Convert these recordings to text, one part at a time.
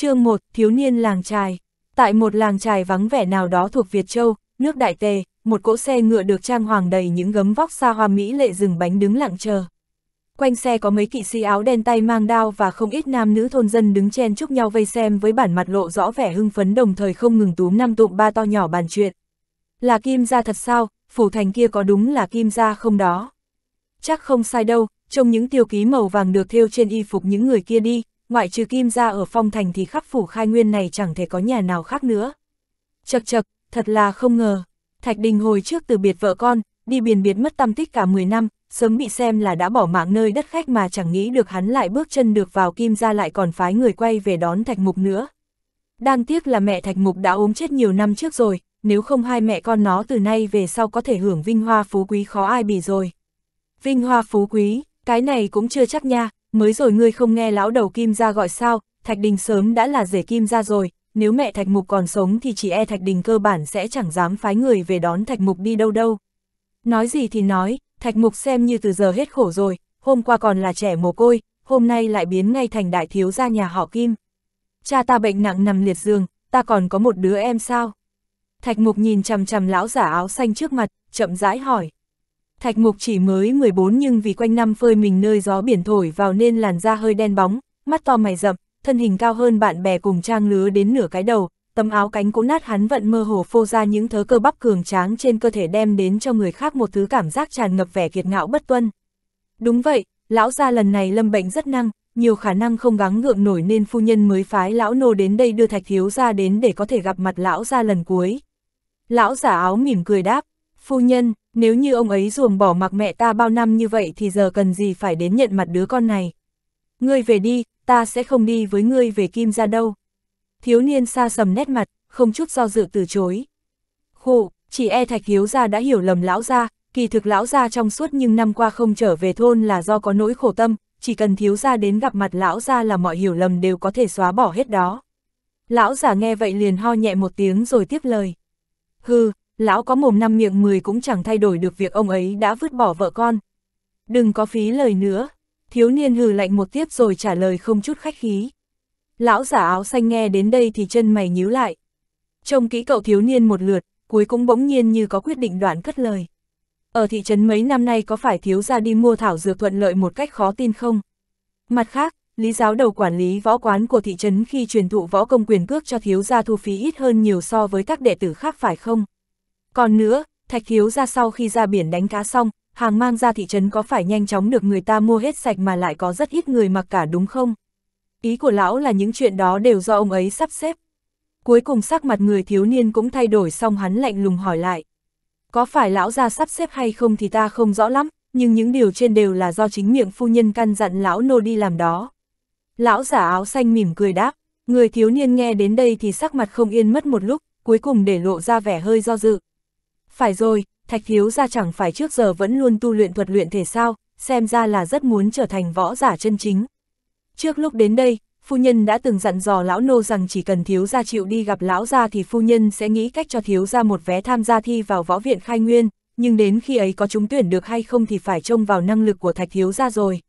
chương 1, thiếu niên làng trài. Tại một làng trài vắng vẻ nào đó thuộc Việt Châu, nước Đại Tề, một cỗ xe ngựa được trang hoàng đầy những gấm vóc xa hoa mỹ lệ dừng bánh đứng lặng chờ. Quanh xe có mấy kỵ sĩ áo đen tay mang đao và không ít nam nữ thôn dân đứng chen chúc nhau vây xem với bản mặt lộ rõ vẻ hưng phấn đồng thời không ngừng túm năm tụm ba to nhỏ bàn chuyện. Là kim gia thật sao, phủ thành kia có đúng là kim gia không đó? Chắc không sai đâu, trông những tiêu ký màu vàng được thêu trên y phục những người kia đi, ngoại trừ kim gia ở phong thành thì khắp phủ khai nguyên này chẳng thể có nhà nào khác nữa. Chật chật, thật là không ngờ, Thạch Đình hồi trước từ biệt vợ con, đi biển biệt mất tâm tích cả 10 năm, sớm bị xem là đã bỏ mạng nơi đất khách mà chẳng nghĩ được hắn lại bước chân được vào kim gia lại còn phái người quay về đón Thạch Mục nữa. Đang tiếc là mẹ Thạch Mục đã ốm chết nhiều năm trước rồi, nếu không hai mẹ con nó từ nay về sau có thể hưởng vinh hoa phú quý khó ai bì rồi. Vinh hoa phú quý, cái này cũng chưa chắc nha, mới rồi ngươi không nghe lão đầu kim gia gọi sao, Thạch Đình sớm đã là rể kim gia rồi, nếu mẹ Thạch Mục còn sống thì chỉ e Thạch Đình cơ bản sẽ chẳng dám phái người về đón Thạch Mục đi đâu đâu. Nói gì thì nói, Thạch Mục xem như từ giờ hết khổ rồi, hôm qua còn là trẻ mồ côi, hôm nay lại biến ngay thành đại thiếu gia nhà họ Kim. Cha ta bệnh nặng nằm liệt giường, ta còn có một đứa em sao? Thạch Mục nhìn chằm chằm lão giả áo xanh trước mặt, chậm rãi hỏi. Thạch mục chỉ mới 14 nhưng vì quanh năm phơi mình nơi gió biển thổi vào nên làn da hơi đen bóng, mắt to mày rậm, thân hình cao hơn bạn bè cùng trang lứa đến nửa cái đầu, tấm áo cánh cũ nát hắn vận mơ hồ phô ra những thớ cơ bắp cường tráng trên cơ thể đem đến cho người khác một thứ cảm giác tràn ngập vẻ kiệt ngạo bất tuân. Đúng vậy, lão gia lần này lâm bệnh rất năng, nhiều khả năng không gắng ngượng nổi nên phu nhân mới phái lão nô đến đây đưa thạch thiếu gia đến để có thể gặp mặt lão gia lần cuối. Lão giả áo mỉm cười đáp, Phu nhân, nếu như ông ấy ruồng bỏ mặc mẹ ta bao năm như vậy thì giờ cần gì phải đến nhận mặt đứa con này. Ngươi về đi, ta sẽ không đi với ngươi về kim ra đâu. Thiếu niên xa sầm nét mặt, không chút do dự từ chối. Khổ, chỉ e thạch hiếu ra đã hiểu lầm lão ra, kỳ thực lão ra trong suốt nhưng năm qua không trở về thôn là do có nỗi khổ tâm, chỉ cần thiếu ra đến gặp mặt lão ra là mọi hiểu lầm đều có thể xóa bỏ hết đó. Lão giả nghe vậy liền ho nhẹ một tiếng rồi tiếp lời. Hừ, lão có mồm năm miệng mười cũng chẳng thay đổi được việc ông ấy đã vứt bỏ vợ con. Đừng có phí lời nữa, thiếu niên hừ lạnh một tiếp rồi trả lời không chút khách khí. Lão giả áo xanh nghe đến đây thì chân mày nhíu lại. Trông kỹ cậu thiếu niên một lượt, cuối cũng bỗng nhiên như có quyết định đoạn cất lời. Ở thị trấn mấy năm nay có phải thiếu ra đi mua thảo dược thuận lợi một cách khó tin không? Mặt khác, lý giáo đầu quản lý võ quán của thị trấn khi truyền thụ võ công quyền cước cho thiếu gia thu phí ít hơn nhiều so với các đệ tử khác phải không? Còn nữa, Thạch Hiếu ra sau khi ra biển đánh cá xong, hàng mang ra thị trấn có phải nhanh chóng được người ta mua hết sạch mà lại có rất ít người mặc cả đúng không? Ý của lão là những chuyện đó đều do ông ấy sắp xếp. Cuối cùng sắc mặt người thiếu niên cũng thay đổi xong hắn lạnh lùng hỏi lại. Có phải lão ra sắp xếp hay không thì ta không rõ lắm, nhưng những điều trên đều là do chính miệng phu nhân căn dặn lão nô đi làm đó. Lão giả áo xanh mỉm cười đáp, người thiếu niên nghe đến đây thì sắc mặt không yên mất một lúc, cuối cùng để lộ ra vẻ hơi do dự. Phải rồi, Thạch Thiếu ra chẳng phải trước giờ vẫn luôn tu luyện thuật luyện thể sao, xem ra là rất muốn trở thành võ giả chân chính. Trước lúc đến đây, phu nhân đã từng dặn dò lão nô rằng chỉ cần thiếu gia chịu đi gặp lão gia thì phu nhân sẽ nghĩ cách cho thiếu gia một vé tham gia thi vào võ viện khai nguyên, nhưng đến khi ấy có trúng tuyển được hay không thì phải trông vào năng lực của thạch thiếu gia rồi.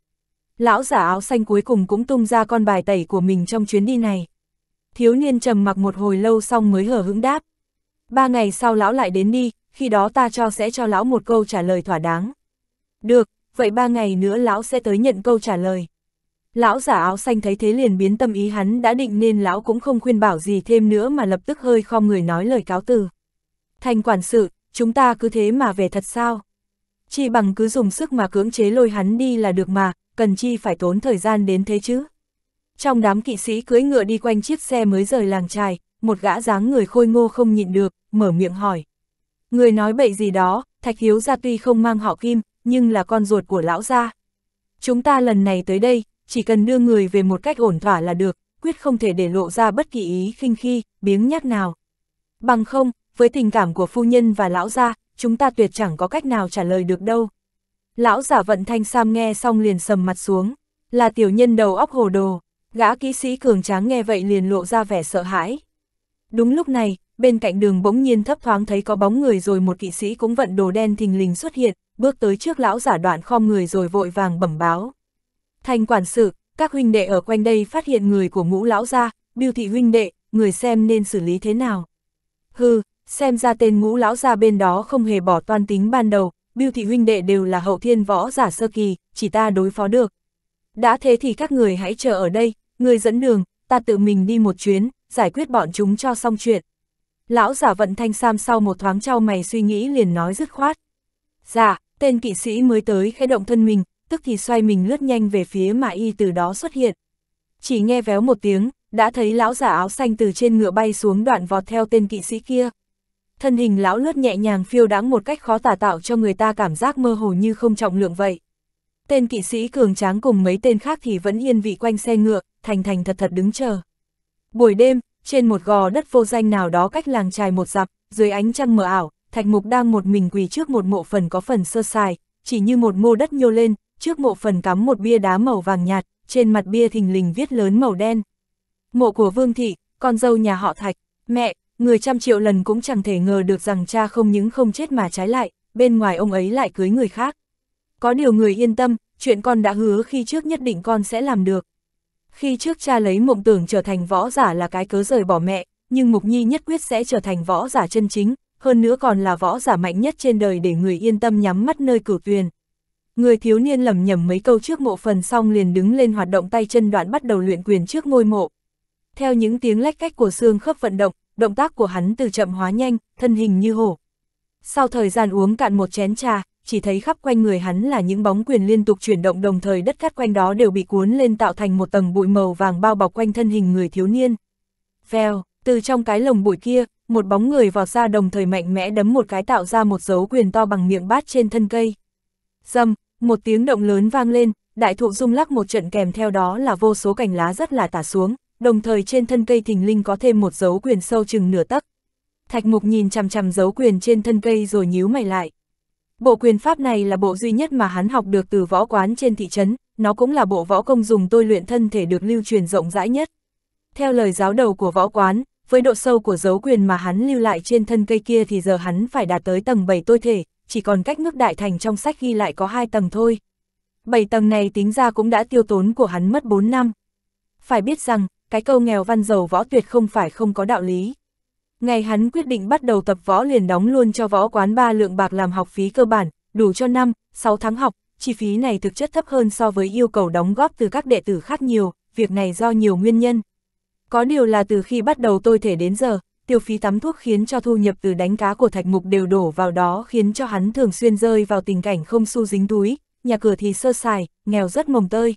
Lão giả áo xanh cuối cùng cũng tung ra con bài tẩy của mình trong chuyến đi này. Thiếu niên trầm mặc một hồi lâu xong mới hở hững đáp ba ngày sau lão lại đến đi, khi đó ta cho sẽ cho lão một câu trả lời thỏa đáng. Được, vậy ba ngày nữa lão sẽ tới nhận câu trả lời. Lão giả áo xanh thấy thế liền biến tâm ý hắn đã định nên lão cũng không khuyên bảo gì thêm nữa mà lập tức hơi khom người nói lời cáo từ. Thành quản sự, chúng ta cứ thế mà về thật sao? Chi bằng cứ dùng sức mà cưỡng chế lôi hắn đi là được mà, cần chi phải tốn thời gian đến thế chứ? Trong đám kỵ sĩ cưỡi ngựa đi quanh chiếc xe mới rời làng trài, một gã dáng người khôi ngô không nhịn được, mở miệng hỏi. Người nói bậy gì đó, Thạch Hiếu gia tuy không mang họ Kim, nhưng là con ruột của lão gia. Chúng ta lần này tới đây, chỉ cần đưa người về một cách ổn thỏa là được, quyết không thể để lộ ra bất kỳ ý khinh khi, biếng nhác nào. Bằng không, với tình cảm của phu nhân và lão gia, chúng ta tuyệt chẳng có cách nào trả lời được đâu. Lão giả vận thanh Sam nghe xong liền sầm mặt xuống, là tiểu nhân đầu óc hồ đồ, gã kỹ sĩ cường tráng nghe vậy liền lộ ra vẻ sợ hãi. Đúng lúc này, bên cạnh đường bỗng nhiên thấp thoáng thấy có bóng người rồi một kỵ sĩ cũng vận đồ đen thình lình xuất hiện, bước tới trước lão giả đoạn khom người rồi vội vàng bẩm báo. Thành quản sự, các huynh đệ ở quanh đây phát hiện người của ngũ lão gia, biêu thị huynh đệ, người xem nên xử lý thế nào. Hừ, xem ra tên ngũ lão gia bên đó không hề bỏ toan tính ban đầu, biêu thị huynh đệ đều là hậu thiên võ giả sơ kỳ, chỉ ta đối phó được. Đã thế thì các người hãy chờ ở đây, người dẫn đường, ta tự mình đi một chuyến, giải quyết bọn chúng cho xong chuyện. Lão giả vận thanh sam sau một thoáng trao mày suy nghĩ liền nói dứt khoát. Dạ, tên kỵ sĩ mới tới khẽ động thân mình, tức thì xoay mình lướt nhanh về phía mà y từ đó xuất hiện. Chỉ nghe véo một tiếng, đã thấy lão giả áo xanh từ trên ngựa bay xuống đoạn vọt theo tên kỵ sĩ kia. Thân hình lão lướt nhẹ nhàng phiêu đáng một cách khó tả tạo cho người ta cảm giác mơ hồ như không trọng lượng vậy. Tên kỵ sĩ cường tráng cùng mấy tên khác thì vẫn yên vị quanh xe ngựa, thành thành thật thật đứng chờ. Buổi đêm, trên một gò đất vô danh nào đó cách làng trài một dặm, dưới ánh trăng mờ ảo, Thạch Mục đang một mình quỳ trước một mộ phần có phần sơ sài, chỉ như một mô đất nhô lên, trước mộ phần cắm một bia đá màu vàng nhạt, trên mặt bia thình lình viết lớn màu đen. Mộ của Vương Thị, con dâu nhà họ Thạch, mẹ, người trăm triệu lần cũng chẳng thể ngờ được rằng cha không những không chết mà trái lại, bên ngoài ông ấy lại cưới người khác. Có điều người yên tâm, chuyện con đã hứa khi trước nhất định con sẽ làm được. Khi trước cha lấy mộng tưởng trở thành võ giả là cái cớ rời bỏ mẹ, nhưng Mục Nhi nhất quyết sẽ trở thành võ giả chân chính, hơn nữa còn là võ giả mạnh nhất trên đời để người yên tâm nhắm mắt nơi cửu tuyền. Người thiếu niên lầm nhầm mấy câu trước mộ phần xong liền đứng lên hoạt động tay chân đoạn bắt đầu luyện quyền trước ngôi mộ. Theo những tiếng lách cách của xương khớp vận động, động tác của hắn từ chậm hóa nhanh, thân hình như hổ. Sau thời gian uống cạn một chén trà, chỉ thấy khắp quanh người hắn là những bóng quyền liên tục chuyển động đồng thời đất cát quanh đó đều bị cuốn lên tạo thành một tầng bụi màu vàng bao bọc quanh thân hình người thiếu niên. Vèo, từ trong cái lồng bụi kia, một bóng người vọt ra đồng thời mạnh mẽ đấm một cái tạo ra một dấu quyền to bằng miệng bát trên thân cây. dâm một tiếng động lớn vang lên, đại thụ rung lắc một trận kèm theo đó là vô số cành lá rất là tả xuống, đồng thời trên thân cây thình linh có thêm một dấu quyền sâu chừng nửa tấc. Thạch mục nhìn chằm chằm dấu quyền trên thân cây rồi nhíu mày lại. Bộ quyền pháp này là bộ duy nhất mà hắn học được từ võ quán trên thị trấn, nó cũng là bộ võ công dùng tôi luyện thân thể được lưu truyền rộng rãi nhất. Theo lời giáo đầu của võ quán, với độ sâu của dấu quyền mà hắn lưu lại trên thân cây kia thì giờ hắn phải đạt tới tầng 7 tôi thể, chỉ còn cách nước đại thành trong sách ghi lại có 2 tầng thôi. 7 tầng này tính ra cũng đã tiêu tốn của hắn mất 4 năm. Phải biết rằng, cái câu nghèo văn giàu võ tuyệt không phải không có đạo lý. Ngày hắn quyết định bắt đầu tập võ liền đóng luôn cho võ quán 3 lượng bạc làm học phí cơ bản, đủ cho năm, 6 tháng học, chi phí này thực chất thấp hơn so với yêu cầu đóng góp từ các đệ tử khác nhiều, việc này do nhiều nguyên nhân. Có điều là từ khi bắt đầu tôi thể đến giờ, tiêu phí tắm thuốc khiến cho thu nhập từ đánh cá của thạch mục đều đổ vào đó khiến cho hắn thường xuyên rơi vào tình cảnh không xu dính túi, nhà cửa thì sơ sài, nghèo rất mồng tơi.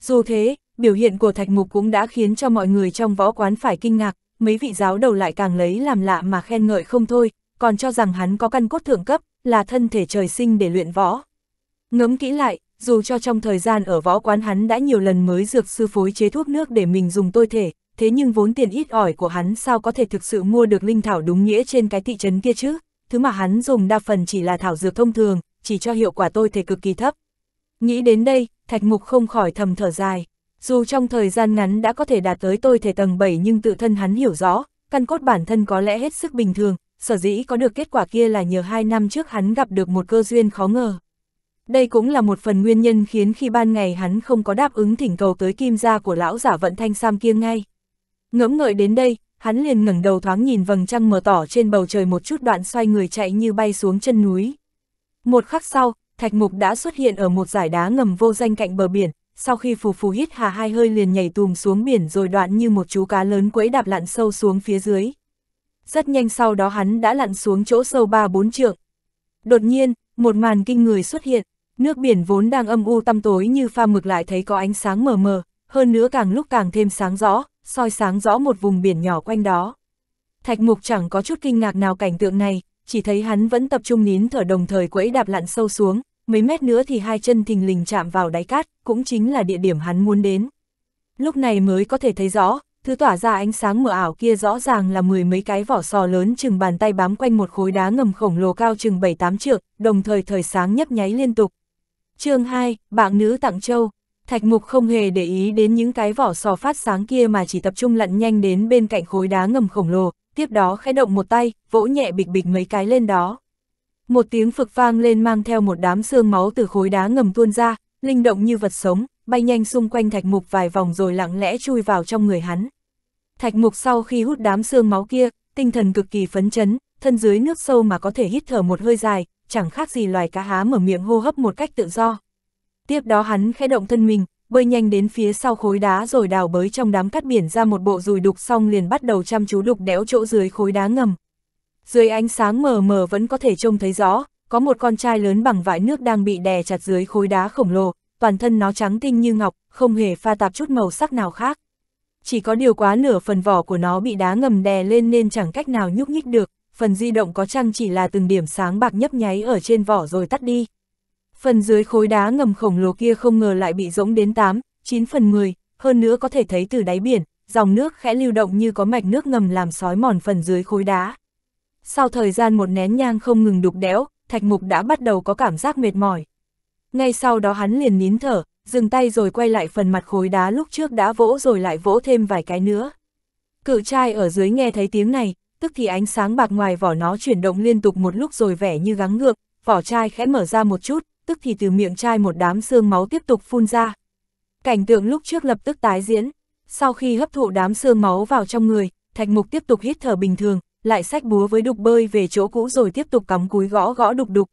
Dù thế, biểu hiện của thạch mục cũng đã khiến cho mọi người trong võ quán phải kinh ngạc, mấy vị giáo đầu lại càng lấy làm lạ mà khen ngợi không thôi, còn cho rằng hắn có căn cốt thượng cấp, là thân thể trời sinh để luyện võ. Ngấm kỹ lại, dù cho trong thời gian ở võ quán hắn đã nhiều lần mới dược sư phối chế thuốc nước để mình dùng tôi thể, thế nhưng vốn tiền ít ỏi của hắn sao có thể thực sự mua được linh thảo đúng nghĩa trên cái thị trấn kia chứ, thứ mà hắn dùng đa phần chỉ là thảo dược thông thường, chỉ cho hiệu quả tôi thể cực kỳ thấp. Nghĩ đến đây, Thạch Mục không khỏi thầm thở dài. Dù trong thời gian ngắn đã có thể đạt tới tôi thể tầng 7 nhưng tự thân hắn hiểu rõ, căn cốt bản thân có lẽ hết sức bình thường, sở dĩ có được kết quả kia là nhờ hai năm trước hắn gặp được một cơ duyên khó ngờ. Đây cũng là một phần nguyên nhân khiến khi ban ngày hắn không có đáp ứng thỉnh cầu tới kim gia của lão giả vận thanh sam kia ngay. Ngẫm ngợi đến đây, hắn liền ngẩng đầu thoáng nhìn vầng trăng mờ tỏ trên bầu trời một chút đoạn xoay người chạy như bay xuống chân núi. Một khắc sau, thạch mục đã xuất hiện ở một giải đá ngầm vô danh cạnh bờ biển, sau khi phù phù hít hà hai hơi liền nhảy tùm xuống biển rồi đoạn như một chú cá lớn quẫy đạp lặn sâu xuống phía dưới. Rất nhanh sau đó hắn đã lặn xuống chỗ sâu ba bốn trượng. Đột nhiên, một màn kinh người xuất hiện, nước biển vốn đang âm u tăm tối như pha mực lại thấy có ánh sáng mờ mờ, hơn nữa càng lúc càng thêm sáng rõ, soi sáng rõ một vùng biển nhỏ quanh đó. Thạch mục chẳng có chút kinh ngạc nào cảnh tượng này, chỉ thấy hắn vẫn tập trung nín thở đồng thời quẫy đạp lặn sâu xuống, mấy mét nữa thì hai chân thình lình chạm vào đáy cát, cũng chính là địa điểm hắn muốn đến. Lúc này mới có thể thấy rõ, thứ tỏa ra ánh sáng mờ ảo kia rõ ràng là mười mấy cái vỏ sò lớn chừng bàn tay bám quanh một khối đá ngầm khổng lồ cao chừng 7-8 trượng, đồng thời thời sáng nhấp nháy liên tục. chương 2, bạn nữ tặng châu. Thạch mục không hề để ý đến những cái vỏ sò phát sáng kia mà chỉ tập trung lặn nhanh đến bên cạnh khối đá ngầm khổng lồ, tiếp đó khẽ động một tay, vỗ nhẹ bịch bịch mấy cái lên đó một tiếng phực vang lên mang theo một đám xương máu từ khối đá ngầm tuôn ra, linh động như vật sống, bay nhanh xung quanh thạch mục vài vòng rồi lặng lẽ chui vào trong người hắn. Thạch mục sau khi hút đám xương máu kia, tinh thần cực kỳ phấn chấn, thân dưới nước sâu mà có thể hít thở một hơi dài, chẳng khác gì loài cá há mở miệng hô hấp một cách tự do. Tiếp đó hắn khẽ động thân mình, bơi nhanh đến phía sau khối đá rồi đào bới trong đám cát biển ra một bộ dùi đục xong liền bắt đầu chăm chú đục đẽo chỗ dưới khối đá ngầm dưới ánh sáng mờ mờ vẫn có thể trông thấy rõ, có một con trai lớn bằng vải nước đang bị đè chặt dưới khối đá khổng lồ, toàn thân nó trắng tinh như ngọc, không hề pha tạp chút màu sắc nào khác. Chỉ có điều quá nửa phần vỏ của nó bị đá ngầm đè lên nên chẳng cách nào nhúc nhích được, phần di động có chăng chỉ là từng điểm sáng bạc nhấp nháy ở trên vỏ rồi tắt đi. Phần dưới khối đá ngầm khổng lồ kia không ngờ lại bị rỗng đến 8, 9 phần 10, hơn nữa có thể thấy từ đáy biển, dòng nước khẽ lưu động như có mạch nước ngầm làm sói mòn phần dưới khối đá. Sau thời gian một nén nhang không ngừng đục đẽo, Thạch Mục đã bắt đầu có cảm giác mệt mỏi. Ngay sau đó hắn liền nín thở, dừng tay rồi quay lại phần mặt khối đá lúc trước đã vỗ rồi lại vỗ thêm vài cái nữa. Cự trai ở dưới nghe thấy tiếng này, tức thì ánh sáng bạc ngoài vỏ nó chuyển động liên tục một lúc rồi vẻ như gắng ngược, vỏ chai khẽ mở ra một chút, tức thì từ miệng chai một đám xương máu tiếp tục phun ra. Cảnh tượng lúc trước lập tức tái diễn, sau khi hấp thụ đám xương máu vào trong người, Thạch Mục tiếp tục hít thở bình thường, lại sách búa với đục bơi về chỗ cũ rồi tiếp tục cắm cúi gõ gõ đục đục.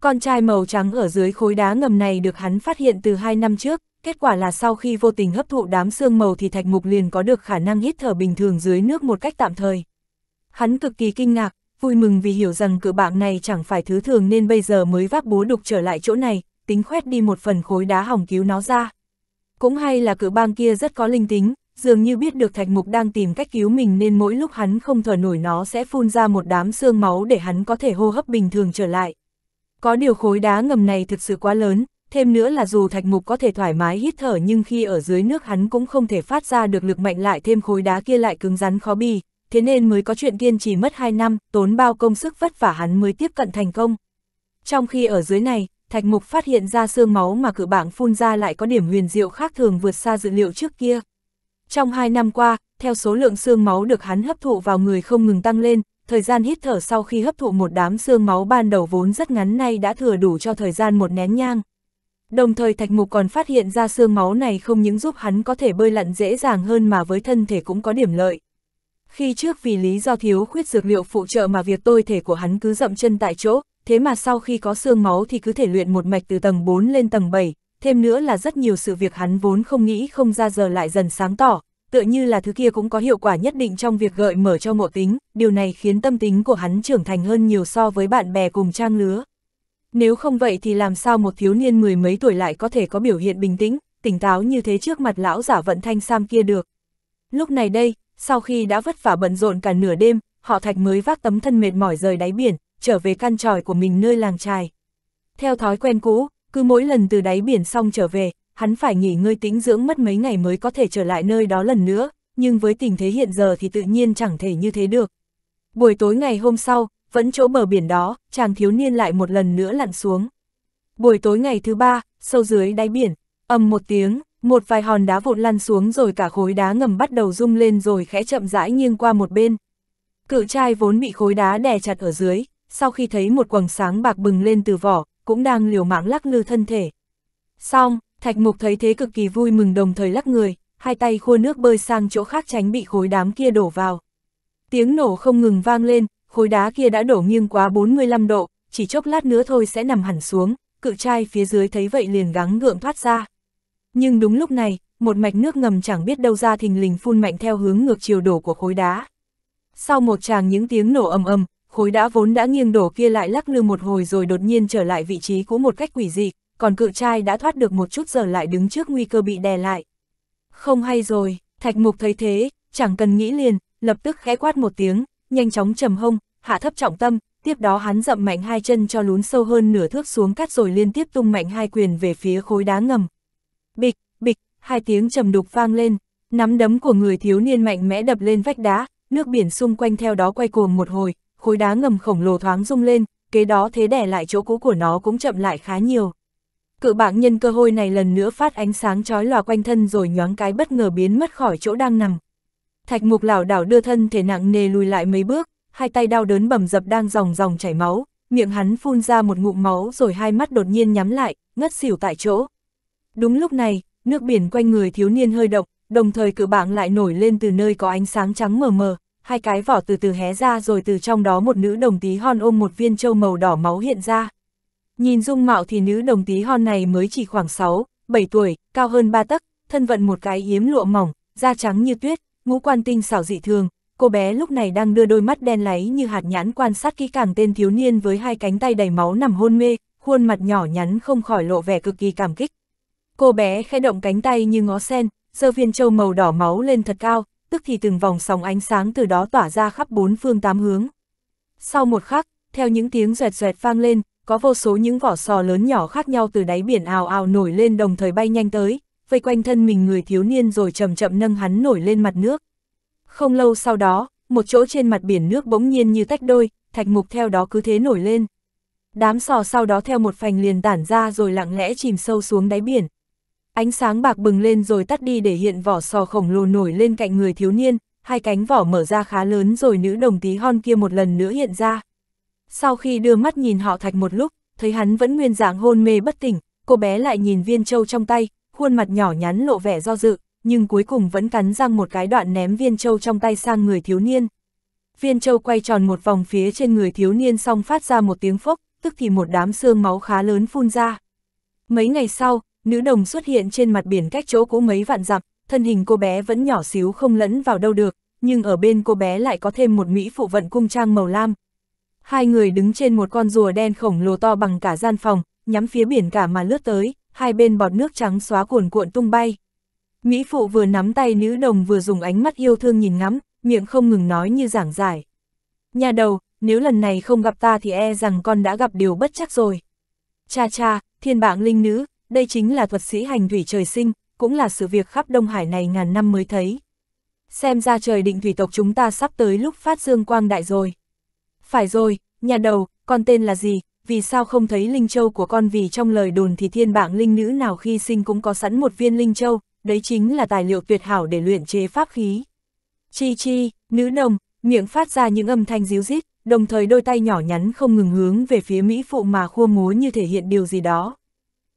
Con trai màu trắng ở dưới khối đá ngầm này được hắn phát hiện từ 2 năm trước, kết quả là sau khi vô tình hấp thụ đám xương màu thì thạch mục liền có được khả năng hít thở bình thường dưới nước một cách tạm thời. Hắn cực kỳ kinh ngạc, vui mừng vì hiểu rằng cự bạng này chẳng phải thứ thường nên bây giờ mới vác búa đục trở lại chỗ này, tính khoét đi một phần khối đá hỏng cứu nó ra. Cũng hay là cự bang kia rất có linh tính, dường như biết được thạch mục đang tìm cách cứu mình nên mỗi lúc hắn không thở nổi nó sẽ phun ra một đám xương máu để hắn có thể hô hấp bình thường trở lại. Có điều khối đá ngầm này thực sự quá lớn, thêm nữa là dù thạch mục có thể thoải mái hít thở nhưng khi ở dưới nước hắn cũng không thể phát ra được lực mạnh lại thêm khối đá kia lại cứng rắn khó bì, thế nên mới có chuyện kiên trì mất 2 năm, tốn bao công sức vất vả hắn mới tiếp cận thành công. Trong khi ở dưới này, thạch mục phát hiện ra xương máu mà cự bảng phun ra lại có điểm huyền diệu khác thường vượt xa dự liệu trước kia. Trong 2 năm qua, theo số lượng xương máu được hắn hấp thụ vào người không ngừng tăng lên, thời gian hít thở sau khi hấp thụ một đám xương máu ban đầu vốn rất ngắn nay đã thừa đủ cho thời gian một nén nhang. Đồng thời Thạch Mục còn phát hiện ra xương máu này không những giúp hắn có thể bơi lặn dễ dàng hơn mà với thân thể cũng có điểm lợi. Khi trước vì lý do thiếu khuyết dược liệu phụ trợ mà việc tôi thể của hắn cứ dậm chân tại chỗ, thế mà sau khi có xương máu thì cứ thể luyện một mạch từ tầng 4 lên tầng 7, thêm nữa là rất nhiều sự việc hắn vốn không nghĩ không ra giờ lại dần sáng tỏ, tựa như là thứ kia cũng có hiệu quả nhất định trong việc gợi mở cho ngộ tính, điều này khiến tâm tính của hắn trưởng thành hơn nhiều so với bạn bè cùng trang lứa. Nếu không vậy thì làm sao một thiếu niên mười mấy tuổi lại có thể có biểu hiện bình tĩnh, tỉnh táo như thế trước mặt lão giả vận thanh sam kia được. Lúc này đây, sau khi đã vất vả bận rộn cả nửa đêm, họ thạch mới vác tấm thân mệt mỏi rời đáy biển, trở về căn tròi của mình nơi làng trài. Theo thói quen cũ, cứ mỗi lần từ đáy biển xong trở về, hắn phải nghỉ ngơi tĩnh dưỡng mất mấy ngày mới có thể trở lại nơi đó lần nữa, nhưng với tình thế hiện giờ thì tự nhiên chẳng thể như thế được. Buổi tối ngày hôm sau, vẫn chỗ bờ biển đó, chàng thiếu niên lại một lần nữa lặn xuống. Buổi tối ngày thứ ba, sâu dưới đáy biển, ầm một tiếng, một vài hòn đá vụn lăn xuống rồi cả khối đá ngầm bắt đầu rung lên rồi khẽ chậm rãi nghiêng qua một bên. Cự trai vốn bị khối đá đè chặt ở dưới, sau khi thấy một quầng sáng bạc bừng lên từ vỏ, cũng đang liều mạng lắc lư thân thể. Xong, Thạch Mục thấy thế cực kỳ vui mừng đồng thời lắc người, hai tay khua nước bơi sang chỗ khác tránh bị khối đám kia đổ vào. Tiếng nổ không ngừng vang lên, khối đá kia đã đổ nghiêng quá 45 độ, chỉ chốc lát nữa thôi sẽ nằm hẳn xuống, cự trai phía dưới thấy vậy liền gắng gượng thoát ra. Nhưng đúng lúc này, một mạch nước ngầm chẳng biết đâu ra thình lình phun mạnh theo hướng ngược chiều đổ của khối đá. Sau một tràng những tiếng nổ ầm ầm, khối đã vốn đã nghiêng đổ kia lại lắc lư một hồi rồi đột nhiên trở lại vị trí cũ một cách quỷ dị, còn cự trai đã thoát được một chút giờ lại đứng trước nguy cơ bị đè lại. Không hay rồi, thạch mục thấy thế, chẳng cần nghĩ liền, lập tức khẽ quát một tiếng, nhanh chóng trầm hông, hạ thấp trọng tâm, tiếp đó hắn dậm mạnh hai chân cho lún sâu hơn nửa thước xuống cắt rồi liên tiếp tung mạnh hai quyền về phía khối đá ngầm. Bịch, bịch, hai tiếng trầm đục vang lên, nắm đấm của người thiếu niên mạnh mẽ đập lên vách đá, nước biển xung quanh theo đó quay cuồng một hồi, khối đá ngầm khổng lồ thoáng rung lên, kế đó thế đẻ lại chỗ cũ của nó cũng chậm lại khá nhiều. Cự bạng nhân cơ hội này lần nữa phát ánh sáng chói lòa quanh thân rồi nhoáng cái bất ngờ biến mất khỏi chỗ đang nằm. Thạch mục lảo đảo đưa thân thể nặng nề lùi lại mấy bước, hai tay đau đớn bầm dập đang dòng dòng chảy máu, miệng hắn phun ra một ngụm máu rồi hai mắt đột nhiên nhắm lại, ngất xỉu tại chỗ. Đúng lúc này, nước biển quanh người thiếu niên hơi động, đồng thời cự bạng lại nổi lên từ nơi có ánh sáng trắng mờ mờ, hai cái vỏ từ từ hé ra rồi từ trong đó một nữ đồng tí hon ôm một viên châu màu đỏ máu hiện ra. Nhìn dung mạo thì nữ đồng tí hon này mới chỉ khoảng 6, 7 tuổi, cao hơn ba tấc, thân vận một cái yếm lụa mỏng, da trắng như tuyết, ngũ quan tinh xảo dị thường. Cô bé lúc này đang đưa đôi mắt đen láy như hạt nhãn quan sát kỹ càng tên thiếu niên với hai cánh tay đầy máu nằm hôn mê, khuôn mặt nhỏ nhắn không khỏi lộ vẻ cực kỳ cảm kích. Cô bé khẽ động cánh tay như ngó sen, giơ viên châu màu đỏ máu lên thật cao, tức thì từng vòng sóng ánh sáng từ đó tỏa ra khắp bốn phương tám hướng. Sau một khắc, theo những tiếng rẹt rẹt vang lên, có vô số những vỏ sò lớn nhỏ khác nhau từ đáy biển ào ào nổi lên đồng thời bay nhanh tới, vây quanh thân mình người thiếu niên rồi chậm chậm nâng hắn nổi lên mặt nước. Không lâu sau đó, một chỗ trên mặt biển nước bỗng nhiên như tách đôi, thạch mục theo đó cứ thế nổi lên. Đám sò sau đó theo một phành liền tản ra rồi lặng lẽ chìm sâu xuống đáy biển. Ánh sáng bạc bừng lên rồi tắt đi để hiện vỏ sò khổng lồ nổi lên cạnh người thiếu niên, hai cánh vỏ mở ra khá lớn rồi nữ đồng tí hon kia một lần nữa hiện ra. Sau khi đưa mắt nhìn họ thạch một lúc, thấy hắn vẫn nguyên dạng hôn mê bất tỉnh, cô bé lại nhìn viên châu trong tay, khuôn mặt nhỏ nhắn lộ vẻ do dự, nhưng cuối cùng vẫn cắn răng một cái đoạn ném viên châu trong tay sang người thiếu niên. Viên châu quay tròn một vòng phía trên người thiếu niên xong phát ra một tiếng phốc, tức thì một đám xương máu khá lớn phun ra. Mấy ngày sau, nữ đồng xuất hiện trên mặt biển cách chỗ cũ mấy vạn dặm, thân hình cô bé vẫn nhỏ xíu không lẫn vào đâu được, nhưng ở bên cô bé lại có thêm một mỹ phụ vận cung trang màu lam. Hai người đứng trên một con rùa đen khổng lồ to bằng cả gian phòng, nhắm phía biển cả mà lướt tới, hai bên bọt nước trắng xóa cuồn cuộn tung bay. Mỹ phụ vừa nắm tay nữ đồng vừa dùng ánh mắt yêu thương nhìn ngắm, miệng không ngừng nói như giảng giải. Nhà đầu, nếu lần này không gặp ta thì e rằng con đã gặp điều bất chắc rồi. Cha cha, thiên bảng linh nữ, đây chính là thuật sĩ hành thủy trời sinh, cũng là sự việc khắp Đông Hải này ngàn năm mới thấy. Xem ra trời định thủy tộc chúng ta sắp tới lúc phát dương quang đại rồi. Phải rồi, nhà đầu, con tên là gì, vì sao không thấy linh châu của con vì trong lời đồn thì thiên bảng linh nữ nào khi sinh cũng có sẵn một viên linh châu, đấy chính là tài liệu tuyệt hảo để luyện chế pháp khí. Chi chi, nữ nồng, miệng phát ra những âm thanh díu rít, đồng thời đôi tay nhỏ nhắn không ngừng hướng về phía Mỹ phụ mà khua múa như thể hiện điều gì đó.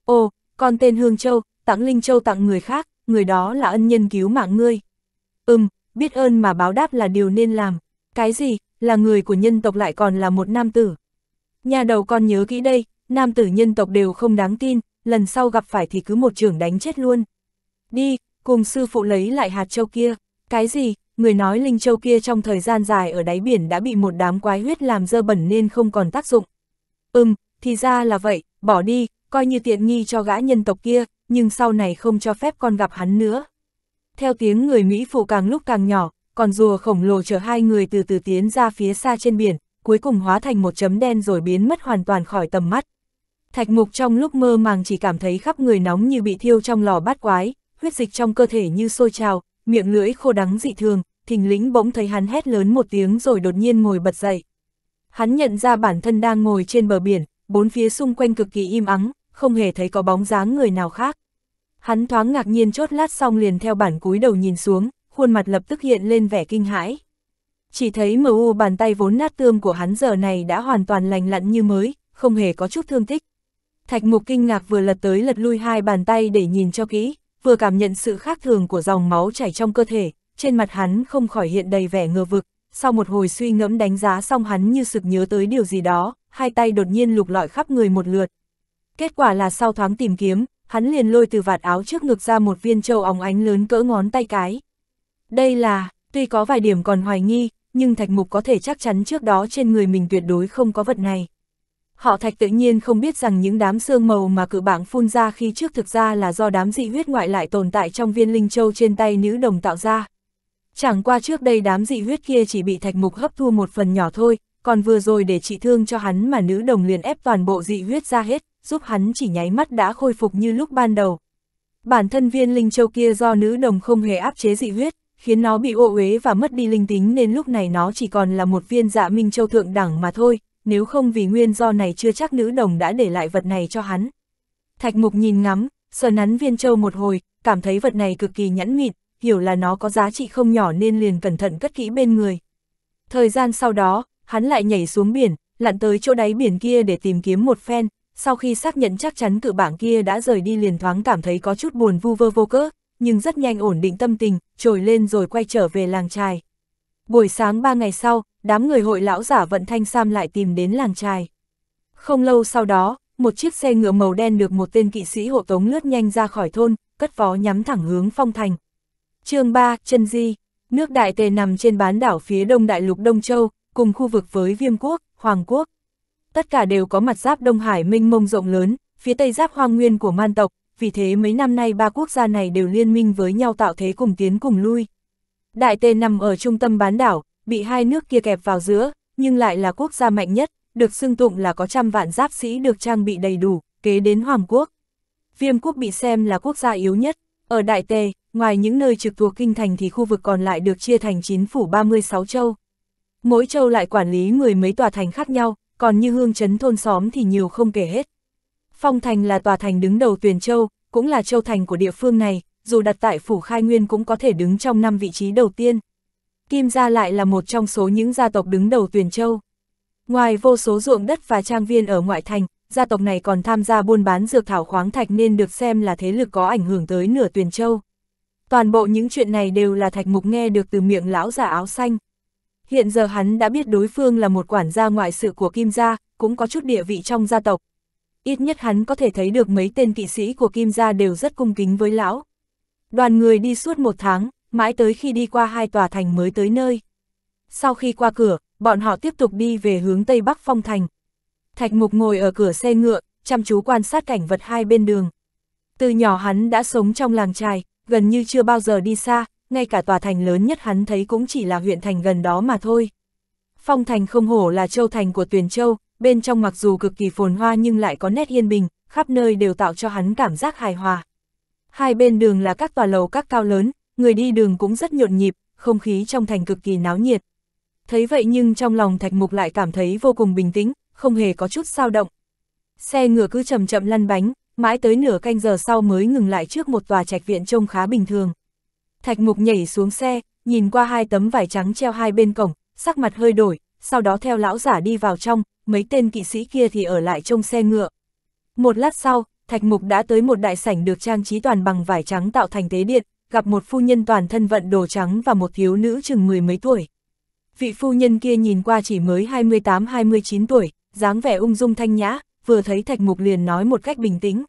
Ô, con tên Hương Châu, tặng Linh Châu tặng người khác, người đó là ân nhân cứu mạng ngươi. Ừm, biết ơn mà báo đáp là điều nên làm. Cái gì, là người của nhân tộc lại còn là một nam tử. Nhà đầu con nhớ kỹ đây, nam tử nhân tộc đều không đáng tin, lần sau gặp phải thì cứ một trưởng đánh chết luôn. Đi, cùng sư phụ lấy lại hạt châu kia. Cái gì, người nói Linh Châu kia trong thời gian dài ở đáy biển đã bị một đám quái huyết làm dơ bẩn nên không còn tác dụng. Ừm, thì ra là vậy, bỏ đi, coi như tiện nghi cho gã nhân tộc kia, nhưng sau này không cho phép con gặp hắn nữa. Theo tiếng người Mỹ phụ càng lúc càng nhỏ, còn rùa khổng lồ chở hai người từ từ tiến ra phía xa trên biển, cuối cùng hóa thành một chấm đen rồi biến mất hoàn toàn khỏi tầm mắt. Thạch mục trong lúc mơ màng chỉ cảm thấy khắp người nóng như bị thiêu trong lò bát quái, huyết dịch trong cơ thể như sôi trào, miệng lưỡi khô đắng dị thường, thình lĩnh bỗng thấy hắn hét lớn một tiếng rồi đột nhiên ngồi bật dậy. Hắn nhận ra bản thân đang ngồi trên bờ biển, bốn phía xung quanh cực kỳ im ắng, không hề thấy có bóng dáng người nào khác. Hắn thoáng ngạc nhiên chốt lát xong liền theo bản cúi đầu nhìn xuống, khuôn mặt lập tức hiện lên vẻ kinh hãi. Chỉ thấy mờ u bàn tay vốn nát tươm của hắn giờ này đã hoàn toàn lành lặn như mới, không hề có chút thương tích. Thạch mục kinh ngạc vừa lật tới lật lui hai bàn tay để nhìn cho kỹ, vừa cảm nhận sự khác thường của dòng máu chảy trong cơ thể, trên mặt hắn không khỏi hiện đầy vẻ ngờ vực. Sau một hồi suy ngẫm đánh giá xong hắn như sực nhớ tới điều gì đó, hai tay đột nhiên lục lọi khắp người một lượt, Kết quả là sau thoáng tìm kiếm, hắn liền lôi từ vạt áo trước ngực ra một viên châu óng ánh lớn cỡ ngón tay cái. Đây là, tuy có vài điểm còn hoài nghi, nhưng Thạch Mục có thể chắc chắn trước đó trên người mình tuyệt đối không có vật này. Họ Thạch tự nhiên không biết rằng những đám xương màu mà cự bảng phun ra khi trước thực ra là do đám dị huyết ngoại lại tồn tại trong viên linh châu trên tay nữ đồng tạo ra. Chẳng qua trước đây đám dị huyết kia chỉ bị Thạch Mục hấp thu một phần nhỏ thôi, còn vừa rồi để trị thương cho hắn mà nữ đồng liền ép toàn bộ dị huyết ra hết giúp hắn chỉ nháy mắt đã khôi phục như lúc ban đầu. Bản thân viên linh châu kia do nữ đồng không hề áp chế dị huyết, khiến nó bị ô uế và mất đi linh tính nên lúc này nó chỉ còn là một viên dạ minh châu thượng đẳng mà thôi, nếu không vì nguyên do này chưa chắc nữ đồng đã để lại vật này cho hắn. Thạch mục nhìn ngắm, sờ nắn viên châu một hồi, cảm thấy vật này cực kỳ nhẫn mịn, hiểu là nó có giá trị không nhỏ nên liền cẩn thận cất kỹ bên người. Thời gian sau đó, hắn lại nhảy xuống biển, lặn tới chỗ đáy biển kia để tìm kiếm một phen, sau khi xác nhận chắc chắn cự bảng kia đã rời đi liền thoáng cảm thấy có chút buồn vu vơ vô cớ, nhưng rất nhanh ổn định tâm tình, trồi lên rồi quay trở về làng trài. Buổi sáng ba ngày sau, đám người hội lão giả vận thanh sam lại tìm đến làng trài. Không lâu sau đó, một chiếc xe ngựa màu đen được một tên kỵ sĩ hộ tống lướt nhanh ra khỏi thôn, cất vó nhắm thẳng hướng phong thành. chương 3, chân Di, nước Đại Tề nằm trên bán đảo phía đông đại lục Đông Châu, cùng khu vực với Viêm Quốc, Hoàng Quốc, tất cả đều có mặt giáp Đông Hải minh mông rộng lớn, phía tây giáp hoang nguyên của man tộc, vì thế mấy năm nay ba quốc gia này đều liên minh với nhau tạo thế cùng tiến cùng lui. Đại Tề nằm ở trung tâm bán đảo, bị hai nước kia kẹp vào giữa, nhưng lại là quốc gia mạnh nhất, được xưng tụng là có trăm vạn giáp sĩ được trang bị đầy đủ, kế đến Hoàng quốc. Viêm quốc bị xem là quốc gia yếu nhất, ở Đại Tề, ngoài những nơi trực thuộc kinh thành thì khu vực còn lại được chia thành 9 phủ 36 châu. Mỗi châu lại quản lý mười mấy tòa thành khác nhau, còn như hương chấn thôn xóm thì nhiều không kể hết. Phong Thành là tòa thành đứng đầu Tuyền Châu, cũng là châu thành của địa phương này, dù đặt tại phủ khai nguyên cũng có thể đứng trong năm vị trí đầu tiên. Kim gia lại là một trong số những gia tộc đứng đầu Tuyền Châu. Ngoài vô số ruộng đất và trang viên ở ngoại thành, gia tộc này còn tham gia buôn bán dược thảo khoáng thạch nên được xem là thế lực có ảnh hưởng tới nửa Tuyền Châu. Toàn bộ những chuyện này đều là Thạch Mục nghe được từ miệng lão già áo xanh. Hiện giờ hắn đã biết đối phương là một quản gia ngoại sự của Kim Gia, cũng có chút địa vị trong gia tộc. Ít nhất hắn có thể thấy được mấy tên kỵ sĩ của Kim Gia đều rất cung kính với lão. Đoàn người đi suốt một tháng, mãi tới khi đi qua hai tòa thành mới tới nơi. Sau khi qua cửa, bọn họ tiếp tục đi về hướng Tây Bắc Phong Thành. Thạch Mục ngồi ở cửa xe ngựa, chăm chú quan sát cảnh vật hai bên đường. Từ nhỏ hắn đã sống trong làng trài, gần như chưa bao giờ đi xa, ngay cả tòa thành lớn nhất hắn thấy cũng chỉ là huyện thành gần đó mà thôi. Phong thành không hổ là châu thành của tuyển Châu, bên trong mặc dù cực kỳ phồn hoa nhưng lại có nét yên bình, khắp nơi đều tạo cho hắn cảm giác hài hòa. Hai bên đường là các tòa lầu các cao lớn, người đi đường cũng rất nhộn nhịp, không khí trong thành cực kỳ náo nhiệt. Thấy vậy nhưng trong lòng Thạch Mục lại cảm thấy vô cùng bình tĩnh, không hề có chút sao động. Xe ngựa cứ chậm chậm lăn bánh, mãi tới nửa canh giờ sau mới ngừng lại trước một tòa trạch viện trông khá bình thường. Thạch Mục nhảy xuống xe, nhìn qua hai tấm vải trắng treo hai bên cổng, sắc mặt hơi đổi, sau đó theo lão giả đi vào trong, mấy tên kỵ sĩ kia thì ở lại trong xe ngựa. Một lát sau, Thạch Mục đã tới một đại sảnh được trang trí toàn bằng vải trắng tạo thành tế điện, gặp một phu nhân toàn thân vận đồ trắng và một thiếu nữ chừng mười mấy tuổi. Vị phu nhân kia nhìn qua chỉ mới 28-29 tuổi, dáng vẻ ung dung thanh nhã, vừa thấy Thạch Mục liền nói một cách bình tĩnh.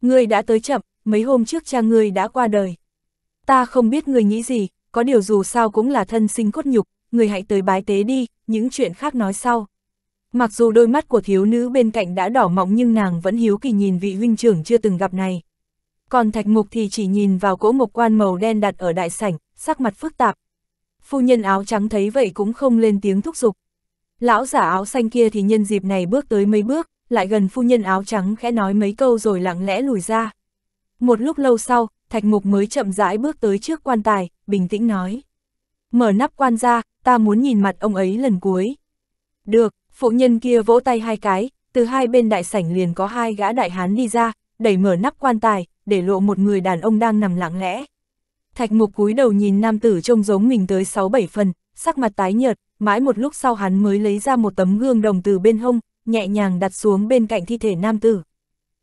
Ngươi đã tới chậm, mấy hôm trước cha ngươi đã qua đời. Ta không biết người nghĩ gì, có điều dù sao cũng là thân sinh cốt nhục, người hãy tới bái tế đi, những chuyện khác nói sau. Mặc dù đôi mắt của thiếu nữ bên cạnh đã đỏ mọng nhưng nàng vẫn hiếu kỳ nhìn vị huynh trưởng chưa từng gặp này. Còn thạch mục thì chỉ nhìn vào cỗ mộc quan màu đen đặt ở đại sảnh, sắc mặt phức tạp. Phu nhân áo trắng thấy vậy cũng không lên tiếng thúc giục. Lão giả áo xanh kia thì nhân dịp này bước tới mấy bước, lại gần phu nhân áo trắng khẽ nói mấy câu rồi lặng lẽ lùi ra. Một lúc lâu sau, Thạch Mục mới chậm rãi bước tới trước quan tài, bình tĩnh nói. Mở nắp quan ra, ta muốn nhìn mặt ông ấy lần cuối. Được, phụ nhân kia vỗ tay hai cái, từ hai bên đại sảnh liền có hai gã đại hán đi ra, đẩy mở nắp quan tài, để lộ một người đàn ông đang nằm lặng lẽ. Thạch Mục cúi đầu nhìn nam tử trông giống mình tới 6-7 phần, sắc mặt tái nhợt, mãi một lúc sau hắn mới lấy ra một tấm gương đồng từ bên hông, nhẹ nhàng đặt xuống bên cạnh thi thể nam tử.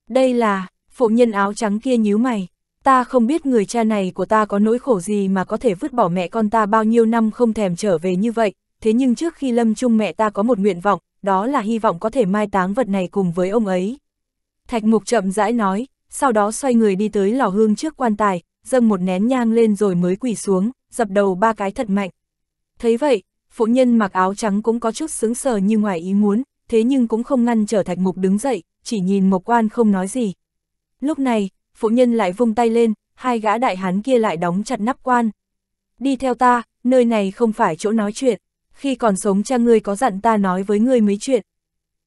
Đây là, phụ nhân áo trắng kia nhíu mày. Ta không biết người cha này của ta có nỗi khổ gì mà có thể vứt bỏ mẹ con ta bao nhiêu năm không thèm trở về như vậy, thế nhưng trước khi lâm chung mẹ ta có một nguyện vọng, đó là hy vọng có thể mai táng vật này cùng với ông ấy. Thạch mục chậm rãi nói, sau đó xoay người đi tới lò hương trước quan tài, dâng một nén nhang lên rồi mới quỳ xuống, dập đầu ba cái thật mạnh. Thấy vậy, phụ nhân mặc áo trắng cũng có chút sướng sờ như ngoài ý muốn, thế nhưng cũng không ngăn trở thạch mục đứng dậy, chỉ nhìn mộc quan không nói gì. Lúc này, phụ nhân lại vung tay lên, hai gã đại hán kia lại đóng chặt nắp quan. Đi theo ta, nơi này không phải chỗ nói chuyện, khi còn sống cha ngươi có dặn ta nói với ngươi mấy chuyện.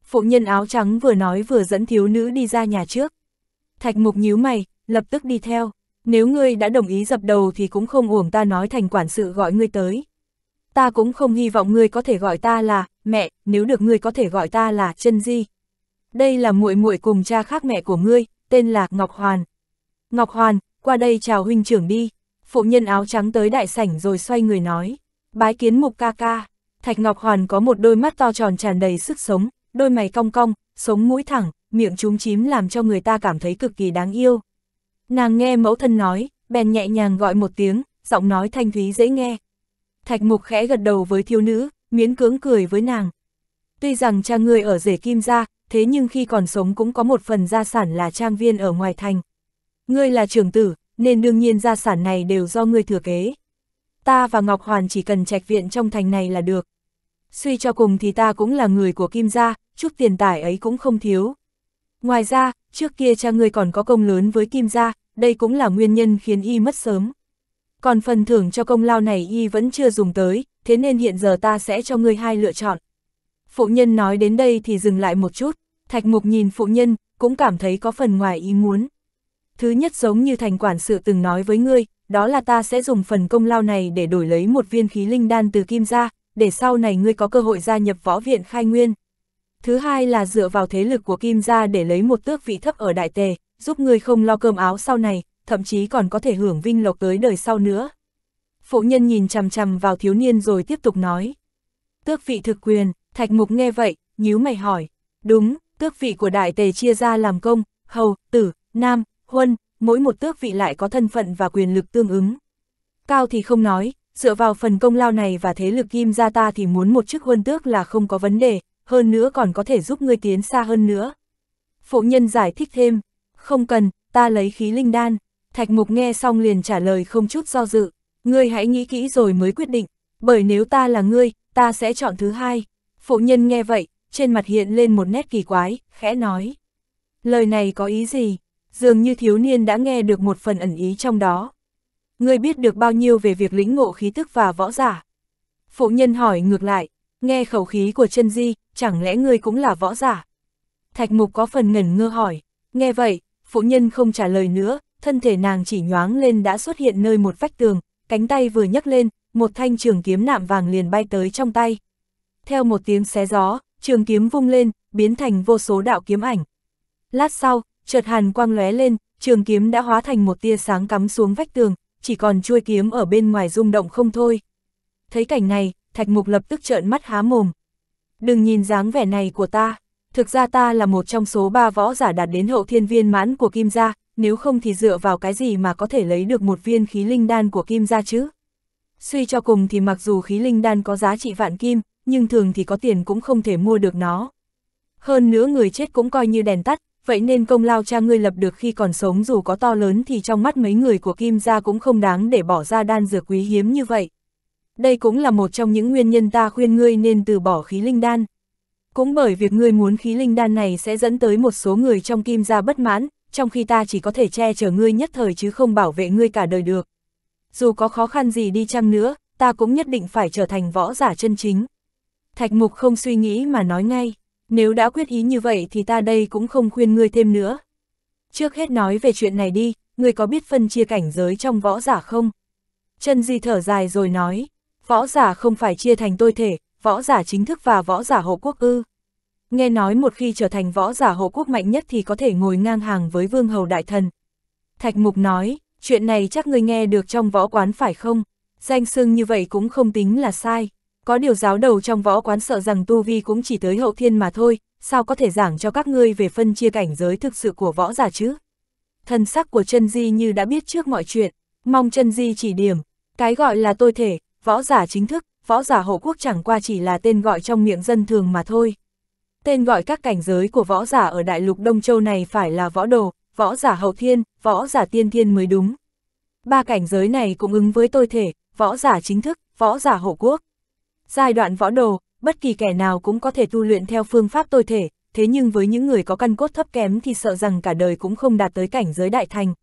Phụ nhân áo trắng vừa nói vừa dẫn thiếu nữ đi ra nhà trước. Thạch mục nhíu mày, lập tức đi theo, nếu ngươi đã đồng ý dập đầu thì cũng không uổng ta nói thành quản sự gọi ngươi tới. Ta cũng không hy vọng ngươi có thể gọi ta là mẹ, nếu được ngươi có thể gọi ta là chân di. Đây là muội muội cùng cha khác mẹ của ngươi, tên là Ngọc Hoàn. Ngọc Hoàn, qua đây chào huynh trưởng đi. Phụ nhân áo trắng tới đại sảnh rồi xoay người nói. Bái kiến mục ca ca. Thạch Ngọc Hoàn có một đôi mắt to tròn tràn đầy sức sống, đôi mày cong cong, sống mũi thẳng, miệng trúng chím làm cho người ta cảm thấy cực kỳ đáng yêu. Nàng nghe mẫu thân nói, bèn nhẹ nhàng gọi một tiếng, giọng nói thanh thúy dễ nghe. Thạch Mục khẽ gật đầu với thiếu nữ, miễn cưỡng cười với nàng. Tuy rằng cha người ở rể kim gia, thế nhưng khi còn sống cũng có một phần gia sản là trang viên ở ngoài thành. Ngươi là trưởng tử, nên đương nhiên gia sản này đều do ngươi thừa kế. Ta và Ngọc Hoàn chỉ cần trạch viện trong thành này là được. Suy cho cùng thì ta cũng là người của Kim gia, chút tiền tài ấy cũng không thiếu. Ngoài ra, trước kia cha ngươi còn có công lớn với Kim gia, đây cũng là nguyên nhân khiến y mất sớm. Còn phần thưởng cho công lao này y vẫn chưa dùng tới, thế nên hiện giờ ta sẽ cho ngươi hai lựa chọn. Phụ nhân nói đến đây thì dừng lại một chút, thạch mục nhìn phụ nhân, cũng cảm thấy có phần ngoài ý muốn. Thứ nhất giống như thành quản sự từng nói với ngươi, đó là ta sẽ dùng phần công lao này để đổi lấy một viên khí linh đan từ kim ra, để sau này ngươi có cơ hội gia nhập võ viện khai nguyên. Thứ hai là dựa vào thế lực của kim gia để lấy một tước vị thấp ở đại tề, giúp ngươi không lo cơm áo sau này, thậm chí còn có thể hưởng vinh lộc tới đời sau nữa. Phụ nhân nhìn chằm chằm vào thiếu niên rồi tiếp tục nói. Tước vị thực quyền, thạch mục nghe vậy, nhíu mày hỏi. Đúng, tước vị của đại tề chia ra làm công, hầu, tử, nam, huân, mỗi một tước vị lại có thân phận và quyền lực tương ứng. Cao thì không nói, dựa vào phần công lao này và thế lực kim gia ta thì muốn một chức huân tước là không có vấn đề, hơn nữa còn có thể giúp ngươi tiến xa hơn nữa. Phụ nhân giải thích thêm, không cần, ta lấy khí linh đan. Thạch mục nghe xong liền trả lời không chút do dự, ngươi hãy nghĩ kỹ rồi mới quyết định, bởi nếu ta là ngươi, ta sẽ chọn thứ hai. Phụ nhân nghe vậy, trên mặt hiện lên một nét kỳ quái, khẽ nói. Lời này có ý gì? dường như thiếu niên đã nghe được một phần ẩn ý trong đó. Ngươi biết được bao nhiêu về việc lĩnh ngộ khí tức và võ giả? Phụ nhân hỏi ngược lại, nghe khẩu khí của chân di, chẳng lẽ ngươi cũng là võ giả? Thạch mục có phần ngẩn ngơ hỏi, nghe vậy, phụ nhân không trả lời nữa, thân thể nàng chỉ nhoáng lên đã xuất hiện nơi một vách tường, cánh tay vừa nhấc lên, một thanh trường kiếm nạm vàng liền bay tới trong tay. Theo một tiếng xé gió, trường kiếm vung lên, biến thành vô số đạo kiếm ảnh. Lát sau, chợt hàn quang lóe lên, trường kiếm đã hóa thành một tia sáng cắm xuống vách tường, chỉ còn chuôi kiếm ở bên ngoài rung động không thôi. Thấy cảnh này, Thạch Mục lập tức trợn mắt há mồm. Đừng nhìn dáng vẻ này của ta, thực ra ta là một trong số ba võ giả đạt đến hậu thiên viên mãn của Kim Gia, nếu không thì dựa vào cái gì mà có thể lấy được một viên khí linh đan của Kim Gia chứ? Suy cho cùng thì mặc dù khí linh đan có giá trị vạn kim, nhưng thường thì có tiền cũng không thể mua được nó. Hơn nữa người chết cũng coi như đèn tắt, vậy nên công lao cha ngươi lập được khi còn sống dù có to lớn thì trong mắt mấy người của Kim gia cũng không đáng để bỏ ra đan dược quý hiếm như vậy. Đây cũng là một trong những nguyên nhân ta khuyên ngươi nên từ bỏ khí linh đan. Cũng bởi việc ngươi muốn khí linh đan này sẽ dẫn tới một số người trong Kim gia bất mãn, trong khi ta chỉ có thể che chở ngươi nhất thời chứ không bảo vệ ngươi cả đời được. Dù có khó khăn gì đi chăng nữa, ta cũng nhất định phải trở thành võ giả chân chính. Thạch Mục không suy nghĩ mà nói ngay nếu đã quyết ý như vậy thì ta đây cũng không khuyên ngươi thêm nữa. Trước hết nói về chuyện này đi, ngươi có biết phân chia cảnh giới trong võ giả không? Chân Di thở dài rồi nói, võ giả không phải chia thành tôi thể, võ giả chính thức và võ giả hộ quốc ư. Nghe nói một khi trở thành võ giả hộ quốc mạnh nhất thì có thể ngồi ngang hàng với vương hầu đại thần. Thạch Mục nói, chuyện này chắc ngươi nghe được trong võ quán phải không? Danh xưng như vậy cũng không tính là sai có điều giáo đầu trong võ quán sợ rằng tu vi cũng chỉ tới hậu thiên mà thôi, sao có thể giảng cho các ngươi về phân chia cảnh giới thực sự của võ giả chứ? Thân sắc của chân Di như đã biết trước mọi chuyện, mong chân Di chỉ điểm, cái gọi là tôi thể, võ giả chính thức, võ giả hộ quốc chẳng qua chỉ là tên gọi trong miệng dân thường mà thôi. Tên gọi các cảnh giới của võ giả ở đại lục Đông Châu này phải là võ đồ, võ giả hậu thiên, võ giả tiên thiên mới đúng. Ba cảnh giới này cũng ứng với tôi thể, võ giả chính thức, võ giả hộ quốc. Giai đoạn võ đồ, bất kỳ kẻ nào cũng có thể tu luyện theo phương pháp tôi thể, thế nhưng với những người có căn cốt thấp kém thì sợ rằng cả đời cũng không đạt tới cảnh giới đại thành.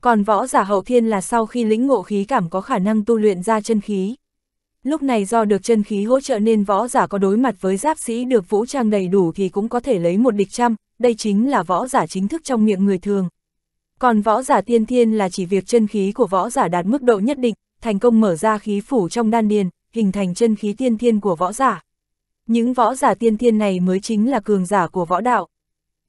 Còn võ giả hậu thiên là sau khi lĩnh ngộ khí cảm có khả năng tu luyện ra chân khí. Lúc này do được chân khí hỗ trợ nên võ giả có đối mặt với giáp sĩ được vũ trang đầy đủ thì cũng có thể lấy một địch trăm, đây chính là võ giả chính thức trong miệng người thường. Còn võ giả tiên thiên là chỉ việc chân khí của võ giả đạt mức độ nhất định, thành công mở ra khí phủ trong đan điền, hình thành chân khí tiên thiên của võ giả. Những võ giả tiên thiên này mới chính là cường giả của võ đạo.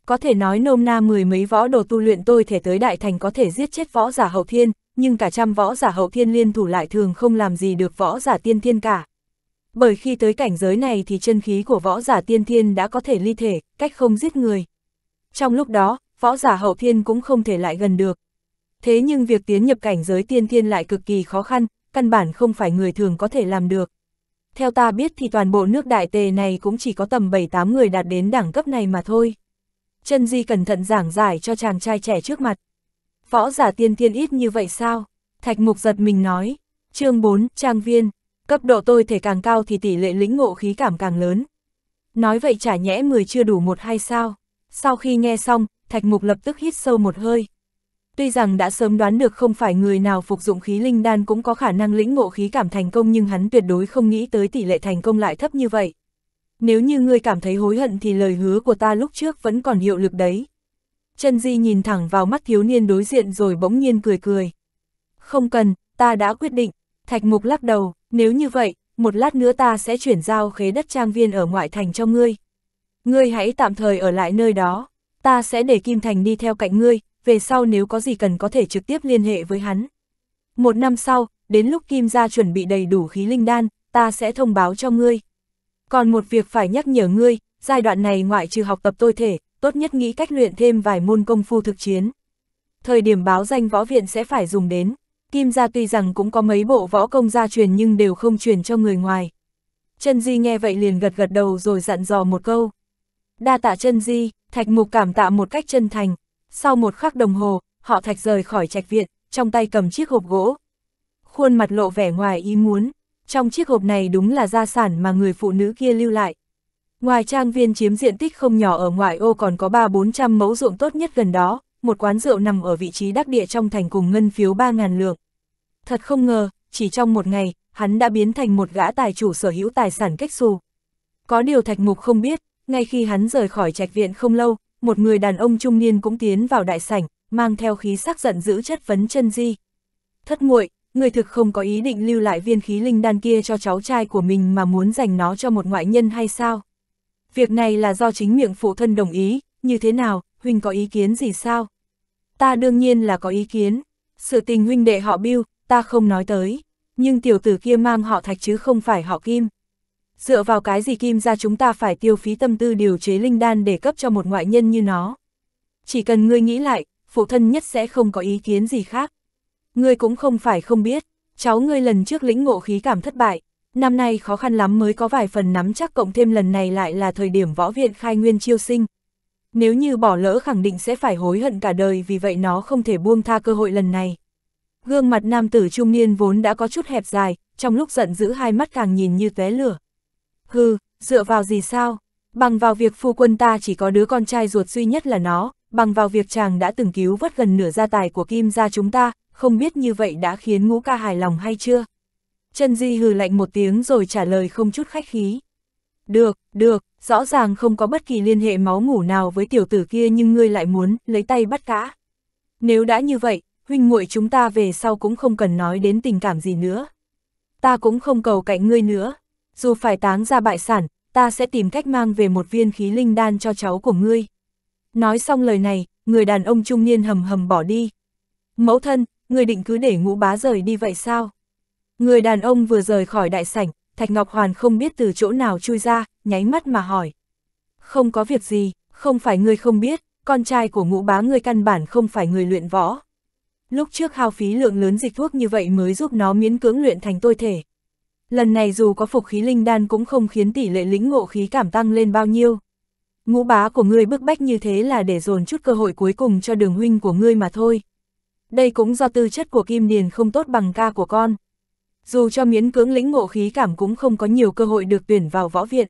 Có thể nói nôm na mười mấy võ đồ tu luyện tôi thể tới đại thành có thể giết chết võ giả hậu thiên, nhưng cả trăm võ giả hậu thiên liên thủ lại thường không làm gì được võ giả tiên thiên cả. Bởi khi tới cảnh giới này thì chân khí của võ giả tiên thiên đã có thể ly thể, cách không giết người. Trong lúc đó, võ giả hậu thiên cũng không thể lại gần được. Thế nhưng việc tiến nhập cảnh giới tiên thiên lại cực kỳ khó khăn, căn bản không phải người thường có thể làm được. Theo ta biết thì toàn bộ nước đại tề này cũng chỉ có tầm 7-8 người đạt đến đẳng cấp này mà thôi. Chân Di cẩn thận giảng giải cho chàng trai trẻ trước mặt. Võ giả tiên tiên ít như vậy sao? Thạch Mục giật mình nói. chương 4, trang viên. Cấp độ tôi thể càng cao thì tỷ lệ lĩnh ngộ khí cảm càng lớn. Nói vậy chả nhẽ 10 chưa đủ một hay sao? Sau khi nghe xong, Thạch Mục lập tức hít sâu một hơi. Tuy rằng đã sớm đoán được không phải người nào phục dụng khí linh đan cũng có khả năng lĩnh ngộ khí cảm thành công nhưng hắn tuyệt đối không nghĩ tới tỷ lệ thành công lại thấp như vậy. Nếu như ngươi cảm thấy hối hận thì lời hứa của ta lúc trước vẫn còn hiệu lực đấy. chân Di nhìn thẳng vào mắt thiếu niên đối diện rồi bỗng nhiên cười cười. Không cần, ta đã quyết định. Thạch Mục lắc đầu, nếu như vậy, một lát nữa ta sẽ chuyển giao khế đất trang viên ở ngoại thành cho ngươi. Ngươi hãy tạm thời ở lại nơi đó, ta sẽ để Kim Thành đi theo cạnh ngươi, về sau nếu có gì cần có thể trực tiếp liên hệ với hắn. Một năm sau, đến lúc Kim gia chuẩn bị đầy đủ khí linh đan, ta sẽ thông báo cho ngươi. Còn một việc phải nhắc nhở ngươi, giai đoạn này ngoại trừ học tập tôi thể, tốt nhất nghĩ cách luyện thêm vài môn công phu thực chiến. Thời điểm báo danh võ viện sẽ phải dùng đến, Kim gia tuy rằng cũng có mấy bộ võ công gia truyền nhưng đều không truyền cho người ngoài. Trân Di nghe vậy liền gật gật đầu rồi dặn dò một câu. Đa tạ Trân Di, Thạch Mục cảm tạ một cách chân thành, sau một khắc đồng hồ, họ thạch rời khỏi trạch viện, trong tay cầm chiếc hộp gỗ. Khuôn mặt lộ vẻ ngoài ý muốn, trong chiếc hộp này đúng là gia sản mà người phụ nữ kia lưu lại. Ngoài trang viên chiếm diện tích không nhỏ ở ngoại ô còn có 3-400 mẫu ruộng tốt nhất gần đó, một quán rượu nằm ở vị trí đắc địa trong thành cùng ngân phiếu 3.000 lượng. Thật không ngờ, chỉ trong một ngày, hắn đã biến thành một gã tài chủ sở hữu tài sản cách xù. Có điều Thạch Mục không biết, ngay khi hắn rời khỏi trạch viện không lâu, một người đàn ông trung niên cũng tiến vào đại sảnh, mang theo khí sắc giận dữ chất vấn chân di. Thất nguội, người thực không có ý định lưu lại viên khí linh đan kia cho cháu trai của mình mà muốn dành nó cho một ngoại nhân hay sao? Việc này là do chính miệng phụ thân đồng ý, như thế nào, huynh có ý kiến gì sao? Ta đương nhiên là có ý kiến, sự tình huynh đệ họ Bill, ta không nói tới, nhưng tiểu tử kia mang họ thạch chứ không phải họ Kim dựa vào cái gì kim ra chúng ta phải tiêu phí tâm tư điều chế linh đan để cấp cho một ngoại nhân như nó. Chỉ cần ngươi nghĩ lại, phụ thân nhất sẽ không có ý kiến gì khác. Ngươi cũng không phải không biết, cháu ngươi lần trước lĩnh ngộ khí cảm thất bại, năm nay khó khăn lắm mới có vài phần nắm chắc cộng thêm lần này lại là thời điểm võ viện khai nguyên chiêu sinh. Nếu như bỏ lỡ khẳng định sẽ phải hối hận cả đời vì vậy nó không thể buông tha cơ hội lần này. Gương mặt nam tử trung niên vốn đã có chút hẹp dài, trong lúc giận dữ hai mắt càng nhìn như tóe lửa. Hừ, dựa vào gì sao? Bằng vào việc phu quân ta chỉ có đứa con trai ruột duy nhất là nó, bằng vào việc chàng đã từng cứu vớt gần nửa gia tài của Kim gia chúng ta, không biết như vậy đã khiến ngũ ca hài lòng hay chưa? chân Di hừ lạnh một tiếng rồi trả lời không chút khách khí. Được, được, rõ ràng không có bất kỳ liên hệ máu ngủ nào với tiểu tử kia nhưng ngươi lại muốn lấy tay bắt cá. Nếu đã như vậy, huynh muội chúng ta về sau cũng không cần nói đến tình cảm gì nữa. Ta cũng không cầu cạnh ngươi nữa dù phải táng ra bại sản, ta sẽ tìm cách mang về một viên khí linh đan cho cháu của ngươi. Nói xong lời này, người đàn ông trung niên hầm hầm bỏ đi. Mẫu thân, người định cứ để ngũ bá rời đi vậy sao? Người đàn ông vừa rời khỏi đại sảnh, Thạch Ngọc Hoàn không biết từ chỗ nào chui ra, nháy mắt mà hỏi. Không có việc gì, không phải ngươi không biết, con trai của ngũ bá ngươi căn bản không phải người luyện võ. Lúc trước hao phí lượng lớn dịch thuốc như vậy mới giúp nó miễn cưỡng luyện thành tôi thể, Lần này dù có phục khí linh đan cũng không khiến tỷ lệ lĩnh ngộ khí cảm tăng lên bao nhiêu. Ngũ bá của ngươi bức bách như thế là để dồn chút cơ hội cuối cùng cho đường huynh của ngươi mà thôi. Đây cũng do tư chất của Kim Điền không tốt bằng ca của con. Dù cho miễn cưỡng lĩnh ngộ khí cảm cũng không có nhiều cơ hội được tuyển vào võ viện.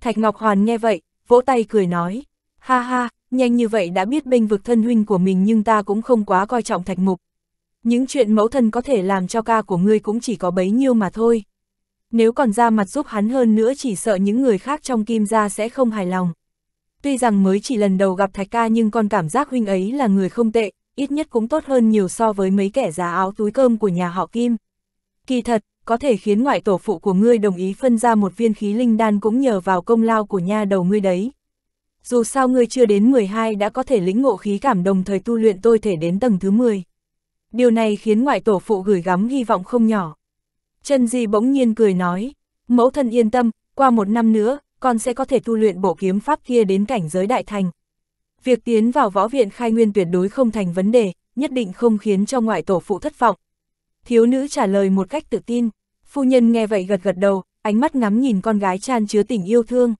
Thạch Ngọc Hoàn nghe vậy, vỗ tay cười nói. Ha ha, nhanh như vậy đã biết bênh vực thân huynh của mình nhưng ta cũng không quá coi trọng thạch mục. Những chuyện mẫu thân có thể làm cho ca của ngươi cũng chỉ có bấy nhiêu mà thôi nếu còn ra mặt giúp hắn hơn nữa chỉ sợ những người khác trong kim gia sẽ không hài lòng. Tuy rằng mới chỉ lần đầu gặp Thạch ca nhưng con cảm giác huynh ấy là người không tệ, ít nhất cũng tốt hơn nhiều so với mấy kẻ giá áo túi cơm của nhà họ Kim. Kỳ thật, có thể khiến ngoại tổ phụ của ngươi đồng ý phân ra một viên khí linh đan cũng nhờ vào công lao của nha đầu ngươi đấy. Dù sao ngươi chưa đến 12 đã có thể lĩnh ngộ khí cảm đồng thời tu luyện tôi thể đến tầng thứ 10. Điều này khiến ngoại tổ phụ gửi gắm hy vọng không nhỏ. Chân Di bỗng nhiên cười nói, mẫu thân yên tâm, qua một năm nữa, con sẽ có thể tu luyện bộ kiếm pháp kia đến cảnh giới đại thành. Việc tiến vào võ viện khai nguyên tuyệt đối không thành vấn đề, nhất định không khiến cho ngoại tổ phụ thất vọng. Thiếu nữ trả lời một cách tự tin, phu nhân nghe vậy gật gật đầu, ánh mắt ngắm nhìn con gái chan chứa tình yêu thương.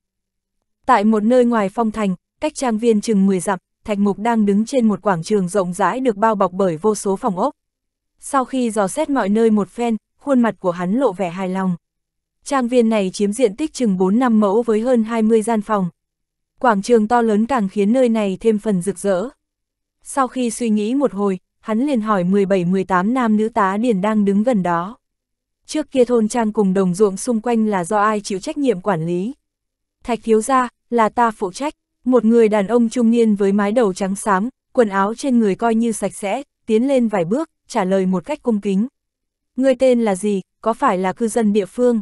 Tại một nơi ngoài phong thành, cách trang viên chừng 10 dặm, Thạch Mục đang đứng trên một quảng trường rộng rãi được bao bọc bởi vô số phòng ốc. Sau khi dò xét mọi nơi một phen, khuôn mặt của hắn lộ vẻ hài lòng. Trang viên này chiếm diện tích chừng 4 năm mẫu với hơn 20 gian phòng. Quảng trường to lớn càng khiến nơi này thêm phần rực rỡ. Sau khi suy nghĩ một hồi, hắn liền hỏi 17-18 nam nữ tá điền đang đứng gần đó. Trước kia thôn trang cùng đồng ruộng xung quanh là do ai chịu trách nhiệm quản lý. Thạch thiếu gia là ta phụ trách, một người đàn ông trung niên với mái đầu trắng xám, quần áo trên người coi như sạch sẽ, tiến lên vài bước, trả lời một cách cung kính. Ngươi tên là gì, có phải là cư dân địa phương?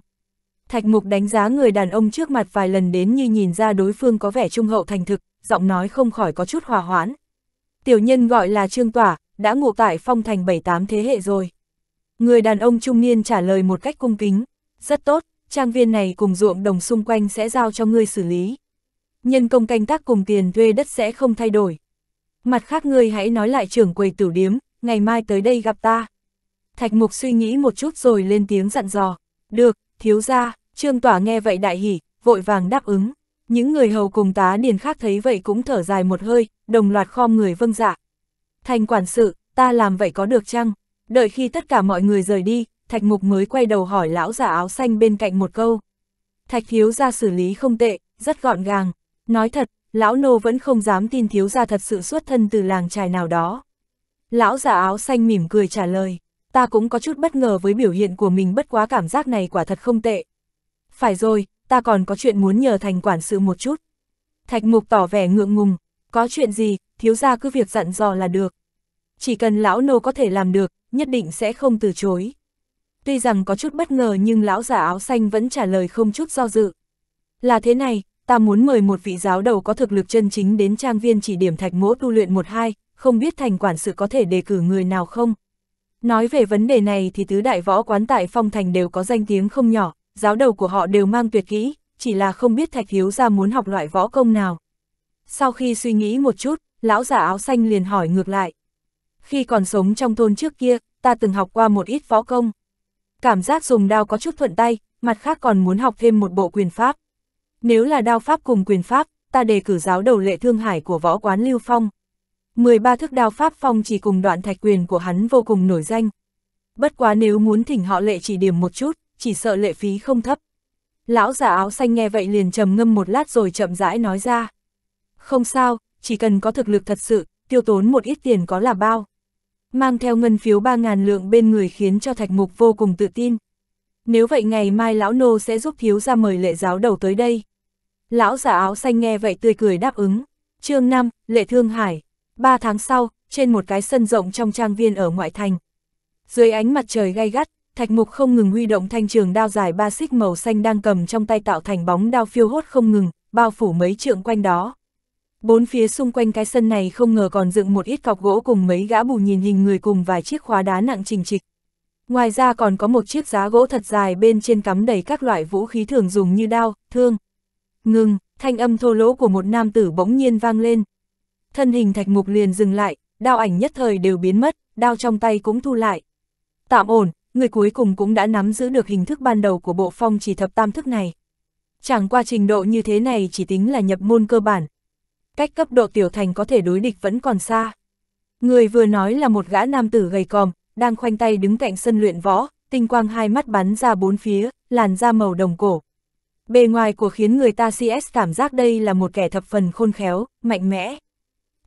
Thạch Mục đánh giá người đàn ông trước mặt vài lần đến như nhìn ra đối phương có vẻ trung hậu thành thực, giọng nói không khỏi có chút hòa hoãn. Tiểu nhân gọi là Trương Tỏa, đã ngụ tại phong thành 7-8 thế hệ rồi. Người đàn ông trung niên trả lời một cách cung kính. Rất tốt, trang viên này cùng ruộng đồng xung quanh sẽ giao cho ngươi xử lý. Nhân công canh tác cùng tiền thuê đất sẽ không thay đổi. Mặt khác ngươi hãy nói lại trưởng quầy tử điếm, ngày mai tới đây gặp ta. Thạch Mục suy nghĩ một chút rồi lên tiếng dặn dò. Được, thiếu ra, Trương Tỏa nghe vậy đại hỉ, vội vàng đáp ứng. Những người hầu cùng tá điền khác thấy vậy cũng thở dài một hơi, đồng loạt khom người vâng dạ. Thành quản sự, ta làm vậy có được chăng? Đợi khi tất cả mọi người rời đi, Thạch Mục mới quay đầu hỏi lão giả áo xanh bên cạnh một câu. Thạch thiếu ra xử lý không tệ, rất gọn gàng. Nói thật, lão nô vẫn không dám tin thiếu ra thật sự xuất thân từ làng trài nào đó. Lão giả áo xanh mỉm cười trả lời ta cũng có chút bất ngờ với biểu hiện của mình bất quá cảm giác này quả thật không tệ. Phải rồi, ta còn có chuyện muốn nhờ thành quản sự một chút. Thạch mục tỏ vẻ ngượng ngùng, có chuyện gì, thiếu ra cứ việc dặn dò là được. Chỉ cần lão nô có thể làm được, nhất định sẽ không từ chối. Tuy rằng có chút bất ngờ nhưng lão giả áo xanh vẫn trả lời không chút do dự. Là thế này, ta muốn mời một vị giáo đầu có thực lực chân chính đến trang viên chỉ điểm thạch mỗ tu luyện một hai, không biết thành quản sự có thể đề cử người nào không? Nói về vấn đề này thì tứ đại võ quán tại phong thành đều có danh tiếng không nhỏ, giáo đầu của họ đều mang tuyệt kỹ, chỉ là không biết thạch hiếu ra muốn học loại võ công nào. Sau khi suy nghĩ một chút, lão giả áo xanh liền hỏi ngược lại. Khi còn sống trong thôn trước kia, ta từng học qua một ít võ công. Cảm giác dùng đao có chút thuận tay, mặt khác còn muốn học thêm một bộ quyền pháp. Nếu là đao pháp cùng quyền pháp, ta đề cử giáo đầu lệ thương hải của võ quán Lưu Phong. 13 thước đao pháp phong chỉ cùng đoạn thạch quyền của hắn vô cùng nổi danh. Bất quá nếu muốn thỉnh họ lệ chỉ điểm một chút, chỉ sợ lệ phí không thấp. Lão giả áo xanh nghe vậy liền trầm ngâm một lát rồi chậm rãi nói ra. Không sao, chỉ cần có thực lực thật sự, tiêu tốn một ít tiền có là bao. Mang theo ngân phiếu 3.000 lượng bên người khiến cho thạch mục vô cùng tự tin. Nếu vậy ngày mai lão nô sẽ giúp thiếu ra mời lệ giáo đầu tới đây. Lão giả áo xanh nghe vậy tươi cười đáp ứng. chương 5, lệ thương hải. Ba tháng sau, trên một cái sân rộng trong trang viên ở ngoại thành. Dưới ánh mặt trời gay gắt, Thạch Mục không ngừng huy động thanh trường đao dài ba xích màu xanh đang cầm trong tay tạo thành bóng đao phiêu hốt không ngừng, bao phủ mấy trượng quanh đó. Bốn phía xung quanh cái sân này không ngờ còn dựng một ít cọc gỗ cùng mấy gã bù nhìn hình người cùng vài chiếc khóa đá nặng trình trịch. Ngoài ra còn có một chiếc giá gỗ thật dài bên trên cắm đầy các loại vũ khí thường dùng như đao, thương. Ngừng, thanh âm thô lỗ của một nam tử bỗng nhiên vang lên, thân hình thạch mục liền dừng lại, đao ảnh nhất thời đều biến mất, đao trong tay cũng thu lại. Tạm ổn, người cuối cùng cũng đã nắm giữ được hình thức ban đầu của bộ phong chỉ thập tam thức này. Chẳng qua trình độ như thế này chỉ tính là nhập môn cơ bản. Cách cấp độ tiểu thành có thể đối địch vẫn còn xa. Người vừa nói là một gã nam tử gầy còm, đang khoanh tay đứng cạnh sân luyện võ, tinh quang hai mắt bắn ra bốn phía, làn da màu đồng cổ. Bề ngoài của khiến người ta CS cảm giác đây là một kẻ thập phần khôn khéo, mạnh mẽ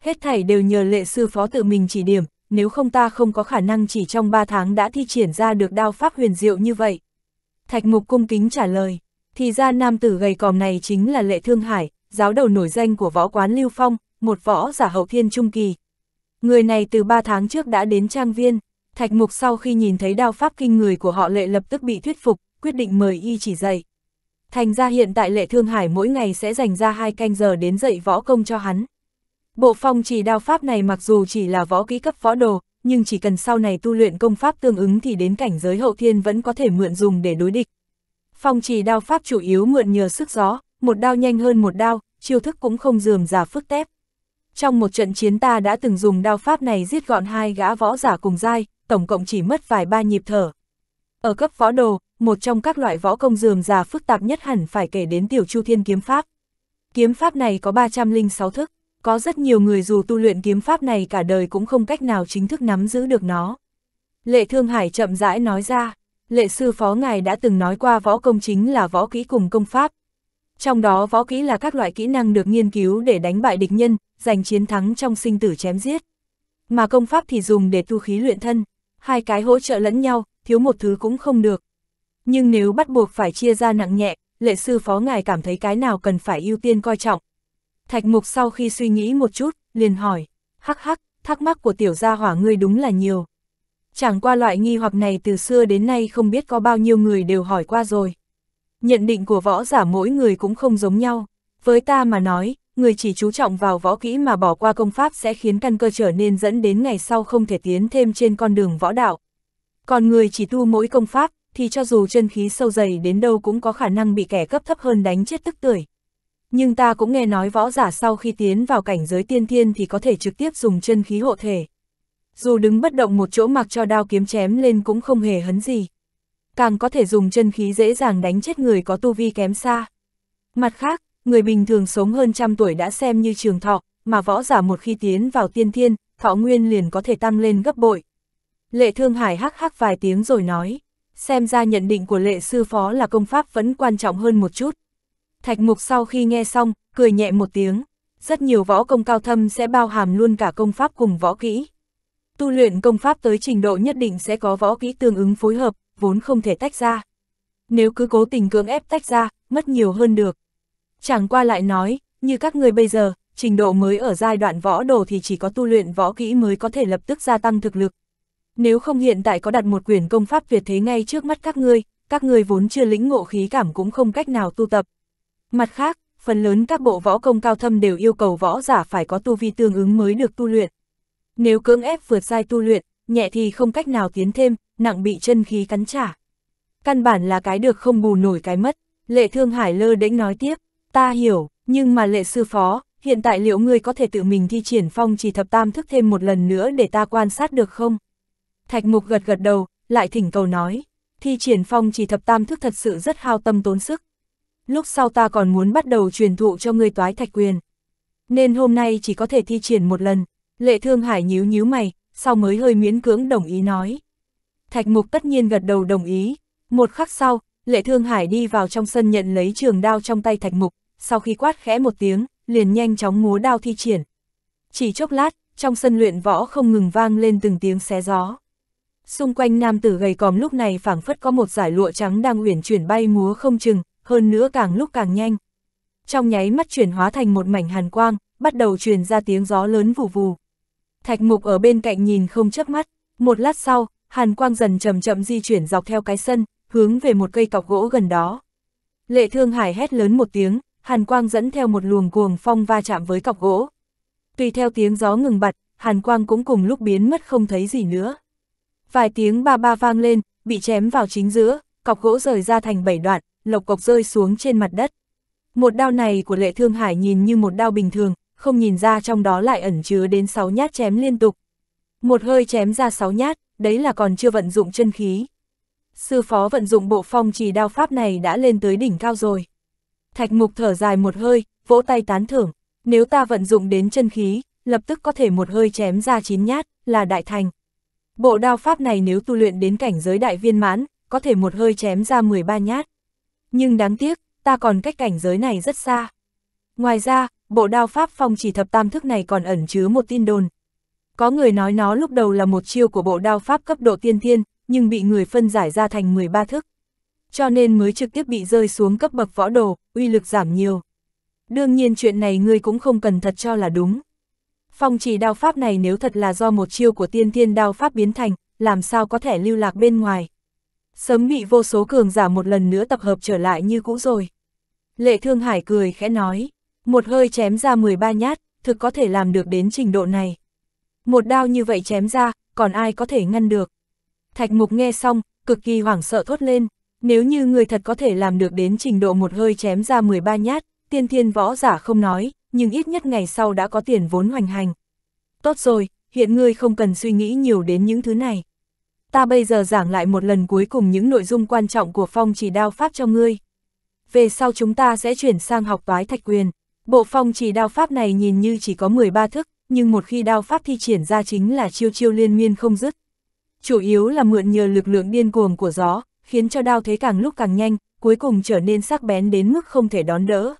hết thảy đều nhờ lệ sư phó tự mình chỉ điểm, nếu không ta không có khả năng chỉ trong 3 tháng đã thi triển ra được đao pháp huyền diệu như vậy. Thạch mục cung kính trả lời, thì ra nam tử gầy còm này chính là lệ thương hải, giáo đầu nổi danh của võ quán Lưu Phong, một võ giả hậu thiên trung kỳ. Người này từ 3 tháng trước đã đến trang viên, thạch mục sau khi nhìn thấy đao pháp kinh người của họ lệ lập tức bị thuyết phục, quyết định mời y chỉ dạy. Thành ra hiện tại lệ thương hải mỗi ngày sẽ dành ra hai canh giờ đến dạy võ công cho hắn. Bộ phong trì đao pháp này mặc dù chỉ là võ kỹ cấp võ đồ, nhưng chỉ cần sau này tu luyện công pháp tương ứng thì đến cảnh giới hậu thiên vẫn có thể mượn dùng để đối địch. Phong trì đao pháp chủ yếu mượn nhờ sức gió, một đao nhanh hơn một đao, chiêu thức cũng không dườm giả phức tép. Trong một trận chiến ta đã từng dùng đao pháp này giết gọn hai gã võ giả cùng dai, tổng cộng chỉ mất vài ba nhịp thở. Ở cấp võ đồ, một trong các loại võ công dườm già phức tạp nhất hẳn phải kể đến tiểu chu thiên kiếm pháp. Kiếm pháp này có 306 thức. Có rất nhiều người dù tu luyện kiếm pháp này cả đời cũng không cách nào chính thức nắm giữ được nó. Lệ Thương Hải chậm rãi nói ra, lệ sư phó ngài đã từng nói qua võ công chính là võ kỹ cùng công pháp. Trong đó võ kỹ là các loại kỹ năng được nghiên cứu để đánh bại địch nhân, giành chiến thắng trong sinh tử chém giết. Mà công pháp thì dùng để tu khí luyện thân, hai cái hỗ trợ lẫn nhau, thiếu một thứ cũng không được. Nhưng nếu bắt buộc phải chia ra nặng nhẹ, lệ sư phó ngài cảm thấy cái nào cần phải ưu tiên coi trọng, Thạch Mục sau khi suy nghĩ một chút, liền hỏi, hắc hắc, thắc mắc của tiểu gia hỏa ngươi đúng là nhiều. Chẳng qua loại nghi hoặc này từ xưa đến nay không biết có bao nhiêu người đều hỏi qua rồi. Nhận định của võ giả mỗi người cũng không giống nhau. Với ta mà nói, người chỉ chú trọng vào võ kỹ mà bỏ qua công pháp sẽ khiến căn cơ trở nên dẫn đến ngày sau không thể tiến thêm trên con đường võ đạo. Còn người chỉ tu mỗi công pháp, thì cho dù chân khí sâu dày đến đâu cũng có khả năng bị kẻ cấp thấp hơn đánh chết tức tưởi. Nhưng ta cũng nghe nói võ giả sau khi tiến vào cảnh giới tiên thiên thì có thể trực tiếp dùng chân khí hộ thể. Dù đứng bất động một chỗ mặc cho đao kiếm chém lên cũng không hề hấn gì. Càng có thể dùng chân khí dễ dàng đánh chết người có tu vi kém xa. Mặt khác, người bình thường sống hơn trăm tuổi đã xem như trường thọ, mà võ giả một khi tiến vào tiên thiên, thọ nguyên liền có thể tăng lên gấp bội. Lệ Thương Hải hắc hắc vài tiếng rồi nói, xem ra nhận định của lệ sư phó là công pháp vẫn quan trọng hơn một chút. Thạch Mục sau khi nghe xong, cười nhẹ một tiếng. Rất nhiều võ công cao thâm sẽ bao hàm luôn cả công pháp cùng võ kỹ. Tu luyện công pháp tới trình độ nhất định sẽ có võ kỹ tương ứng phối hợp, vốn không thể tách ra. Nếu cứ cố tình cưỡng ép tách ra, mất nhiều hơn được. Chẳng qua lại nói, như các người bây giờ, trình độ mới ở giai đoạn võ đồ thì chỉ có tu luyện võ kỹ mới có thể lập tức gia tăng thực lực. Nếu không hiện tại có đặt một quyển công pháp việt thế ngay trước mắt các ngươi, các ngươi vốn chưa lĩnh ngộ khí cảm cũng không cách nào tu tập. Mặt khác, phần lớn các bộ võ công cao thâm đều yêu cầu võ giả phải có tu vi tương ứng mới được tu luyện. Nếu cưỡng ép vượt sai tu luyện, nhẹ thì không cách nào tiến thêm, nặng bị chân khí cắn trả. Căn bản là cái được không bù nổi cái mất, lệ thương hải lơ đễnh nói tiếp, ta hiểu, nhưng mà lệ sư phó, hiện tại liệu ngươi có thể tự mình thi triển phong chỉ thập tam thức thêm một lần nữa để ta quan sát được không? Thạch mục gật gật đầu, lại thỉnh cầu nói, thi triển phong chỉ thập tam thức thật sự rất hao tâm tốn sức, lúc sau ta còn muốn bắt đầu truyền thụ cho ngươi toái thạch quyền. Nên hôm nay chỉ có thể thi triển một lần, lệ thương hải nhíu nhíu mày, sau mới hơi miễn cưỡng đồng ý nói. Thạch mục tất nhiên gật đầu đồng ý, một khắc sau, lệ thương hải đi vào trong sân nhận lấy trường đao trong tay thạch mục, sau khi quát khẽ một tiếng, liền nhanh chóng múa đao thi triển. Chỉ chốc lát, trong sân luyện võ không ngừng vang lên từng tiếng xé gió. Xung quanh nam tử gầy còm lúc này phảng phất có một giải lụa trắng đang uyển chuyển bay múa không chừng, hơn nữa càng lúc càng nhanh. Trong nháy mắt chuyển hóa thành một mảnh hàn quang, bắt đầu truyền ra tiếng gió lớn vù vù. Thạch mục ở bên cạnh nhìn không chớp mắt, một lát sau, hàn quang dần chậm chậm di chuyển dọc theo cái sân, hướng về một cây cọc gỗ gần đó. Lệ Thương Hải hét lớn một tiếng, hàn quang dẫn theo một luồng cuồng phong va chạm với cọc gỗ. Tùy theo tiếng gió ngừng bật hàn quang cũng cùng lúc biến mất không thấy gì nữa. Vài tiếng ba ba vang lên, bị chém vào chính giữa, cọc gỗ rời ra thành bảy đoạn, lộc cọc rơi xuống trên mặt đất. Một đao này của lệ thương hải nhìn như một đao bình thường, không nhìn ra trong đó lại ẩn chứa đến 6 nhát chém liên tục. Một hơi chém ra 6 nhát, đấy là còn chưa vận dụng chân khí. Sư phó vận dụng bộ phong trì đao pháp này đã lên tới đỉnh cao rồi. Thạch mục thở dài một hơi, vỗ tay tán thưởng. Nếu ta vận dụng đến chân khí, lập tức có thể một hơi chém ra 9 nhát, là đại thành. Bộ đao pháp này nếu tu luyện đến cảnh giới đại viên mãn, có thể một hơi chém ra 13 nhát. Nhưng đáng tiếc, ta còn cách cảnh giới này rất xa. Ngoài ra, bộ đao pháp phong chỉ thập tam thức này còn ẩn chứa một tin đồn. Có người nói nó lúc đầu là một chiêu của bộ đao pháp cấp độ tiên thiên, nhưng bị người phân giải ra thành 13 thức. Cho nên mới trực tiếp bị rơi xuống cấp bậc võ đồ, uy lực giảm nhiều. Đương nhiên chuyện này ngươi cũng không cần thật cho là đúng. Phong chỉ đao pháp này nếu thật là do một chiêu của tiên thiên đao pháp biến thành, làm sao có thể lưu lạc bên ngoài. Sớm bị vô số cường giả một lần nữa tập hợp trở lại như cũ rồi. Lệ Thương Hải cười khẽ nói, một hơi chém ra 13 nhát, thực có thể làm được đến trình độ này. Một đao như vậy chém ra, còn ai có thể ngăn được. Thạch Mục nghe xong, cực kỳ hoảng sợ thốt lên, nếu như người thật có thể làm được đến trình độ một hơi chém ra 13 nhát, tiên thiên võ giả không nói, nhưng ít nhất ngày sau đã có tiền vốn hoành hành. Tốt rồi, hiện ngươi không cần suy nghĩ nhiều đến những thứ này ta bây giờ giảng lại một lần cuối cùng những nội dung quan trọng của phong chỉ đao pháp cho ngươi. Về sau chúng ta sẽ chuyển sang học toái thạch quyền. Bộ phong chỉ đao pháp này nhìn như chỉ có 13 thức, nhưng một khi đao pháp thi triển ra chính là chiêu chiêu liên miên không dứt. Chủ yếu là mượn nhờ lực lượng điên cuồng của gió, khiến cho đao thế càng lúc càng nhanh, cuối cùng trở nên sắc bén đến mức không thể đón đỡ.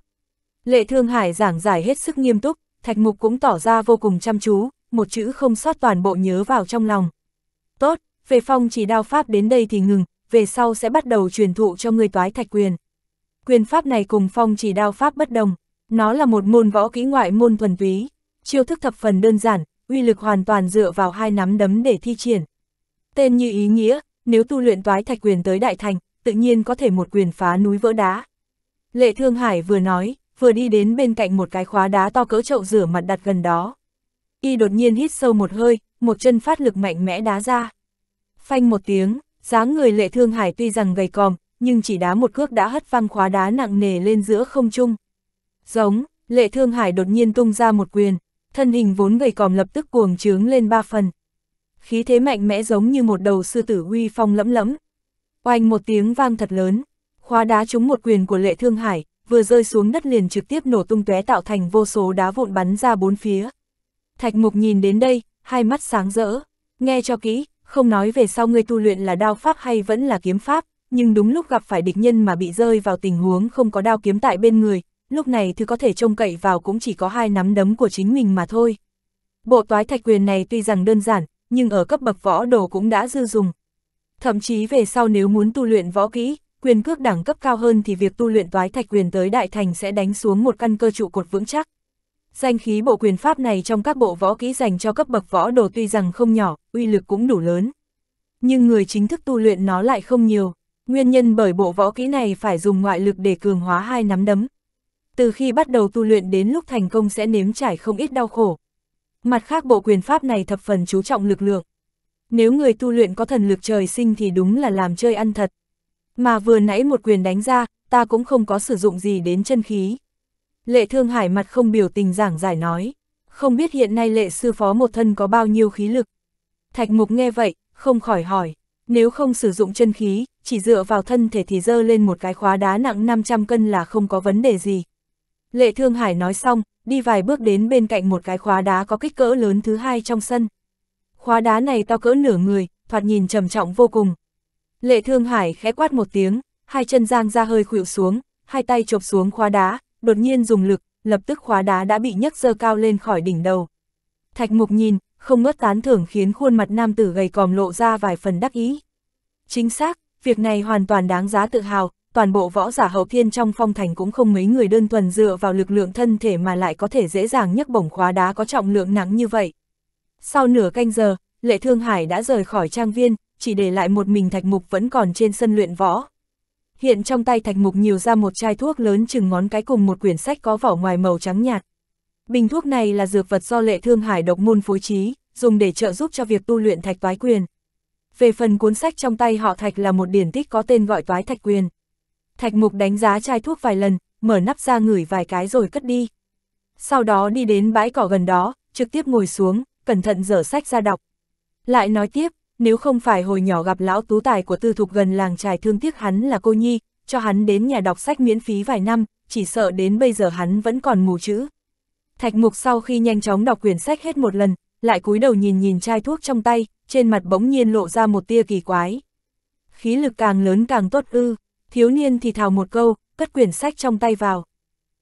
Lệ Thương Hải giảng giải hết sức nghiêm túc, Thạch Mục cũng tỏ ra vô cùng chăm chú, một chữ không sót toàn bộ nhớ vào trong lòng. Tốt, về phong chỉ đao pháp đến đây thì ngừng, về sau sẽ bắt đầu truyền thụ cho người toái thạch quyền. Quyền pháp này cùng phong chỉ đao pháp bất đồng, nó là một môn võ kỹ ngoại môn thuần túy, chiêu thức thập phần đơn giản, uy lực hoàn toàn dựa vào hai nắm đấm để thi triển. Tên như ý nghĩa, nếu tu luyện toái thạch quyền tới đại thành, tự nhiên có thể một quyền phá núi vỡ đá. Lệ Thương Hải vừa nói, vừa đi đến bên cạnh một cái khóa đá to cỡ chậu rửa mặt đặt gần đó. Y đột nhiên hít sâu một hơi, một chân phát lực mạnh mẽ đá ra. Phanh một tiếng, dáng người lệ thương hải tuy rằng gầy còm, nhưng chỉ đá một cước đã hất văng khóa đá nặng nề lên giữa không trung. Giống, lệ thương hải đột nhiên tung ra một quyền, thân hình vốn gầy còm lập tức cuồng trướng lên ba phần. Khí thế mạnh mẽ giống như một đầu sư tử uy phong lẫm lẫm. Oanh một tiếng vang thật lớn, khóa đá trúng một quyền của lệ thương hải, vừa rơi xuống đất liền trực tiếp nổ tung tóe tạo thành vô số đá vụn bắn ra bốn phía. Thạch mục nhìn đến đây, hai mắt sáng rỡ, nghe cho kỹ, không nói về sau ngươi tu luyện là đao pháp hay vẫn là kiếm pháp, nhưng đúng lúc gặp phải địch nhân mà bị rơi vào tình huống không có đao kiếm tại bên người, lúc này thứ có thể trông cậy vào cũng chỉ có hai nắm đấm của chính mình mà thôi. Bộ toái thạch quyền này tuy rằng đơn giản, nhưng ở cấp bậc võ đồ cũng đã dư dùng. Thậm chí về sau nếu muốn tu luyện võ kỹ, quyền cước đẳng cấp cao hơn thì việc tu luyện toái thạch quyền tới đại thành sẽ đánh xuống một căn cơ trụ cột vững chắc. Danh khí bộ quyền pháp này trong các bộ võ kỹ dành cho cấp bậc võ đồ tuy rằng không nhỏ, uy lực cũng đủ lớn. Nhưng người chính thức tu luyện nó lại không nhiều, nguyên nhân bởi bộ võ kỹ này phải dùng ngoại lực để cường hóa hai nắm đấm. Từ khi bắt đầu tu luyện đến lúc thành công sẽ nếm trải không ít đau khổ. Mặt khác bộ quyền pháp này thập phần chú trọng lực lượng. Nếu người tu luyện có thần lực trời sinh thì đúng là làm chơi ăn thật. Mà vừa nãy một quyền đánh ra, ta cũng không có sử dụng gì đến chân khí. Lệ Thương Hải mặt không biểu tình giảng giải nói, không biết hiện nay lệ sư phó một thân có bao nhiêu khí lực. Thạch Mục nghe vậy, không khỏi hỏi, nếu không sử dụng chân khí, chỉ dựa vào thân thể thì dơ lên một cái khóa đá nặng 500 cân là không có vấn đề gì. Lệ Thương Hải nói xong, đi vài bước đến bên cạnh một cái khóa đá có kích cỡ lớn thứ hai trong sân. Khóa đá này to cỡ nửa người, thoạt nhìn trầm trọng vô cùng. Lệ Thương Hải khẽ quát một tiếng, hai chân giang ra hơi khuỵu xuống, hai tay chộp xuống khóa đá, đột nhiên dùng lực, lập tức khóa đá đã bị nhấc dơ cao lên khỏi đỉnh đầu. Thạch mục nhìn, không ngớt tán thưởng khiến khuôn mặt nam tử gầy còm lộ ra vài phần đắc ý. Chính xác, việc này hoàn toàn đáng giá tự hào, toàn bộ võ giả hậu thiên trong phong thành cũng không mấy người đơn thuần dựa vào lực lượng thân thể mà lại có thể dễ dàng nhấc bổng khóa đá có trọng lượng nặng như vậy. Sau nửa canh giờ, Lệ Thương Hải đã rời khỏi trang viên, chỉ để lại một mình thạch mục vẫn còn trên sân luyện võ hiện trong tay Thạch Mục nhiều ra một chai thuốc lớn chừng ngón cái cùng một quyển sách có vỏ ngoài màu trắng nhạt. Bình thuốc này là dược vật do lệ thương hải độc môn phối trí, dùng để trợ giúp cho việc tu luyện thạch toái quyền. Về phần cuốn sách trong tay họ Thạch là một điển tích có tên gọi toái thạch quyền. Thạch Mục đánh giá chai thuốc vài lần, mở nắp ra ngửi vài cái rồi cất đi. Sau đó đi đến bãi cỏ gần đó, trực tiếp ngồi xuống, cẩn thận dở sách ra đọc. Lại nói tiếp, nếu không phải hồi nhỏ gặp lão tú tài của tư thục gần làng trài thương tiếc hắn là cô nhi, cho hắn đến nhà đọc sách miễn phí vài năm, chỉ sợ đến bây giờ hắn vẫn còn mù chữ. Thạch mục sau khi nhanh chóng đọc quyển sách hết một lần, lại cúi đầu nhìn nhìn chai thuốc trong tay, trên mặt bỗng nhiên lộ ra một tia kỳ quái. Khí lực càng lớn càng tốt ư, thiếu niên thì thào một câu, cất quyển sách trong tay vào.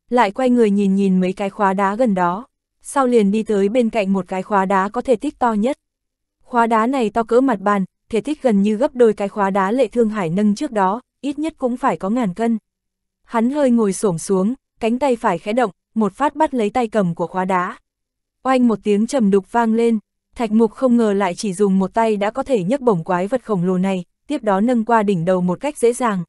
Lại quay người nhìn nhìn mấy cái khóa đá gần đó, sau liền đi tới bên cạnh một cái khóa đá có thể tích to nhất. Khóa đá này to cỡ mặt bàn, thể tích gần như gấp đôi cái khóa đá lệ thương hải nâng trước đó, ít nhất cũng phải có ngàn cân. Hắn hơi ngồi xổm xuống, cánh tay phải khẽ động, một phát bắt lấy tay cầm của khóa đá. Oanh một tiếng trầm đục vang lên, thạch mục không ngờ lại chỉ dùng một tay đã có thể nhấc bổng quái vật khổng lồ này, tiếp đó nâng qua đỉnh đầu một cách dễ dàng.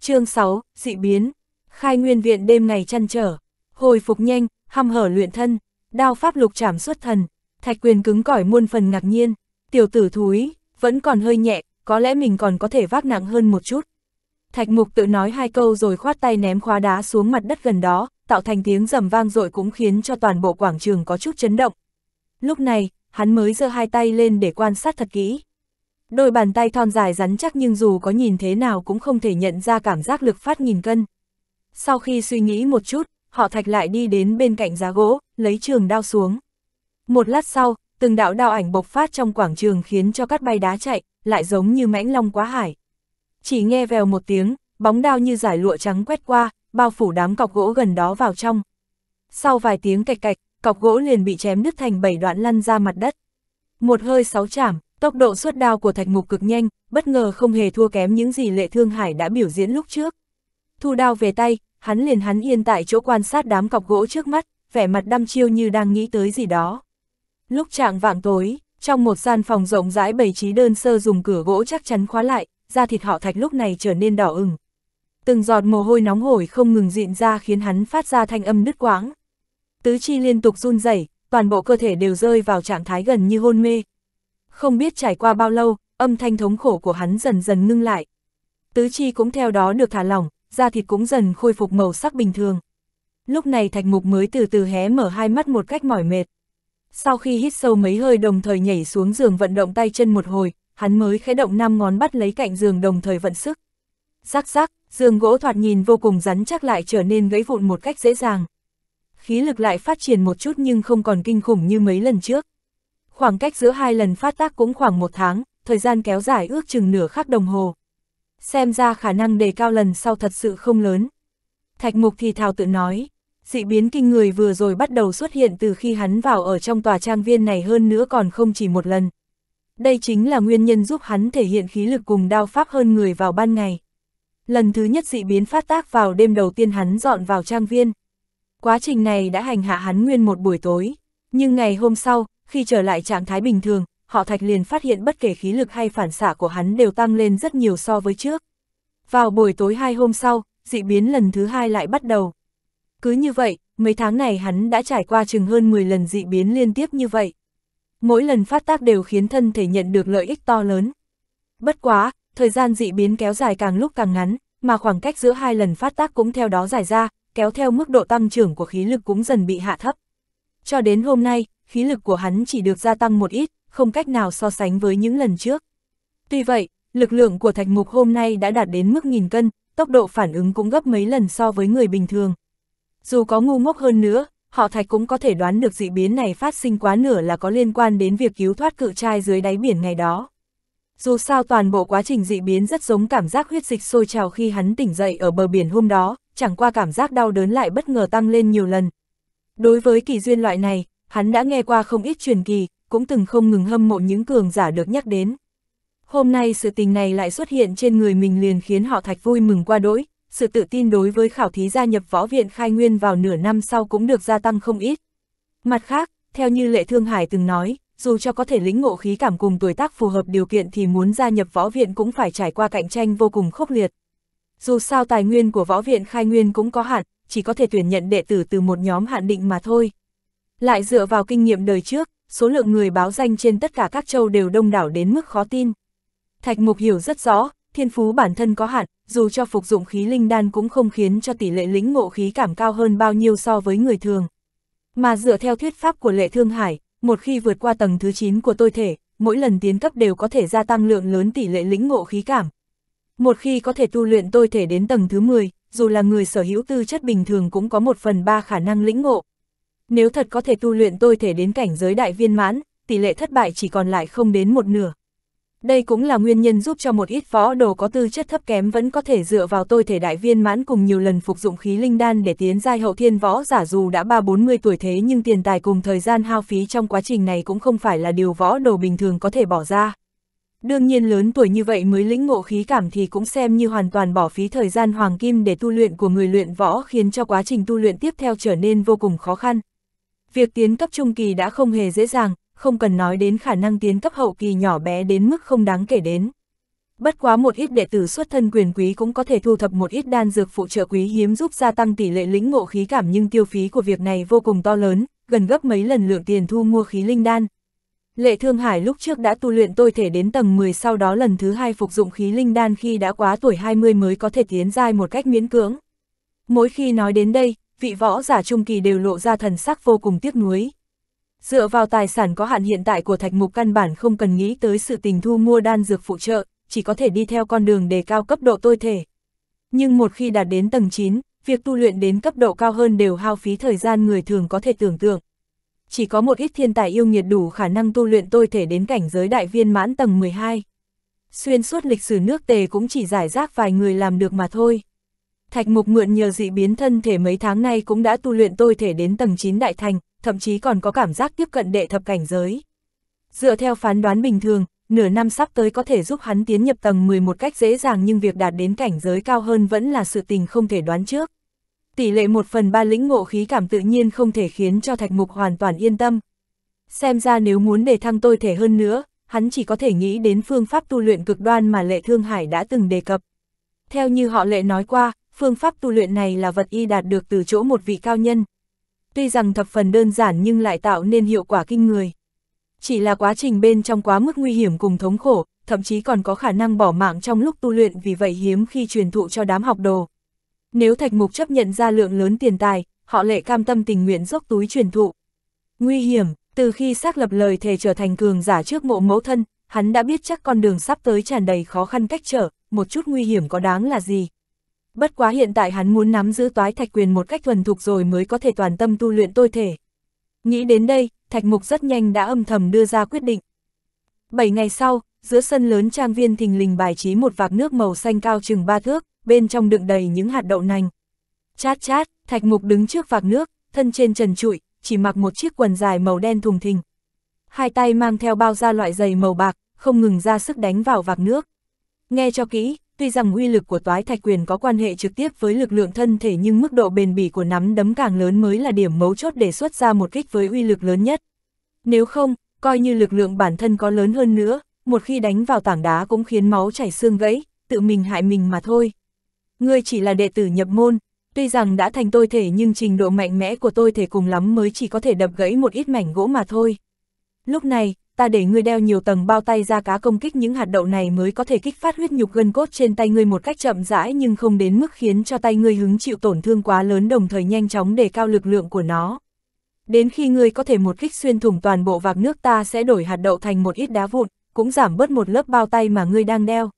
chương 6, dị biến, khai nguyên viện đêm ngày chăn trở, hồi phục nhanh, hăm hở luyện thân, đao pháp lục trảm xuất thần, thạch quyền cứng cỏi muôn phần ngạc nhiên. Tiểu tử thúi, vẫn còn hơi nhẹ, có lẽ mình còn có thể vác nặng hơn một chút. Thạch mục tự nói hai câu rồi khoát tay ném khóa đá xuống mặt đất gần đó, tạo thành tiếng rầm vang rội cũng khiến cho toàn bộ quảng trường có chút chấn động. Lúc này, hắn mới giơ hai tay lên để quan sát thật kỹ. Đôi bàn tay thon dài rắn chắc nhưng dù có nhìn thế nào cũng không thể nhận ra cảm giác lực phát nghìn cân. Sau khi suy nghĩ một chút, họ thạch lại đi đến bên cạnh giá gỗ, lấy trường đao xuống. Một lát sau, từng đạo đạo ảnh bộc phát trong quảng trường khiến cho cát bay đá chạy, lại giống như mãnh long quá hải. Chỉ nghe vèo một tiếng, bóng đao như giải lụa trắng quét qua, bao phủ đám cọc gỗ gần đó vào trong. Sau vài tiếng cạch cạch, cọc gỗ liền bị chém đứt thành bảy đoạn lăn ra mặt đất. Một hơi sáu chảm, tốc độ xuất đao của thạch mục cực nhanh, bất ngờ không hề thua kém những gì lệ thương hải đã biểu diễn lúc trước. Thu đao về tay, hắn liền hắn yên tại chỗ quan sát đám cọc gỗ trước mắt, vẻ mặt đăm chiêu như đang nghĩ tới gì đó. Lúc trạng vạng tối, trong một gian phòng rộng rãi bày trí đơn sơ dùng cửa gỗ chắc chắn khóa lại, da thịt họ thạch lúc này trở nên đỏ ửng. Từng giọt mồ hôi nóng hổi không ngừng dịn ra khiến hắn phát ra thanh âm đứt quãng. Tứ chi liên tục run rẩy, toàn bộ cơ thể đều rơi vào trạng thái gần như hôn mê. Không biết trải qua bao lâu, âm thanh thống khổ của hắn dần dần ngưng lại. Tứ chi cũng theo đó được thả lỏng, da thịt cũng dần khôi phục màu sắc bình thường. Lúc này Thạch Mục mới từ từ hé mở hai mắt một cách mỏi mệt sau khi hít sâu mấy hơi đồng thời nhảy xuống giường vận động tay chân một hồi, hắn mới khẽ động năm ngón bắt lấy cạnh giường đồng thời vận sức. Rắc rắc, giường gỗ thoạt nhìn vô cùng rắn chắc lại trở nên gãy vụn một cách dễ dàng. Khí lực lại phát triển một chút nhưng không còn kinh khủng như mấy lần trước. Khoảng cách giữa hai lần phát tác cũng khoảng một tháng, thời gian kéo dài ước chừng nửa khắc đồng hồ. Xem ra khả năng đề cao lần sau thật sự không lớn. Thạch mục thì thào tự nói, dị biến kinh người vừa rồi bắt đầu xuất hiện từ khi hắn vào ở trong tòa trang viên này hơn nữa còn không chỉ một lần. Đây chính là nguyên nhân giúp hắn thể hiện khí lực cùng đao pháp hơn người vào ban ngày. Lần thứ nhất dị biến phát tác vào đêm đầu tiên hắn dọn vào trang viên. Quá trình này đã hành hạ hắn nguyên một buổi tối, nhưng ngày hôm sau, khi trở lại trạng thái bình thường, họ thạch liền phát hiện bất kể khí lực hay phản xạ của hắn đều tăng lên rất nhiều so với trước. Vào buổi tối hai hôm sau, dị biến lần thứ hai lại bắt đầu. Cứ như vậy, mấy tháng này hắn đã trải qua chừng hơn 10 lần dị biến liên tiếp như vậy. Mỗi lần phát tác đều khiến thân thể nhận được lợi ích to lớn. Bất quá, thời gian dị biến kéo dài càng lúc càng ngắn, mà khoảng cách giữa hai lần phát tác cũng theo đó dài ra, kéo theo mức độ tăng trưởng của khí lực cũng dần bị hạ thấp. Cho đến hôm nay, khí lực của hắn chỉ được gia tăng một ít, không cách nào so sánh với những lần trước. Tuy vậy, lực lượng của thạch mục hôm nay đã đạt đến mức nghìn cân, tốc độ phản ứng cũng gấp mấy lần so với người bình thường. Dù có ngu ngốc hơn nữa, họ thạch cũng có thể đoán được dị biến này phát sinh quá nửa là có liên quan đến việc cứu thoát cự trai dưới đáy biển ngày đó. Dù sao toàn bộ quá trình dị biến rất giống cảm giác huyết dịch sôi trào khi hắn tỉnh dậy ở bờ biển hôm đó, chẳng qua cảm giác đau đớn lại bất ngờ tăng lên nhiều lần. Đối với kỳ duyên loại này, hắn đã nghe qua không ít truyền kỳ, cũng từng không ngừng hâm mộ những cường giả được nhắc đến. Hôm nay sự tình này lại xuất hiện trên người mình liền khiến họ thạch vui mừng qua đỗi, sự tự tin đối với khảo thí gia nhập võ viện khai nguyên vào nửa năm sau cũng được gia tăng không ít. Mặt khác, theo như Lệ Thương Hải từng nói, dù cho có thể lĩnh ngộ khí cảm cùng tuổi tác phù hợp điều kiện thì muốn gia nhập võ viện cũng phải trải qua cạnh tranh vô cùng khốc liệt. Dù sao tài nguyên của võ viện khai nguyên cũng có hạn, chỉ có thể tuyển nhận đệ tử từ một nhóm hạn định mà thôi. Lại dựa vào kinh nghiệm đời trước, số lượng người báo danh trên tất cả các châu đều đông đảo đến mức khó tin. Thạch Mục hiểu rất rõ, thiên phú bản thân có hạn, dù cho phục dụng khí linh đan cũng không khiến cho tỷ lệ lĩnh ngộ khí cảm cao hơn bao nhiêu so với người thường. Mà dựa theo thuyết pháp của lệ thương hải, một khi vượt qua tầng thứ 9 của tôi thể, mỗi lần tiến cấp đều có thể gia tăng lượng lớn tỷ lệ lĩnh ngộ khí cảm. Một khi có thể tu luyện tôi thể đến tầng thứ 10, dù là người sở hữu tư chất bình thường cũng có một phần ba khả năng lĩnh ngộ. Nếu thật có thể tu luyện tôi thể đến cảnh giới đại viên mãn, tỷ lệ thất bại chỉ còn lại không đến một nửa. Đây cũng là nguyên nhân giúp cho một ít võ đồ có tư chất thấp kém vẫn có thể dựa vào tôi thể đại viên mãn cùng nhiều lần phục dụng khí linh đan để tiến giai hậu thiên võ giả dù đã ba 40 tuổi thế nhưng tiền tài cùng thời gian hao phí trong quá trình này cũng không phải là điều võ đồ bình thường có thể bỏ ra. Đương nhiên lớn tuổi như vậy mới lĩnh ngộ khí cảm thì cũng xem như hoàn toàn bỏ phí thời gian hoàng kim để tu luyện của người luyện võ khiến cho quá trình tu luyện tiếp theo trở nên vô cùng khó khăn. Việc tiến cấp trung kỳ đã không hề dễ dàng, không cần nói đến khả năng tiến cấp hậu kỳ nhỏ bé đến mức không đáng kể đến. Bất quá một ít đệ tử xuất thân quyền quý cũng có thể thu thập một ít đan dược phụ trợ quý hiếm giúp gia tăng tỷ lệ lĩnh ngộ khí cảm nhưng tiêu phí của việc này vô cùng to lớn, gần gấp mấy lần lượng tiền thu mua khí linh đan. Lệ Thương Hải lúc trước đã tu luyện tôi thể đến tầng 10 sau đó lần thứ hai phục dụng khí linh đan khi đã quá tuổi 20 mới có thể tiến giai một cách miễn cưỡng. Mỗi khi nói đến đây, vị võ giả trung kỳ đều lộ ra thần sắc vô cùng tiếc nuối. Dựa vào tài sản có hạn hiện tại của thạch mục căn bản không cần nghĩ tới sự tình thu mua đan dược phụ trợ, chỉ có thể đi theo con đường đề cao cấp độ tôi thể. Nhưng một khi đạt đến tầng 9, việc tu luyện đến cấp độ cao hơn đều hao phí thời gian người thường có thể tưởng tượng. Chỉ có một ít thiên tài yêu nghiệt đủ khả năng tu luyện tôi thể đến cảnh giới đại viên mãn tầng 12. Xuyên suốt lịch sử nước tề cũng chỉ giải rác vài người làm được mà thôi. Thạch mục mượn nhờ dị biến thân thể mấy tháng nay cũng đã tu luyện tôi thể đến tầng 9 đại thành, thậm chí còn có cảm giác tiếp cận đệ thập cảnh giới. Dựa theo phán đoán bình thường, nửa năm sắp tới có thể giúp hắn tiến nhập tầng 11 cách dễ dàng nhưng việc đạt đến cảnh giới cao hơn vẫn là sự tình không thể đoán trước. Tỷ lệ 1 phần 3 lĩnh ngộ khí cảm tự nhiên không thể khiến cho Thạch Mục hoàn toàn yên tâm. Xem ra nếu muốn để thăng tôi thể hơn nữa, hắn chỉ có thể nghĩ đến phương pháp tu luyện cực đoan mà Lệ Thương Hải đã từng đề cập. Theo như họ Lệ nói qua, phương pháp tu luyện này là vật y đạt được từ chỗ một vị cao nhân, tuy rằng thập phần đơn giản nhưng lại tạo nên hiệu quả kinh người. Chỉ là quá trình bên trong quá mức nguy hiểm cùng thống khổ, thậm chí còn có khả năng bỏ mạng trong lúc tu luyện vì vậy hiếm khi truyền thụ cho đám học đồ. Nếu Thạch Mục chấp nhận ra lượng lớn tiền tài, họ lệ cam tâm tình nguyện dốc túi truyền thụ. Nguy hiểm, từ khi xác lập lời thề trở thành cường giả trước mộ mẫu thân, hắn đã biết chắc con đường sắp tới tràn đầy khó khăn cách trở, một chút nguy hiểm có đáng là gì. Bất quá hiện tại hắn muốn nắm giữ toái thạch quyền một cách thuần thục rồi mới có thể toàn tâm tu luyện tôi thể. Nghĩ đến đây, thạch mục rất nhanh đã âm thầm đưa ra quyết định. Bảy ngày sau, giữa sân lớn trang viên thình lình bài trí một vạc nước màu xanh cao chừng ba thước, bên trong đựng đầy những hạt đậu nành. Chát chát, thạch mục đứng trước vạc nước, thân trên trần trụi, chỉ mặc một chiếc quần dài màu đen thùng thình. Hai tay mang theo bao da loại giày màu bạc, không ngừng ra sức đánh vào vạc nước. Nghe cho kỹ, Tuy rằng uy lực của toái thạch quyền có quan hệ trực tiếp với lực lượng thân thể nhưng mức độ bền bỉ của nắm đấm càng lớn mới là điểm mấu chốt để xuất ra một kích với uy lực lớn nhất. Nếu không, coi như lực lượng bản thân có lớn hơn nữa, một khi đánh vào tảng đá cũng khiến máu chảy xương gãy, tự mình hại mình mà thôi. Ngươi chỉ là đệ tử nhập môn, tuy rằng đã thành tôi thể nhưng trình độ mạnh mẽ của tôi thể cùng lắm mới chỉ có thể đập gãy một ít mảnh gỗ mà thôi. Lúc này, ta để ngươi đeo nhiều tầng bao tay ra cá công kích những hạt đậu này mới có thể kích phát huyết nhục gân cốt trên tay ngươi một cách chậm rãi nhưng không đến mức khiến cho tay ngươi hứng chịu tổn thương quá lớn đồng thời nhanh chóng đề cao lực lượng của nó. Đến khi ngươi có thể một kích xuyên thủng toàn bộ vạc nước ta sẽ đổi hạt đậu thành một ít đá vụn, cũng giảm bớt một lớp bao tay mà ngươi đang đeo.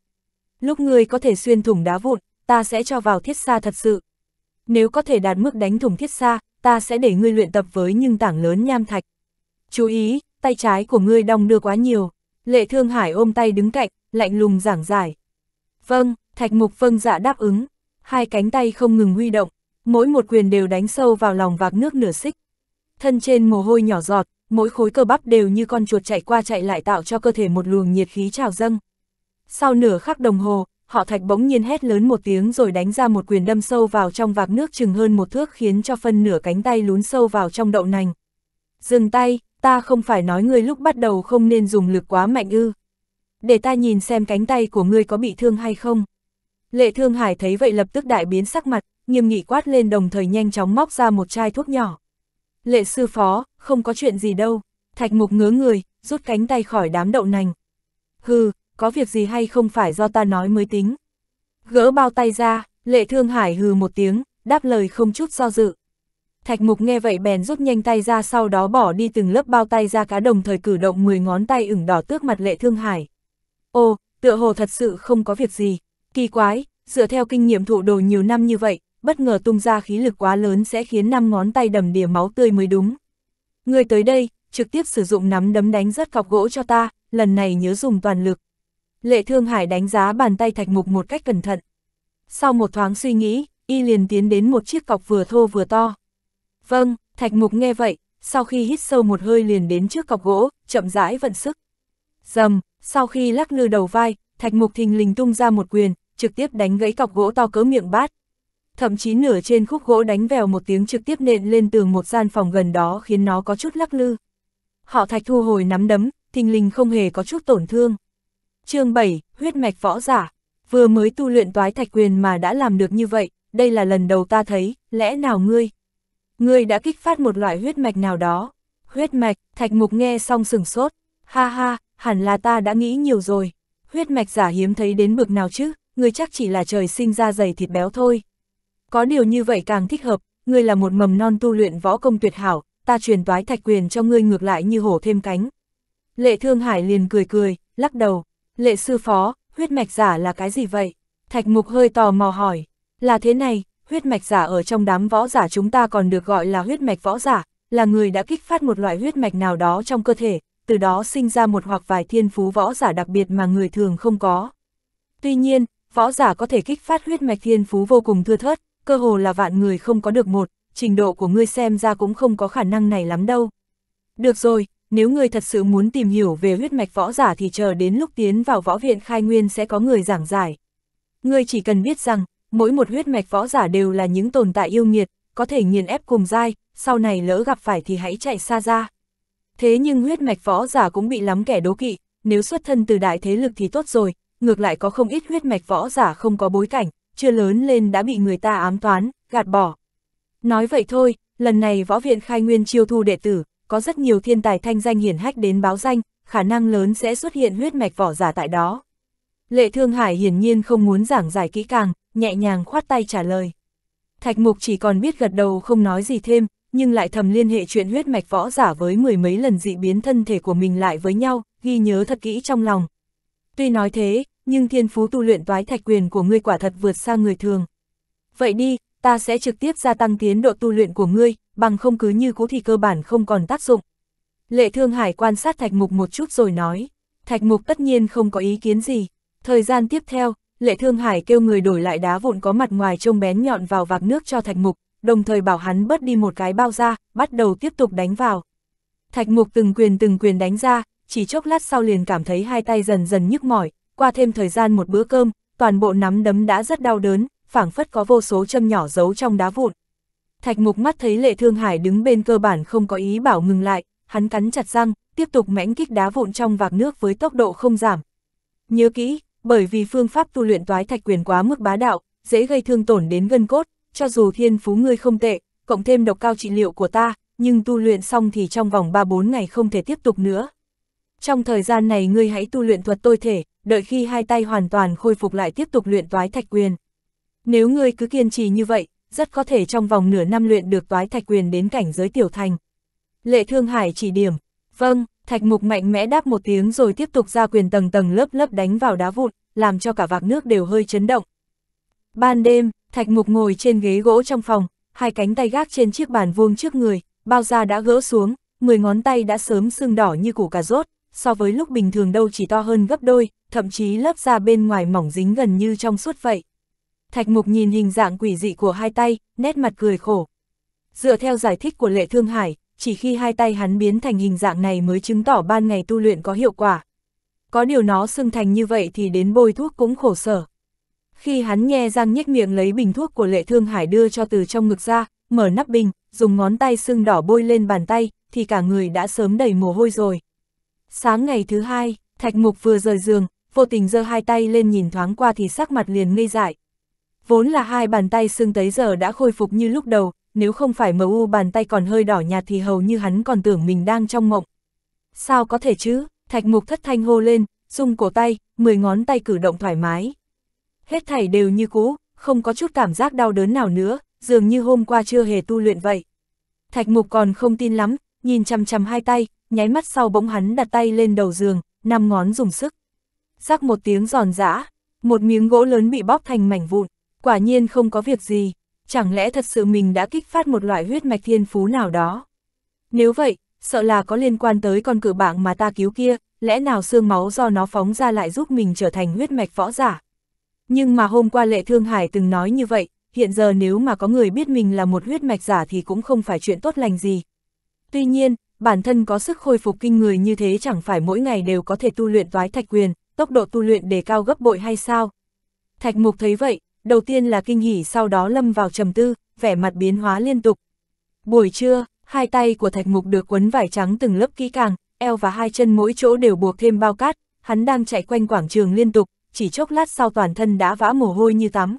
Lúc ngươi có thể xuyên thủng đá vụn, ta sẽ cho vào thiết xa thật sự. Nếu có thể đạt mức đánh thủng thiết xa, ta sẽ để ngươi luyện tập với những tảng lớn nham thạch. Chú ý, tay trái của ngươi đong đưa quá nhiều. Lệ Thương Hải ôm tay đứng cạnh, lạnh lùng giảng giải. Vâng, Thạch Mục vâng dạ đáp ứng. Hai cánh tay không ngừng huy động, mỗi một quyền đều đánh sâu vào lòng vạc nước nửa xích. Thân trên mồ hôi nhỏ giọt, mỗi khối cơ bắp đều như con chuột chạy qua chạy lại tạo cho cơ thể một luồng nhiệt khí trào dâng. Sau nửa khắc đồng hồ, họ thạch bỗng nhiên hét lớn một tiếng rồi đánh ra một quyền đâm sâu vào trong vạc nước chừng hơn một thước khiến cho phân nửa cánh tay lún sâu vào trong đậu nành. Dừng tay, ta không phải nói ngươi lúc bắt đầu không nên dùng lực quá mạnh ư. Để ta nhìn xem cánh tay của ngươi có bị thương hay không. Lệ Thương Hải thấy vậy lập tức đại biến sắc mặt, nghiêm nghị quát lên đồng thời nhanh chóng móc ra một chai thuốc nhỏ. Lệ sư phó, không có chuyện gì đâu, thạch mục ngứa người, rút cánh tay khỏi đám đậu nành. Hừ, có việc gì hay không phải do ta nói mới tính. Gỡ bao tay ra, lệ thương hải hừ một tiếng, đáp lời không chút do dự. Thạch mục nghe vậy bèn rút nhanh tay ra sau đó bỏ đi từng lớp bao tay ra cá đồng thời cử động 10 ngón tay ửng đỏ tước mặt lệ thương hải. Ô, tựa hồ thật sự không có việc gì. Kỳ quái, dựa theo kinh nghiệm thụ đồ nhiều năm như vậy, bất ngờ tung ra khí lực quá lớn sẽ khiến năm ngón tay đầm đìa máu tươi mới đúng. Người tới đây, trực tiếp sử dụng nắm đấm đánh rất cọc gỗ cho ta, lần này nhớ dùng toàn lực. Lệ Thương Hải đánh giá bàn tay thạch mục một cách cẩn thận. Sau một thoáng suy nghĩ, y liền tiến đến một chiếc cọc vừa thô vừa to. Vâng, Thạch Mục nghe vậy, sau khi hít sâu một hơi liền đến trước cọc gỗ, chậm rãi vận sức. Dầm, sau khi lắc lư đầu vai, Thạch Mục thình lình tung ra một quyền, trực tiếp đánh gãy cọc gỗ to cỡ miệng bát. Thậm chí nửa trên khúc gỗ đánh vèo một tiếng trực tiếp nện lên tường một gian phòng gần đó khiến nó có chút lắc lư. Họ Thạch thu hồi nắm đấm, thình lình không hề có chút tổn thương. chương 7, huyết mạch võ giả. Vừa mới tu luyện toái thạch quyền mà đã làm được như vậy, đây là lần đầu ta thấy, lẽ nào ngươi? Ngươi đã kích phát một loại huyết mạch nào đó. Huyết mạch, thạch mục nghe xong sừng sốt. Ha ha, hẳn là ta đã nghĩ nhiều rồi. Huyết mạch giả hiếm thấy đến bực nào chứ, ngươi chắc chỉ là trời sinh ra dày thịt béo thôi. Có điều như vậy càng thích hợp, ngươi là một mầm non tu luyện võ công tuyệt hảo, ta truyền toái thạch quyền cho ngươi ngược lại như hổ thêm cánh. Lệ Thương Hải liền cười cười, lắc đầu. Lệ sư phó, huyết mạch giả là cái gì vậy? Thạch mục hơi tò mò hỏi. Là thế này, huyết mạch giả ở trong đám võ giả chúng ta còn được gọi là huyết mạch võ giả, là người đã kích phát một loại huyết mạch nào đó trong cơ thể, từ đó sinh ra một hoặc vài thiên phú võ giả đặc biệt mà người thường không có. Tuy nhiên, võ giả có thể kích phát huyết mạch thiên phú vô cùng thưa thớt, cơ hồ là vạn người không có được một, trình độ của ngươi xem ra cũng không có khả năng này lắm đâu. Được rồi, nếu ngươi thật sự muốn tìm hiểu về huyết mạch võ giả thì chờ đến lúc tiến vào võ viện khai nguyên sẽ có người giảng giải. Ngươi chỉ cần biết rằng, mỗi một huyết mạch võ giả đều là những tồn tại yêu nghiệt, có thể nghiền ép cùng dai, sau này lỡ gặp phải thì hãy chạy xa ra. Thế nhưng huyết mạch võ giả cũng bị lắm kẻ đố kỵ, nếu xuất thân từ đại thế lực thì tốt rồi, ngược lại có không ít huyết mạch võ giả không có bối cảnh, chưa lớn lên đã bị người ta ám toán, gạt bỏ. Nói vậy thôi, lần này võ viện khai nguyên chiêu thu đệ tử, có rất nhiều thiên tài thanh danh hiển hách đến báo danh, khả năng lớn sẽ xuất hiện huyết mạch võ giả tại đó. Lệ Thương Hải hiển nhiên không muốn giảng giải kỹ càng, nhẹ nhàng khoát tay trả lời. Thạch mục chỉ còn biết gật đầu không nói gì thêm, nhưng lại thầm liên hệ chuyện huyết mạch võ giả với mười mấy lần dị biến thân thể của mình lại với nhau, ghi nhớ thật kỹ trong lòng. Tuy nói thế, nhưng thiên phú tu luyện toái thạch quyền của ngươi quả thật vượt xa người thường. Vậy đi, ta sẽ trực tiếp gia tăng tiến độ tu luyện của ngươi, bằng không cứ như cũ thì cơ bản không còn tác dụng. Lệ Thương Hải quan sát Thạch Mục một chút rồi nói, Thạch Mục tất nhiên không có ý kiến gì. Thời gian tiếp theo, Lệ Thương Hải kêu người đổi lại đá vụn có mặt ngoài trông bén nhọn vào vạc nước cho Thạch Mục, đồng thời bảo hắn bớt đi một cái bao ra, bắt đầu tiếp tục đánh vào. Thạch Mục từng quyền từng quyền đánh ra, chỉ chốc lát sau liền cảm thấy hai tay dần dần nhức mỏi, qua thêm thời gian một bữa cơm, toàn bộ nắm đấm đã rất đau đớn, phảng phất có vô số châm nhỏ giấu trong đá vụn. Thạch Mục mắt thấy Lệ Thương Hải đứng bên cơ bản không có ý bảo ngừng lại, hắn cắn chặt răng, tiếp tục mãnh kích đá vụn trong vạc nước với tốc độ không giảm. Nhớ kỹ, bởi vì phương pháp tu luyện toái thạch quyền quá mức bá đạo, dễ gây thương tổn đến gân cốt, cho dù thiên phú ngươi không tệ, cộng thêm độc cao trị liệu của ta, nhưng tu luyện xong thì trong vòng 3-4 ngày không thể tiếp tục nữa. Trong thời gian này ngươi hãy tu luyện thuật tôi thể, đợi khi hai tay hoàn toàn khôi phục lại tiếp tục luyện toái thạch quyền. Nếu ngươi cứ kiên trì như vậy, rất có thể trong vòng nửa năm luyện được toái thạch quyền đến cảnh giới tiểu thành. Lệ Thương Hải chỉ điểm, vâng, Thạch mục mạnh mẽ đáp một tiếng rồi tiếp tục ra quyền tầng tầng lớp lớp đánh vào đá vụn, làm cho cả vạc nước đều hơi chấn động. Ban đêm, thạch mục ngồi trên ghế gỗ trong phòng, hai cánh tay gác trên chiếc bàn vuông trước người, bao da đã gỡ xuống, 10 ngón tay đã sớm sưng đỏ như củ cà rốt, so với lúc bình thường đâu chỉ to hơn gấp đôi, thậm chí lớp da bên ngoài mỏng dính gần như trong suốt vậy. Thạch mục nhìn hình dạng quỷ dị của hai tay, nét mặt cười khổ. Dựa theo giải thích của lệ thương hải, chỉ khi hai tay hắn biến thành hình dạng này mới chứng tỏ ban ngày tu luyện có hiệu quả. Có điều nó sưng thành như vậy thì đến bôi thuốc cũng khổ sở. Khi hắn nghe răng nhếch miệng lấy bình thuốc của lệ thương hải đưa cho từ trong ngực ra, mở nắp bình, dùng ngón tay sưng đỏ bôi lên bàn tay, thì cả người đã sớm đầy mồ hôi rồi. Sáng ngày thứ hai, Thạch Mục vừa rời giường, vô tình giơ hai tay lên nhìn thoáng qua thì sắc mặt liền ngây dại. Vốn là hai bàn tay sưng tới giờ đã khôi phục như lúc đầu, nếu không phải MU bàn tay còn hơi đỏ nhạt thì hầu như hắn còn tưởng mình đang trong mộng. Sao có thể chứ, thạch mục thất thanh hô lên, rung cổ tay, 10 ngón tay cử động thoải mái. Hết thảy đều như cũ, không có chút cảm giác đau đớn nào nữa, dường như hôm qua chưa hề tu luyện vậy. Thạch mục còn không tin lắm, nhìn chằm chằm hai tay, nháy mắt sau bỗng hắn đặt tay lên đầu giường, năm ngón dùng sức. Rắc một tiếng giòn giã, một miếng gỗ lớn bị bóp thành mảnh vụn, quả nhiên không có việc gì chẳng lẽ thật sự mình đã kích phát một loại huyết mạch thiên phú nào đó? Nếu vậy, sợ là có liên quan tới con cự bạng mà ta cứu kia, lẽ nào xương máu do nó phóng ra lại giúp mình trở thành huyết mạch võ giả? Nhưng mà hôm qua Lệ Thương Hải từng nói như vậy, hiện giờ nếu mà có người biết mình là một huyết mạch giả thì cũng không phải chuyện tốt lành gì. Tuy nhiên, bản thân có sức khôi phục kinh người như thế chẳng phải mỗi ngày đều có thể tu luyện toái thạch quyền, tốc độ tu luyện đề cao gấp bội hay sao? Thạch Mục thấy vậy, đầu tiên là kinh hỉ sau đó lâm vào trầm tư, vẻ mặt biến hóa liên tục. Buổi trưa, hai tay của thạch mục được quấn vải trắng từng lớp kỹ càng, eo và hai chân mỗi chỗ đều buộc thêm bao cát, hắn đang chạy quanh quảng trường liên tục, chỉ chốc lát sau toàn thân đã vã mồ hôi như tắm.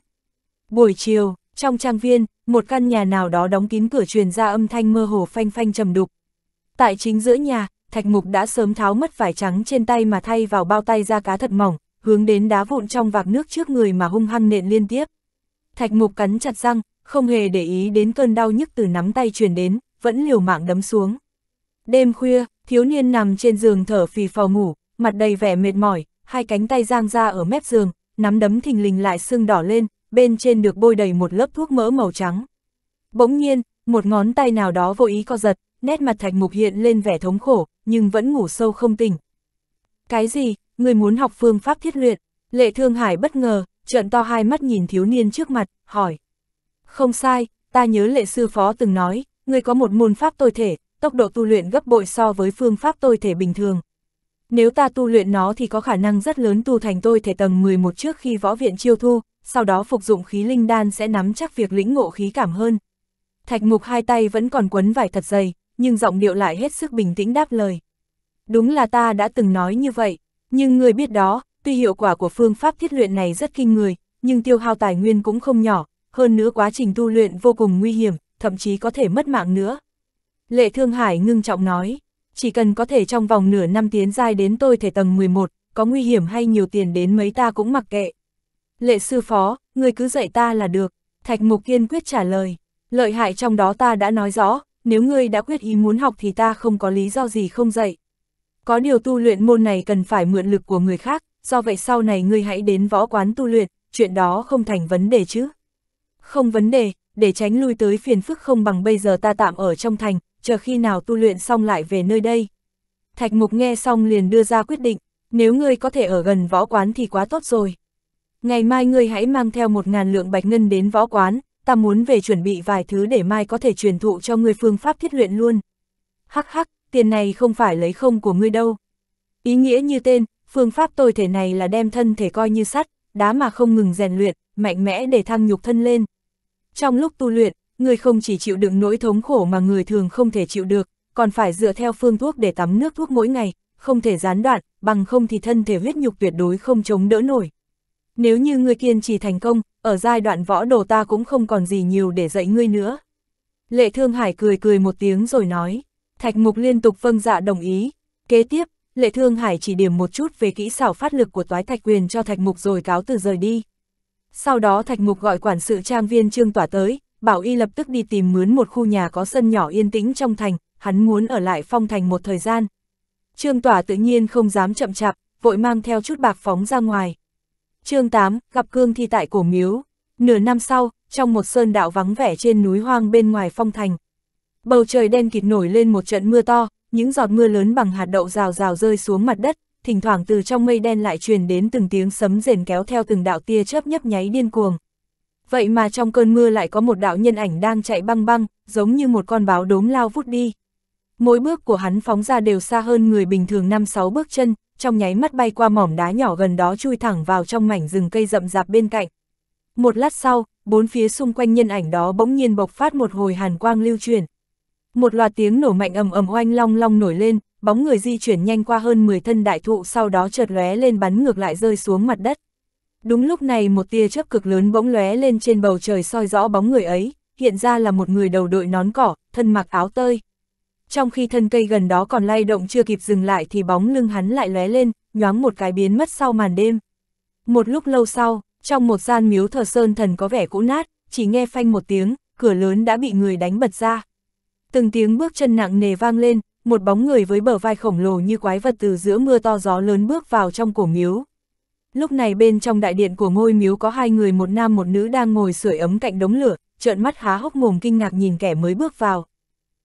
Buổi chiều, trong trang viên, một căn nhà nào đó đóng kín cửa truyền ra âm thanh mơ hồ phanh phanh trầm đục. Tại chính giữa nhà, Thạch Mục đã sớm tháo mất vải trắng trên tay mà thay vào bao tay da cá thật mỏng, hướng đến đá vụn trong vạc nước trước người mà hung hăng nện liên tiếp. Thạch mục cắn chặt răng, không hề để ý đến cơn đau nhức từ nắm tay truyền đến, vẫn liều mạng đấm xuống. Đêm khuya, thiếu niên nằm trên giường thở phì phò ngủ, mặt đầy vẻ mệt mỏi, hai cánh tay giang ra ở mép giường, nắm đấm thình lình lại sưng đỏ lên, bên trên được bôi đầy một lớp thuốc mỡ màu trắng. Bỗng nhiên, một ngón tay nào đó vô ý co giật, nét mặt thạch mục hiện lên vẻ thống khổ, nhưng vẫn ngủ sâu không tỉnh. Cái gì, người muốn học phương pháp thiết luyện, lệ thương hải bất ngờ, trợn to hai mắt nhìn thiếu niên trước mặt, hỏi. Không sai, ta nhớ lệ sư phó từng nói, người có một môn pháp tôi thể, tốc độ tu luyện gấp bội so với phương pháp tôi thể bình thường. Nếu ta tu luyện nó thì có khả năng rất lớn tu thành tôi thể tầng 11 trước khi võ viện chiêu thu, sau đó phục dụng khí linh đan sẽ nắm chắc việc lĩnh ngộ khí cảm hơn. Thạch mục hai tay vẫn còn quấn vải thật dày, nhưng giọng điệu lại hết sức bình tĩnh đáp lời. Đúng là ta đã từng nói như vậy. Nhưng người biết đó, tuy hiệu quả của phương pháp thiết luyện này rất kinh người, nhưng tiêu hao tài nguyên cũng không nhỏ, hơn nữa quá trình tu luyện vô cùng nguy hiểm, thậm chí có thể mất mạng nữa. Lệ Thương Hải ngưng trọng nói, chỉ cần có thể trong vòng nửa năm tiến giai đến tôi thể tầng 11, có nguy hiểm hay nhiều tiền đến mấy ta cũng mặc kệ. Lệ sư phó, người cứ dạy ta là được, Thạch Mục kiên quyết trả lời, lợi hại trong đó ta đã nói rõ, nếu ngươi đã quyết ý muốn học thì ta không có lý do gì không dạy. Có điều tu luyện môn này cần phải mượn lực của người khác, do vậy sau này ngươi hãy đến võ quán tu luyện, chuyện đó không thành vấn đề chứ. Không vấn đề, để tránh lui tới phiền phức không bằng bây giờ ta tạm ở trong thành, chờ khi nào tu luyện xong lại về nơi đây. Thạch Mục nghe xong liền đưa ra quyết định, nếu ngươi có thể ở gần võ quán thì quá tốt rồi. Ngày mai ngươi hãy mang theo một ngàn lượng bạch ngân đến võ quán, ta muốn về chuẩn bị vài thứ để mai có thể truyền thụ cho ngươi phương pháp thiết luyện luôn. Hắc hắc, tiền này không phải lấy không của ngươi đâu. Ý nghĩa như tên, phương pháp tôi thể này là đem thân thể coi như sắt, đá mà không ngừng rèn luyện, mạnh mẽ để thăng nhục thân lên. Trong lúc tu luyện, người không chỉ chịu đựng nỗi thống khổ mà người thường không thể chịu được, còn phải dựa theo phương thuốc để tắm nước thuốc mỗi ngày, không thể gián đoạn, bằng không thì thân thể huyết nhục tuyệt đối không chống đỡ nổi. Nếu như ngươi kiên trì thành công, ở giai đoạn võ đồ ta cũng không còn gì nhiều để dạy ngươi nữa. Lệ Thương Hải cười cười một tiếng rồi nói. Thạch Mục liên tục vâng dạ đồng ý. Kế tiếp, Lệ Thương Hải chỉ điểm một chút về kỹ xảo phát lực của Toái Thạch Quyền cho Thạch Mục rồi cáo từ rời đi. Sau đó Thạch Mục gọi quản sự trang viên Trương Tỏa tới, bảo y lập tức đi tìm mướn một khu nhà có sân nhỏ yên tĩnh trong thành, hắn muốn ở lại phong thành một thời gian. Trương Tỏa tự nhiên không dám chậm chạp, vội mang theo chút bạc phóng ra ngoài. chương 8, gặp Cương Thi tại Cổ Miếu. Nửa năm sau, trong một sơn đạo vắng vẻ trên núi hoang bên ngoài phong thành, Bầu trời đen kịt nổi lên một trận mưa to, những giọt mưa lớn bằng hạt đậu rào rào rơi xuống mặt đất, thỉnh thoảng từ trong mây đen lại truyền đến từng tiếng sấm rền kéo theo từng đạo tia chớp nhấp nháy điên cuồng. Vậy mà trong cơn mưa lại có một đạo nhân ảnh đang chạy băng băng, giống như một con báo đốm lao vút đi. Mỗi bước của hắn phóng ra đều xa hơn người bình thường 5-6 bước chân, trong nháy mắt bay qua mỏm đá nhỏ gần đó chui thẳng vào trong mảnh rừng cây rậm rạp bên cạnh. Một lát sau, bốn phía xung quanh nhân ảnh đó bỗng nhiên bộc phát một hồi hàn quang lưu truyền, một loạt tiếng nổ mạnh ầm ầm oanh long long nổi lên, bóng người di chuyển nhanh qua hơn 10 thân đại thụ sau đó chợt lóe lên bắn ngược lại rơi xuống mặt đất. Đúng lúc này một tia chớp cực lớn bỗng lóe lên trên bầu trời soi rõ bóng người ấy, hiện ra là một người đầu đội nón cỏ, thân mặc áo tơi. Trong khi thân cây gần đó còn lay động chưa kịp dừng lại thì bóng lưng hắn lại lóe lên, nhoáng một cái biến mất sau màn đêm. Một lúc lâu sau, trong một gian miếu thờ sơn thần có vẻ cũ nát, chỉ nghe phanh một tiếng, cửa lớn đã bị người đánh bật ra. Từng tiếng bước chân nặng nề vang lên, một bóng người với bờ vai khổng lồ như quái vật từ giữa mưa to gió lớn bước vào trong cổ miếu. Lúc này bên trong đại điện của ngôi miếu có hai người một nam một nữ đang ngồi sưởi ấm cạnh đống lửa, trợn mắt há hốc mồm kinh ngạc nhìn kẻ mới bước vào.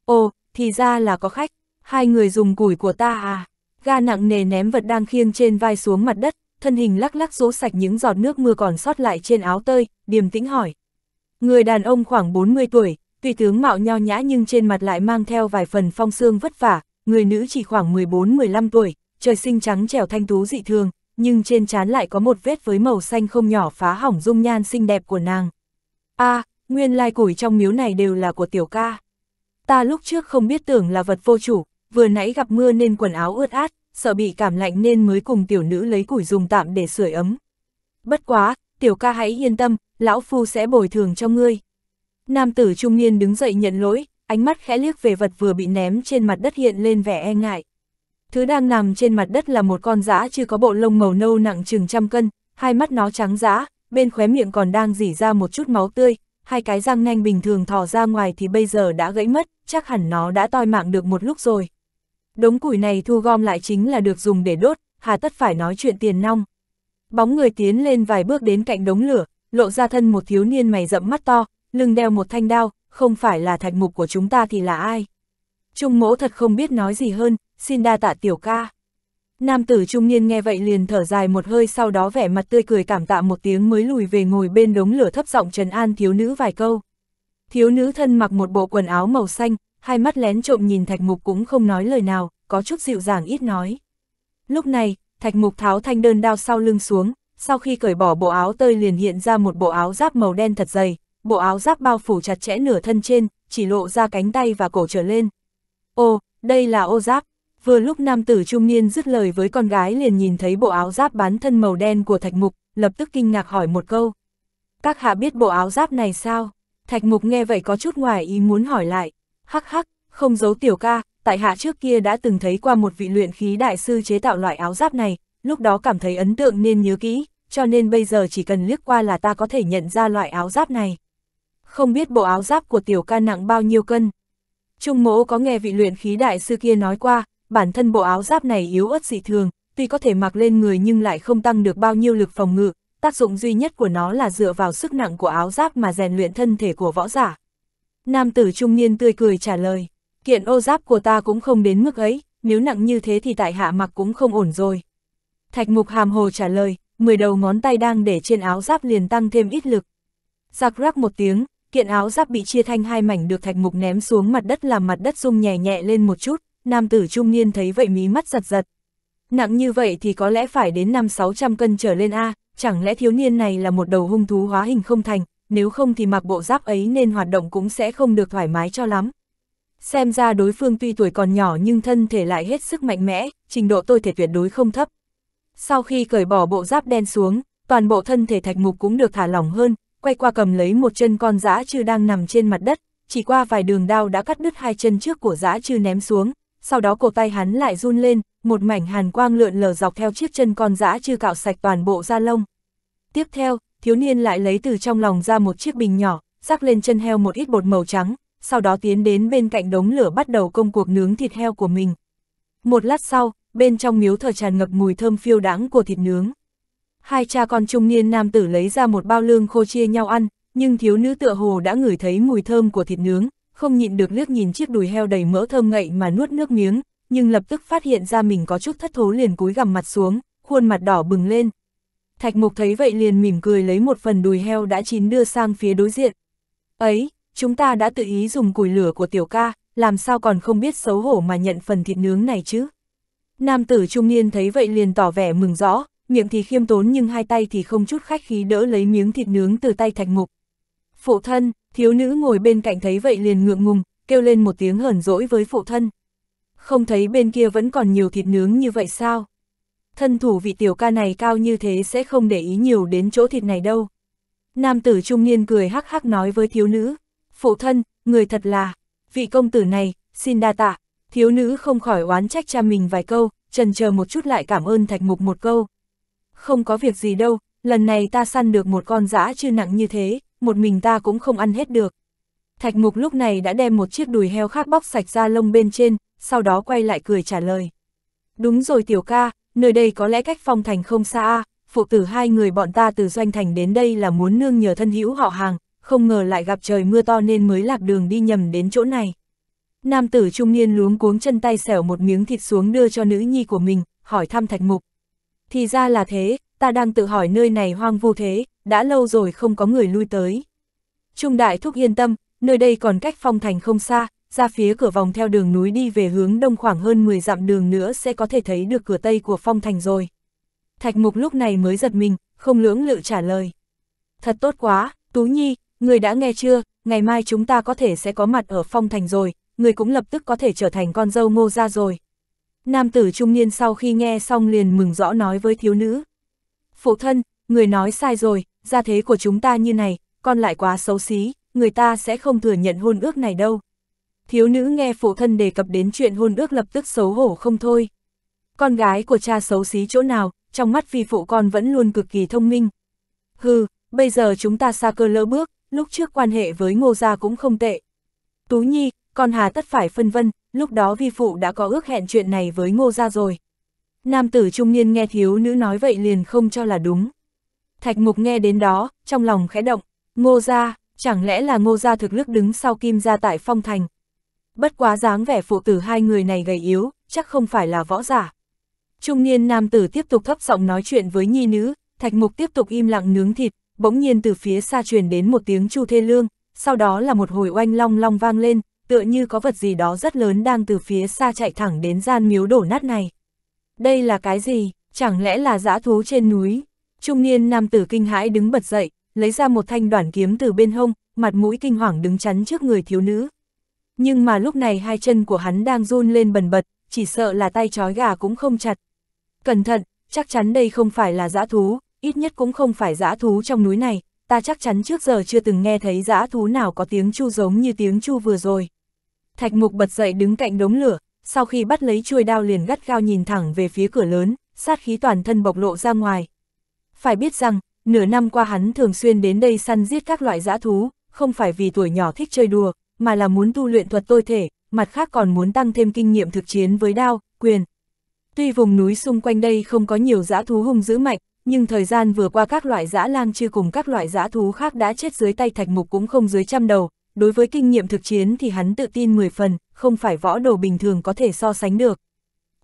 Ồ, thì ra là có khách, hai người dùng củi của ta à. Ga nặng nề ném vật đang khiêng trên vai xuống mặt đất, thân hình lắc lắc rỗ sạch những giọt nước mưa còn sót lại trên áo tơi, điềm tĩnh hỏi. Người đàn ông khoảng 40 tuổi, Tuy tướng mạo nho nhã nhưng trên mặt lại mang theo vài phần phong xương vất vả, người nữ chỉ khoảng 14-15 tuổi, trời sinh trắng trẻo thanh tú dị thường, nhưng trên trán lại có một vết với màu xanh không nhỏ phá hỏng dung nhan xinh đẹp của nàng. a à, nguyên lai củi trong miếu này đều là của tiểu ca. Ta lúc trước không biết tưởng là vật vô chủ, vừa nãy gặp mưa nên quần áo ướt át, sợ bị cảm lạnh nên mới cùng tiểu nữ lấy củi dùng tạm để sưởi ấm. Bất quá, tiểu ca hãy yên tâm, lão phu sẽ bồi thường cho ngươi. Nam tử trung niên đứng dậy nhận lỗi, ánh mắt khẽ liếc về vật vừa bị ném trên mặt đất hiện lên vẻ e ngại. Thứ đang nằm trên mặt đất là một con dã chưa có bộ lông màu nâu nặng chừng trăm cân, hai mắt nó trắng dã, bên khóe miệng còn đang dỉ ra một chút máu tươi, hai cái răng nanh bình thường thò ra ngoài thì bây giờ đã gãy mất, chắc hẳn nó đã toi mạng được một lúc rồi. Đống củi này thu gom lại chính là được dùng để đốt, hà tất phải nói chuyện tiền nong. Bóng người tiến lên vài bước đến cạnh đống lửa, lộ ra thân một thiếu niên mày rậm mắt to, lưng đeo một thanh đao, không phải là thạch mục của chúng ta thì là ai? Trung mỗ thật không biết nói gì hơn, xin đa tạ tiểu ca. Nam tử trung niên nghe vậy liền thở dài một hơi sau đó vẻ mặt tươi cười cảm tạ một tiếng mới lùi về ngồi bên đống lửa thấp giọng trần an thiếu nữ vài câu. Thiếu nữ thân mặc một bộ quần áo màu xanh, hai mắt lén trộm nhìn thạch mục cũng không nói lời nào, có chút dịu dàng ít nói. Lúc này, thạch mục tháo thanh đơn đao sau lưng xuống, sau khi cởi bỏ bộ áo tơi liền hiện ra một bộ áo giáp màu đen thật dày, bộ áo giáp bao phủ chặt chẽ nửa thân trên, chỉ lộ ra cánh tay và cổ trở lên. Ô, đây là ô giáp. Vừa lúc nam tử trung niên dứt lời với con gái liền nhìn thấy bộ áo giáp bán thân màu đen của thạch mục, lập tức kinh ngạc hỏi một câu. Các hạ biết bộ áo giáp này sao? Thạch mục nghe vậy có chút ngoài ý muốn hỏi lại. Hắc hắc, không giấu tiểu ca, tại hạ trước kia đã từng thấy qua một vị luyện khí đại sư chế tạo loại áo giáp này, lúc đó cảm thấy ấn tượng nên nhớ kỹ, cho nên bây giờ chỉ cần liếc qua là ta có thể nhận ra loại áo giáp này không biết bộ áo giáp của tiểu ca nặng bao nhiêu cân. Trung mỗ có nghe vị luyện khí đại sư kia nói qua, bản thân bộ áo giáp này yếu ớt dị thường, tuy có thể mặc lên người nhưng lại không tăng được bao nhiêu lực phòng ngự, tác dụng duy nhất của nó là dựa vào sức nặng của áo giáp mà rèn luyện thân thể của võ giả. Nam tử trung niên tươi cười trả lời, kiện ô giáp của ta cũng không đến mức ấy, nếu nặng như thế thì tại hạ mặc cũng không ổn rồi. Thạch mục hàm hồ trả lời, mười đầu ngón tay đang để trên áo giáp liền tăng thêm ít lực. Giặc rắc một tiếng, kiện áo giáp bị chia thành hai mảnh được thạch mục ném xuống mặt đất làm mặt đất rung nhẹ nhẹ lên một chút, nam tử trung niên thấy vậy mí mắt giật giật. Nặng như vậy thì có lẽ phải đến năm 600 cân trở lên A, chẳng lẽ thiếu niên này là một đầu hung thú hóa hình không thành, nếu không thì mặc bộ giáp ấy nên hoạt động cũng sẽ không được thoải mái cho lắm. Xem ra đối phương tuy tuổi còn nhỏ nhưng thân thể lại hết sức mạnh mẽ, trình độ tôi thể tuyệt đối không thấp. Sau khi cởi bỏ bộ giáp đen xuống, toàn bộ thân thể thạch mục cũng được thả lỏng hơn, quay qua cầm lấy một chân con dã chư đang nằm trên mặt đất, chỉ qua vài đường đao đã cắt đứt hai chân trước của dã chư ném xuống, sau đó cổ tay hắn lại run lên, một mảnh hàn quang lượn lờ dọc theo chiếc chân con dã chư cạo sạch toàn bộ da lông. Tiếp theo, thiếu niên lại lấy từ trong lòng ra một chiếc bình nhỏ, rắc lên chân heo một ít bột màu trắng, sau đó tiến đến bên cạnh đống lửa bắt đầu công cuộc nướng thịt heo của mình. Một lát sau, bên trong miếu thờ tràn ngập mùi thơm phiêu đãng của thịt nướng. Hai cha con trung niên nam tử lấy ra một bao lương khô chia nhau ăn, nhưng thiếu nữ tựa hồ đã ngửi thấy mùi thơm của thịt nướng, không nhịn được liếc nhìn chiếc đùi heo đầy mỡ thơm ngậy mà nuốt nước miếng, nhưng lập tức phát hiện ra mình có chút thất thố liền cúi gằm mặt xuống, khuôn mặt đỏ bừng lên. Thạch mục thấy vậy liền mỉm cười lấy một phần đùi heo đã chín đưa sang phía đối diện. Ấy, chúng ta đã tự ý dùng củi lửa của tiểu ca, làm sao còn không biết xấu hổ mà nhận phần thịt nướng này chứ? Nam tử trung niên thấy vậy liền tỏ vẻ mừng rõ, miệng thì khiêm tốn nhưng hai tay thì không chút khách khí đỡ lấy miếng thịt nướng từ tay thạch mục. Phụ thân, thiếu nữ ngồi bên cạnh thấy vậy liền ngượng ngùng, kêu lên một tiếng hờn dỗi với phụ thân. Không thấy bên kia vẫn còn nhiều thịt nướng như vậy sao? Thân thủ vị tiểu ca này cao như thế sẽ không để ý nhiều đến chỗ thịt này đâu. Nam tử trung niên cười hắc hắc nói với thiếu nữ, phụ thân, người thật là, vị công tử này, xin đa tạ, thiếu nữ không khỏi oán trách cha mình vài câu, trần chờ một chút lại cảm ơn thạch mục một câu không có việc gì đâu, lần này ta săn được một con dã chưa nặng như thế, một mình ta cũng không ăn hết được. Thạch mục lúc này đã đem một chiếc đùi heo khác bóc sạch ra lông bên trên, sau đó quay lại cười trả lời. Đúng rồi tiểu ca, nơi đây có lẽ cách phong thành không xa, phụ tử hai người bọn ta từ doanh thành đến đây là muốn nương nhờ thân hữu họ hàng, không ngờ lại gặp trời mưa to nên mới lạc đường đi nhầm đến chỗ này. Nam tử trung niên luống cuống chân tay xẻo một miếng thịt xuống đưa cho nữ nhi của mình, hỏi thăm thạch mục thì ra là thế, ta đang tự hỏi nơi này hoang vu thế, đã lâu rồi không có người lui tới. Trung đại thúc yên tâm, nơi đây còn cách phong thành không xa, ra phía cửa vòng theo đường núi đi về hướng đông khoảng hơn 10 dặm đường nữa sẽ có thể thấy được cửa tây của phong thành rồi. Thạch mục lúc này mới giật mình, không lưỡng lự trả lời. Thật tốt quá, Tú Nhi, người đã nghe chưa, ngày mai chúng ta có thể sẽ có mặt ở phong thành rồi, người cũng lập tức có thể trở thành con dâu ngô ra rồi. Nam tử trung niên sau khi nghe xong liền mừng rõ nói với thiếu nữ. Phụ thân, người nói sai rồi, gia thế của chúng ta như này, con lại quá xấu xí, người ta sẽ không thừa nhận hôn ước này đâu. Thiếu nữ nghe phụ thân đề cập đến chuyện hôn ước lập tức xấu hổ không thôi. Con gái của cha xấu xí chỗ nào, trong mắt phi phụ con vẫn luôn cực kỳ thông minh. Hừ, bây giờ chúng ta xa cơ lỡ bước, lúc trước quan hệ với ngô gia cũng không tệ. Tú Nhi, con hà tất phải phân vân, lúc đó vi phụ đã có ước hẹn chuyện này với ngô gia rồi. Nam tử trung niên nghe thiếu nữ nói vậy liền không cho là đúng. Thạch mục nghe đến đó, trong lòng khẽ động, ngô gia, chẳng lẽ là ngô gia thực lực đứng sau kim gia tại phong thành. Bất quá dáng vẻ phụ tử hai người này gầy yếu, chắc không phải là võ giả. Trung niên nam tử tiếp tục thấp giọng nói chuyện với nhi nữ, thạch mục tiếp tục im lặng nướng thịt, bỗng nhiên từ phía xa truyền đến một tiếng chu thê lương, sau đó là một hồi oanh long long vang lên, tựa như có vật gì đó rất lớn đang từ phía xa chạy thẳng đến gian miếu đổ nát này. Đây là cái gì, chẳng lẽ là dã thú trên núi? Trung niên nam tử kinh hãi đứng bật dậy, lấy ra một thanh đoạn kiếm từ bên hông, mặt mũi kinh hoàng đứng chắn trước người thiếu nữ. Nhưng mà lúc này hai chân của hắn đang run lên bần bật, chỉ sợ là tay chói gà cũng không chặt. Cẩn thận, chắc chắn đây không phải là dã thú, ít nhất cũng không phải dã thú trong núi này, ta chắc chắn trước giờ chưa từng nghe thấy dã thú nào có tiếng chu giống như tiếng chu vừa rồi. Thạch mục bật dậy đứng cạnh đống lửa, sau khi bắt lấy chuôi đao liền gắt gao nhìn thẳng về phía cửa lớn, sát khí toàn thân bộc lộ ra ngoài. Phải biết rằng, nửa năm qua hắn thường xuyên đến đây săn giết các loại dã thú, không phải vì tuổi nhỏ thích chơi đùa, mà là muốn tu luyện thuật tôi thể, mặt khác còn muốn tăng thêm kinh nghiệm thực chiến với đao, quyền. Tuy vùng núi xung quanh đây không có nhiều dã thú hung dữ mạnh, nhưng thời gian vừa qua các loại dã lang chưa cùng các loại dã thú khác đã chết dưới tay thạch mục cũng không dưới trăm đầu, đối với kinh nghiệm thực chiến thì hắn tự tin 10 phần, không phải võ đồ bình thường có thể so sánh được.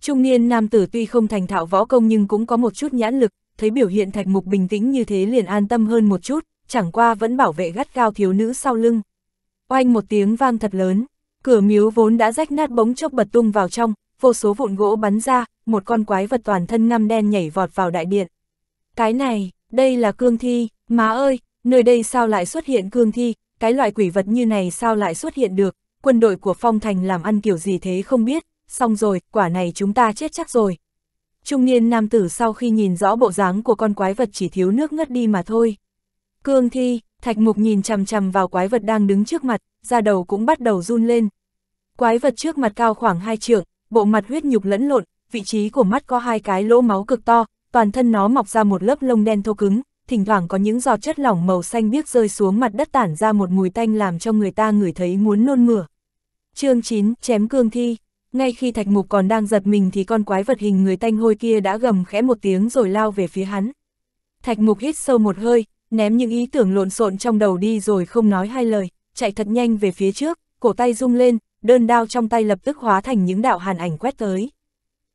Trung niên nam tử tuy không thành thạo võ công nhưng cũng có một chút nhãn lực, thấy biểu hiện thạch mục bình tĩnh như thế liền an tâm hơn một chút, chẳng qua vẫn bảo vệ gắt cao thiếu nữ sau lưng. Oanh một tiếng vang thật lớn, cửa miếu vốn đã rách nát bóng chốc bật tung vào trong, vô số vụn gỗ bắn ra, một con quái vật toàn thân ngăm đen nhảy vọt vào đại điện. Cái này, đây là cương thi, má ơi, nơi đây sao lại xuất hiện cương thi, cái loại quỷ vật như này sao lại xuất hiện được, quân đội của phong thành làm ăn kiểu gì thế không biết, xong rồi, quả này chúng ta chết chắc rồi. Trung niên nam tử sau khi nhìn rõ bộ dáng của con quái vật chỉ thiếu nước ngất đi mà thôi. Cương thi, thạch mục nhìn chằm chằm vào quái vật đang đứng trước mặt, da đầu cũng bắt đầu run lên. Quái vật trước mặt cao khoảng 2 trượng, bộ mặt huyết nhục lẫn lộn, vị trí của mắt có hai cái lỗ máu cực to, toàn thân nó mọc ra một lớp lông đen thô cứng, thỉnh thoảng có những giọt chất lỏng màu xanh biếc rơi xuống mặt đất tản ra một mùi tanh làm cho người ta ngửi thấy muốn nôn mửa. chương 9, chém cương thi. Ngay khi thạch mục còn đang giật mình thì con quái vật hình người tanh hôi kia đã gầm khẽ một tiếng rồi lao về phía hắn. Thạch mục hít sâu một hơi, ném những ý tưởng lộn xộn trong đầu đi rồi không nói hai lời, chạy thật nhanh về phía trước, cổ tay rung lên, đơn đao trong tay lập tức hóa thành những đạo hàn ảnh quét tới.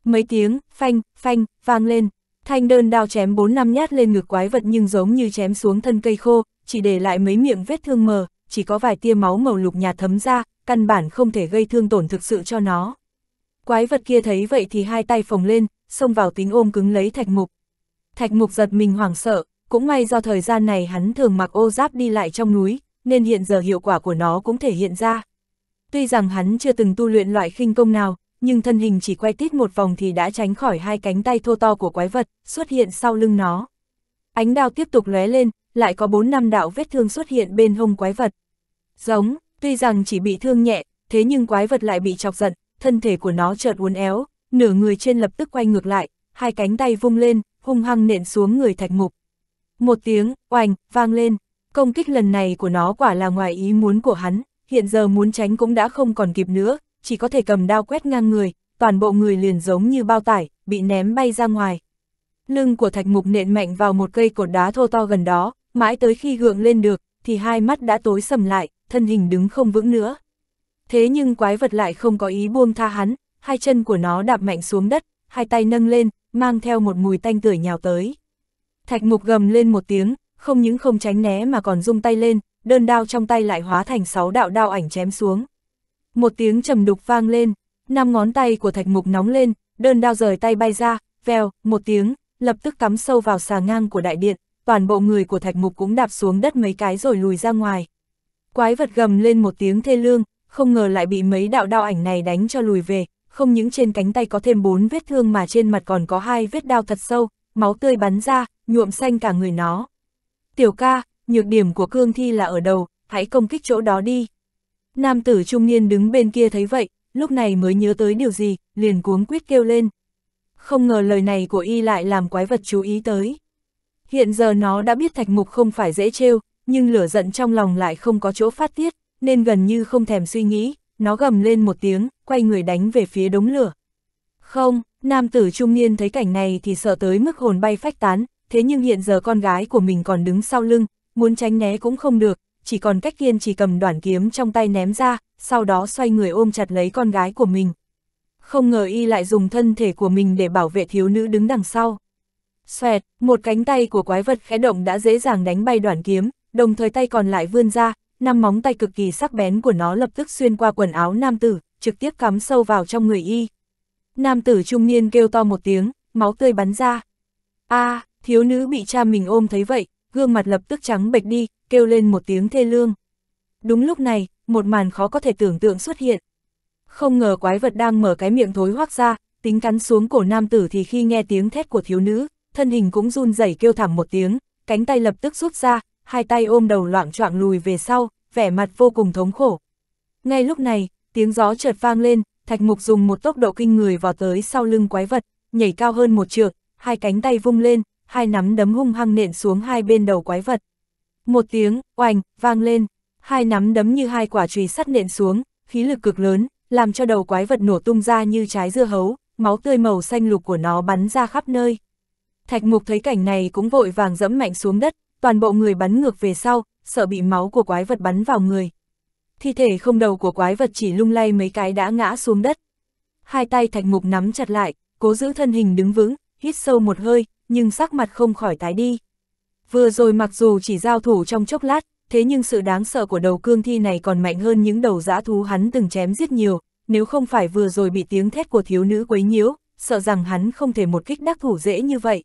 Mấy tiếng, phanh, phanh, vang lên, Thanh đơn đao chém bốn năm nhát lên ngực quái vật nhưng giống như chém xuống thân cây khô, chỉ để lại mấy miệng vết thương mờ, chỉ có vài tia máu màu lục nhạt thấm ra, căn bản không thể gây thương tổn thực sự cho nó. Quái vật kia thấy vậy thì hai tay phồng lên, xông vào tính ôm cứng lấy thạch mục. Thạch mục giật mình hoảng sợ, cũng may do thời gian này hắn thường mặc ô giáp đi lại trong núi, nên hiện giờ hiệu quả của nó cũng thể hiện ra. Tuy rằng hắn chưa từng tu luyện loại khinh công nào, nhưng thân hình chỉ quay tít một vòng thì đã tránh khỏi hai cánh tay thô to của quái vật, xuất hiện sau lưng nó. Ánh đao tiếp tục lóe lên, lại có bốn năm đạo vết thương xuất hiện bên hông quái vật. Giống, tuy rằng chỉ bị thương nhẹ, thế nhưng quái vật lại bị chọc giận, thân thể của nó chợt uốn éo, nửa người trên lập tức quay ngược lại, hai cánh tay vung lên, hung hăng nện xuống người thạch mục. Một tiếng, oành, vang lên, công kích lần này của nó quả là ngoài ý muốn của hắn, hiện giờ muốn tránh cũng đã không còn kịp nữa, chỉ có thể cầm đao quét ngang người, toàn bộ người liền giống như bao tải, bị ném bay ra ngoài. Lưng của thạch mục nện mạnh vào một cây cột đá thô to gần đó, mãi tới khi gượng lên được, thì hai mắt đã tối sầm lại, thân hình đứng không vững nữa. Thế nhưng quái vật lại không có ý buông tha hắn, hai chân của nó đạp mạnh xuống đất, hai tay nâng lên, mang theo một mùi tanh tưởi nhào tới. Thạch mục gầm lên một tiếng, không những không tránh né mà còn rung tay lên, đơn đao trong tay lại hóa thành sáu đạo đao ảnh chém xuống. Một tiếng trầm đục vang lên, năm ngón tay của thạch mục nóng lên, đơn đao rời tay bay ra, vèo, một tiếng, lập tức cắm sâu vào xà ngang của đại điện, toàn bộ người của thạch mục cũng đạp xuống đất mấy cái rồi lùi ra ngoài. Quái vật gầm lên một tiếng thê lương, không ngờ lại bị mấy đạo đao ảnh này đánh cho lùi về, không những trên cánh tay có thêm bốn vết thương mà trên mặt còn có hai vết đao thật sâu, máu tươi bắn ra, nhuộm xanh cả người nó. Tiểu ca, nhược điểm của cương thi là ở đầu, hãy công kích chỗ đó đi. Nam tử trung niên đứng bên kia thấy vậy, lúc này mới nhớ tới điều gì, liền cuống quyết kêu lên. Không ngờ lời này của y lại làm quái vật chú ý tới. Hiện giờ nó đã biết thạch mục không phải dễ trêu, nhưng lửa giận trong lòng lại không có chỗ phát tiết, nên gần như không thèm suy nghĩ, nó gầm lên một tiếng, quay người đánh về phía đống lửa. Không, nam tử trung niên thấy cảnh này thì sợ tới mức hồn bay phách tán, thế nhưng hiện giờ con gái của mình còn đứng sau lưng, muốn tránh né cũng không được, chỉ còn cách kiên chỉ cầm đoạn kiếm trong tay ném ra, sau đó xoay người ôm chặt lấy con gái của mình. Không ngờ y lại dùng thân thể của mình để bảo vệ thiếu nữ đứng đằng sau. Xoẹt, một cánh tay của quái vật khẽ động đã dễ dàng đánh bay đoạn kiếm, đồng thời tay còn lại vươn ra, năm móng tay cực kỳ sắc bén của nó lập tức xuyên qua quần áo nam tử, trực tiếp cắm sâu vào trong người y. Nam tử trung niên kêu to một tiếng, máu tươi bắn ra. a à, thiếu nữ bị cha mình ôm thấy vậy, gương mặt lập tức trắng bệch đi, kêu lên một tiếng thê lương. Đúng lúc này, một màn khó có thể tưởng tượng xuất hiện. Không ngờ quái vật đang mở cái miệng thối hoác ra, tính cắn xuống cổ nam tử thì khi nghe tiếng thét của thiếu nữ, thân hình cũng run rẩy kêu thảm một tiếng, cánh tay lập tức rút ra, hai tay ôm đầu loạn choạng lùi về sau, vẻ mặt vô cùng thống khổ. Ngay lúc này, tiếng gió chợt vang lên, Thạch Mục dùng một tốc độ kinh người vào tới sau lưng quái vật, nhảy cao hơn một trượng, hai cánh tay vung lên, hai nắm đấm hung hăng nện xuống hai bên đầu quái vật. Một tiếng, oành, vang lên, hai nắm đấm như hai quả chùy sắt nện xuống, khí lực cực lớn, làm cho đầu quái vật nổ tung ra như trái dưa hấu, máu tươi màu xanh lục của nó bắn ra khắp nơi. Thạch mục thấy cảnh này cũng vội vàng dẫm mạnh xuống đất, toàn bộ người bắn ngược về sau, sợ bị máu của quái vật bắn vào người. Thi thể không đầu của quái vật chỉ lung lay mấy cái đã ngã xuống đất. Hai tay thạch mục nắm chặt lại, cố giữ thân hình đứng vững, hít sâu một hơi, nhưng sắc mặt không khỏi tái đi. Vừa rồi mặc dù chỉ giao thủ trong chốc lát, thế nhưng sự đáng sợ của đầu cương thi này còn mạnh hơn những đầu dã thú hắn từng chém giết nhiều, nếu không phải vừa rồi bị tiếng thét của thiếu nữ quấy nhiễu, sợ rằng hắn không thể một kích đắc thủ dễ như vậy.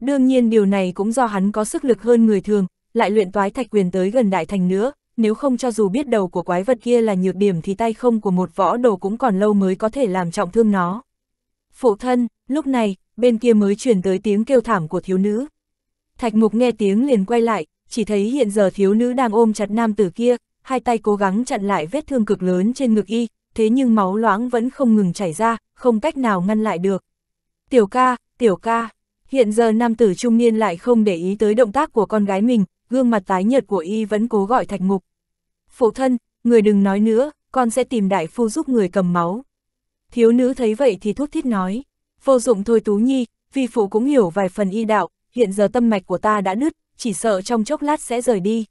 Đương nhiên điều này cũng do hắn có sức lực hơn người thường, lại luyện toái thạch quyền tới gần đại thành nữa, nếu không cho dù biết đầu của quái vật kia là nhược điểm thì tay không của một võ đồ cũng còn lâu mới có thể làm trọng thương nó. Phụ thân, lúc này, bên kia mới chuyển tới tiếng kêu thảm của thiếu nữ, Thạch mục nghe tiếng liền quay lại, chỉ thấy hiện giờ thiếu nữ đang ôm chặt nam tử kia, hai tay cố gắng chặn lại vết thương cực lớn trên ngực y, thế nhưng máu loãng vẫn không ngừng chảy ra, không cách nào ngăn lại được. Tiểu ca, tiểu ca, hiện giờ nam tử trung niên lại không để ý tới động tác của con gái mình, gương mặt tái nhợt của y vẫn cố gọi thạch mục. Phụ thân, người đừng nói nữa, con sẽ tìm đại phu giúp người cầm máu. Thiếu nữ thấy vậy thì thút thiết nói, vô dụng thôi Tú Nhi, vì phụ cũng hiểu vài phần y đạo, hiện giờ tâm mạch của ta đã nứt, chỉ sợ trong chốc lát sẽ rời đi.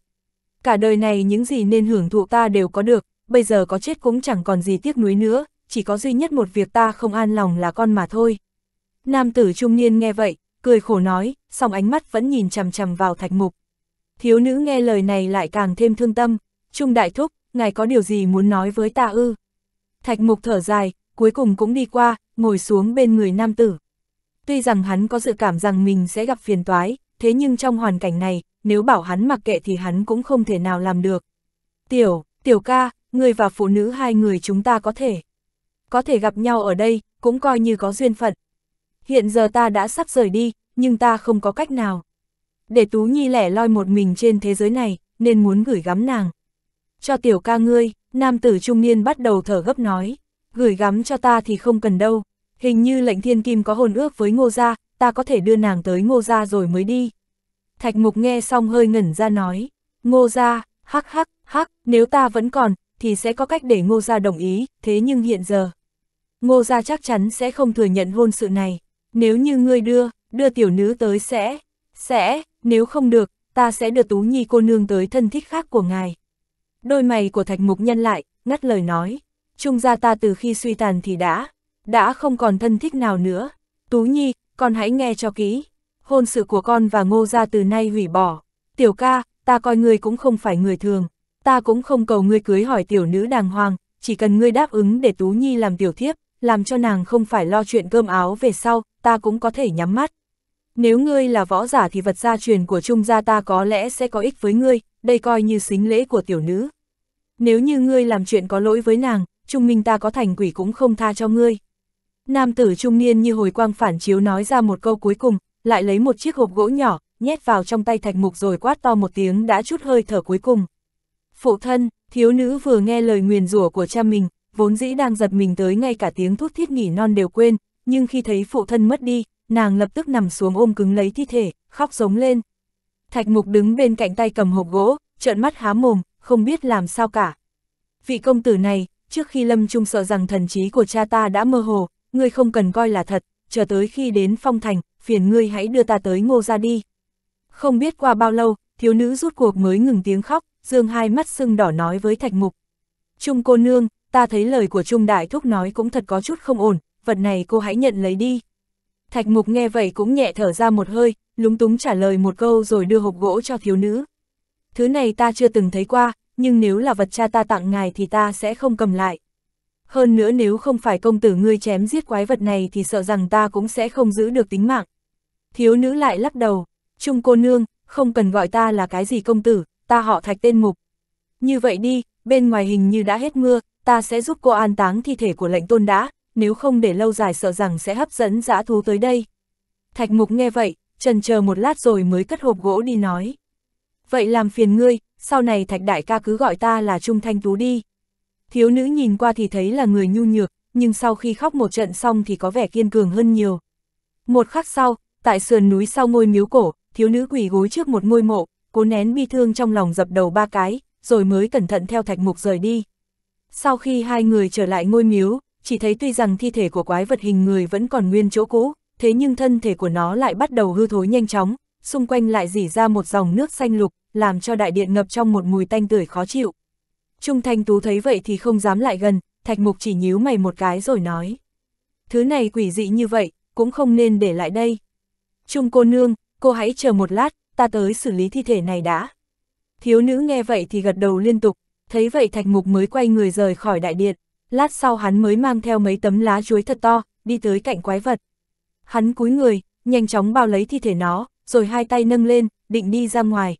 Cả đời này những gì nên hưởng thụ ta đều có được, bây giờ có chết cũng chẳng còn gì tiếc nuối nữa, chỉ có duy nhất một việc ta không an lòng là con mà thôi. Nam tử trung niên nghe vậy, cười khổ nói, song ánh mắt vẫn nhìn chằm chằm vào thạch mục. Thiếu nữ nghe lời này lại càng thêm thương tâm, Trung đại thúc, ngài có điều gì muốn nói với ta ư? Thạch mục thở dài, cuối cùng cũng đi qua, ngồi xuống bên người nam tử tuy rằng hắn có dự cảm rằng mình sẽ gặp phiền toái, thế nhưng trong hoàn cảnh này, nếu bảo hắn mặc kệ thì hắn cũng không thể nào làm được. Tiểu, tiểu ca, người và phụ nữ hai người chúng ta có thể. Có thể gặp nhau ở đây, cũng coi như có duyên phận. Hiện giờ ta đã sắp rời đi, nhưng ta không có cách nào. Để Tú Nhi lẻ loi một mình trên thế giới này, nên muốn gửi gắm nàng. Cho tiểu ca ngươi, nam tử trung niên bắt đầu thở gấp nói, gửi gắm cho ta thì không cần đâu, hình như lệnh thiên kim có hồn ước với ngô gia, ta có thể đưa nàng tới ngô gia rồi mới đi. Thạch mục nghe xong hơi ngẩn ra nói, ngô gia, hắc hắc, hắc, nếu ta vẫn còn, thì sẽ có cách để ngô gia đồng ý, thế nhưng hiện giờ. Ngô gia chắc chắn sẽ không thừa nhận hôn sự này, nếu như ngươi đưa, đưa tiểu nữ tới sẽ, sẽ, nếu không được, ta sẽ đưa tú nhi cô nương tới thân thích khác của ngài. Đôi mày của thạch mục nhân lại, ngắt lời nói, trung gia ta từ khi suy tàn thì đã, đã không còn thân thích nào nữa. Tú Nhi, con hãy nghe cho kỹ. Hôn sự của con và ngô ra từ nay hủy bỏ. Tiểu ca, ta coi ngươi cũng không phải người thường. Ta cũng không cầu ngươi cưới hỏi tiểu nữ đàng hoàng, chỉ cần ngươi đáp ứng để Tú Nhi làm tiểu thiếp, làm cho nàng không phải lo chuyện cơm áo về sau, ta cũng có thể nhắm mắt. Nếu ngươi là võ giả thì vật gia truyền của trung gia ta có lẽ sẽ có ích với ngươi, đây coi như xính lễ của tiểu nữ. Nếu như ngươi làm chuyện có lỗi với nàng, trung minh ta có thành quỷ cũng không tha cho ngươi. Nam tử trung niên như hồi quang phản chiếu nói ra một câu cuối cùng, lại lấy một chiếc hộp gỗ nhỏ, nhét vào trong tay thạch mục rồi quát to một tiếng đã chút hơi thở cuối cùng. Phụ thân, thiếu nữ vừa nghe lời nguyền rủa của cha mình, vốn dĩ đang giật mình tới ngay cả tiếng thuốc thiết nghỉ non đều quên, nhưng khi thấy phụ thân mất đi, nàng lập tức nằm xuống ôm cứng lấy thi thể, khóc giống lên. Thạch mục đứng bên cạnh tay cầm hộp gỗ, trợn mắt há mồm, không biết làm sao cả. Vị công tử này, trước khi lâm trung sợ rằng thần trí của cha ta đã mơ hồ, ngươi không cần coi là thật, chờ tới khi đến phong thành, phiền ngươi hãy đưa ta tới ngô ra đi. Không biết qua bao lâu, thiếu nữ rút cuộc mới ngừng tiếng khóc, dương hai mắt sưng đỏ nói với thạch mục. Trung cô nương, ta thấy lời của Trung Đại Thúc nói cũng thật có chút không ổn, vật này cô hãy nhận lấy đi. Thạch mục nghe vậy cũng nhẹ thở ra một hơi, lúng túng trả lời một câu rồi đưa hộp gỗ cho thiếu nữ. Thứ này ta chưa từng thấy qua, nhưng nếu là vật cha ta tặng ngài thì ta sẽ không cầm lại hơn nữa nếu không phải công tử ngươi chém giết quái vật này thì sợ rằng ta cũng sẽ không giữ được tính mạng. Thiếu nữ lại lắc đầu, trung cô nương, không cần gọi ta là cái gì công tử, ta họ thạch tên mục. Như vậy đi, bên ngoài hình như đã hết mưa, ta sẽ giúp cô an táng thi thể của lệnh tôn đã, nếu không để lâu dài sợ rằng sẽ hấp dẫn dã thú tới đây. Thạch mục nghe vậy, trần chờ một lát rồi mới cất hộp gỗ đi nói. Vậy làm phiền ngươi, sau này thạch đại ca cứ gọi ta là Trung Thanh Tú đi thiếu nữ nhìn qua thì thấy là người nhu nhược, nhưng sau khi khóc một trận xong thì có vẻ kiên cường hơn nhiều. Một khắc sau, tại sườn núi sau ngôi miếu cổ, thiếu nữ quỳ gối trước một ngôi mộ, cố nén bi thương trong lòng dập đầu ba cái, rồi mới cẩn thận theo thạch mục rời đi. Sau khi hai người trở lại ngôi miếu, chỉ thấy tuy rằng thi thể của quái vật hình người vẫn còn nguyên chỗ cũ, thế nhưng thân thể của nó lại bắt đầu hư thối nhanh chóng, xung quanh lại dỉ ra một dòng nước xanh lục, làm cho đại điện ngập trong một mùi tanh tưởi khó chịu. Trung Thanh Tú thấy vậy thì không dám lại gần, Thạch Mục chỉ nhíu mày một cái rồi nói. Thứ này quỷ dị như vậy, cũng không nên để lại đây. Trung cô nương, cô hãy chờ một lát, ta tới xử lý thi thể này đã. Thiếu nữ nghe vậy thì gật đầu liên tục, thấy vậy Thạch Mục mới quay người rời khỏi đại điện. Lát sau hắn mới mang theo mấy tấm lá chuối thật to, đi tới cạnh quái vật. Hắn cúi người, nhanh chóng bao lấy thi thể nó, rồi hai tay nâng lên, định đi ra ngoài.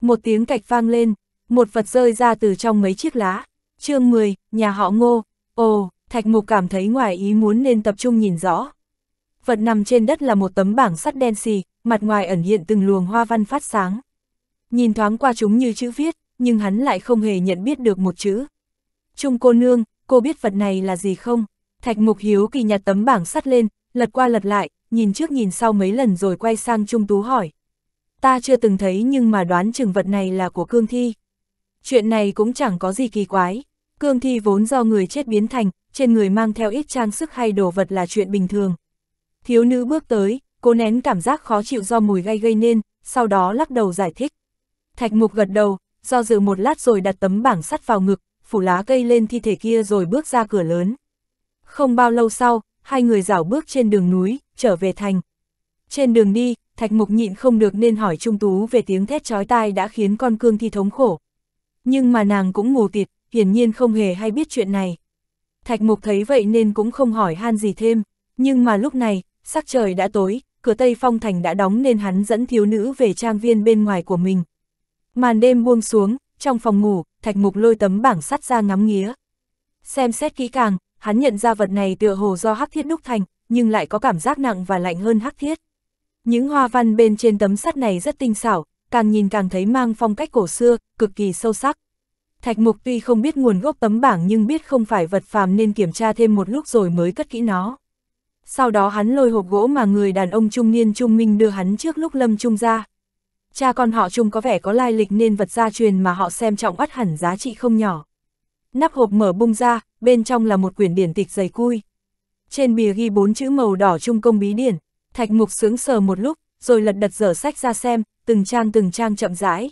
Một tiếng cạch vang lên, một vật rơi ra từ trong mấy chiếc lá. chương 10, nhà họ ngô, ồ, thạch mục cảm thấy ngoài ý muốn nên tập trung nhìn rõ. Vật nằm trên đất là một tấm bảng sắt đen xì, mặt ngoài ẩn hiện từng luồng hoa văn phát sáng. Nhìn thoáng qua chúng như chữ viết, nhưng hắn lại không hề nhận biết được một chữ. Trung cô nương, cô biết vật này là gì không? Thạch mục hiếu kỳ nhặt tấm bảng sắt lên, lật qua lật lại, nhìn trước nhìn sau mấy lần rồi quay sang Trung Tú hỏi. Ta chưa từng thấy nhưng mà đoán chừng vật này là của cương thi. Chuyện này cũng chẳng có gì kỳ quái. Cương thi vốn do người chết biến thành, trên người mang theo ít trang sức hay đồ vật là chuyện bình thường. Thiếu nữ bước tới, cố nén cảm giác khó chịu do mùi gây gây nên, sau đó lắc đầu giải thích. Thạch mục gật đầu, do dự một lát rồi đặt tấm bảng sắt vào ngực, phủ lá cây lên thi thể kia rồi bước ra cửa lớn. Không bao lâu sau, hai người rảo bước trên đường núi, trở về thành. Trên đường đi, Thạch Mục nhịn không được nên hỏi Trung Tú về tiếng thét chói tai đã khiến con cương thi thống khổ. Nhưng mà nàng cũng ngủ tịt, hiển nhiên không hề hay biết chuyện này. Thạch mục thấy vậy nên cũng không hỏi han gì thêm, nhưng mà lúc này, sắc trời đã tối, cửa Tây Phong Thành đã đóng nên hắn dẫn thiếu nữ về trang viên bên ngoài của mình. Màn đêm buông xuống, trong phòng ngủ, Thạch Mục lôi tấm bảng sắt ra ngắm nghía. Xem xét kỹ càng, hắn nhận ra vật này tựa hồ do hắc thiết đúc thành, nhưng lại có cảm giác nặng và lạnh hơn hắc thiết. Những hoa văn bên trên tấm sắt này rất tinh xảo, càng nhìn càng thấy mang phong cách cổ xưa, cực kỳ sâu sắc. Thạch Mục tuy không biết nguồn gốc tấm bảng nhưng biết không phải vật phàm nên kiểm tra thêm một lúc rồi mới cất kỹ nó. Sau đó hắn lôi hộp gỗ mà người đàn ông trung niên Trung Minh đưa hắn trước lúc Lâm Trung ra. Cha con họ Trung có vẻ có lai lịch nên vật gia truyền mà họ xem trọng ắt hẳn giá trị không nhỏ. Nắp hộp mở bung ra, bên trong là một quyển điển tịch dày cui. Trên bìa ghi bốn chữ màu đỏ Trung Công Bí Điển, Thạch Mục sướng sờ một lúc, rồi lật đật dở sách ra xem, từng trang từng trang chậm rãi.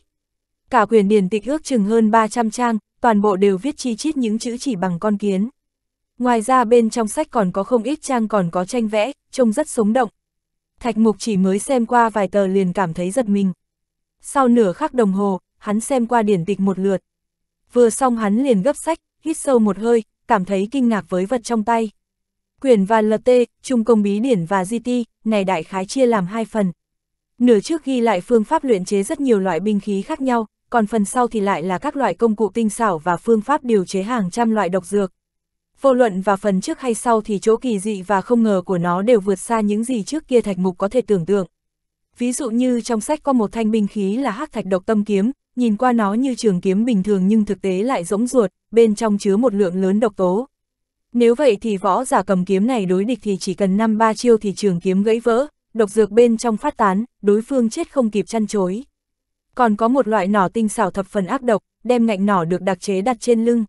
Cả quyền điển tịch ước chừng hơn 300 trang, toàn bộ đều viết chi chít những chữ chỉ bằng con kiến. Ngoài ra bên trong sách còn có không ít trang còn có tranh vẽ, trông rất sống động. Thạch Mục chỉ mới xem qua vài tờ liền cảm thấy giật mình. Sau nửa khắc đồng hồ, hắn xem qua điển tịch một lượt. Vừa xong hắn liền gấp sách, hít sâu một hơi, cảm thấy kinh ngạc với vật trong tay. Quyển và LT, Trung Công Bí Điển và di ti, này đại khái chia làm hai phần. Nửa trước ghi lại phương pháp luyện chế rất nhiều loại binh khí khác nhau, còn phần sau thì lại là các loại công cụ tinh xảo và phương pháp điều chế hàng trăm loại độc dược. Vô luận và phần trước hay sau thì chỗ kỳ dị và không ngờ của nó đều vượt xa những gì trước kia thạch mục có thể tưởng tượng. Ví dụ như trong sách có một thanh binh khí là hắc thạch độc tâm kiếm, nhìn qua nó như trường kiếm bình thường nhưng thực tế lại rỗng ruột, bên trong chứa một lượng lớn độc tố. Nếu vậy thì võ giả cầm kiếm này đối địch thì chỉ cần 5-3 chiêu thì trường kiếm gãy vỡ, độc dược bên trong phát tán, đối phương chết không kịp chăn chối. Còn có một loại nỏ tinh xảo thập phần ác độc, đem ngạnh nỏ được đặc chế đặt trên lưng.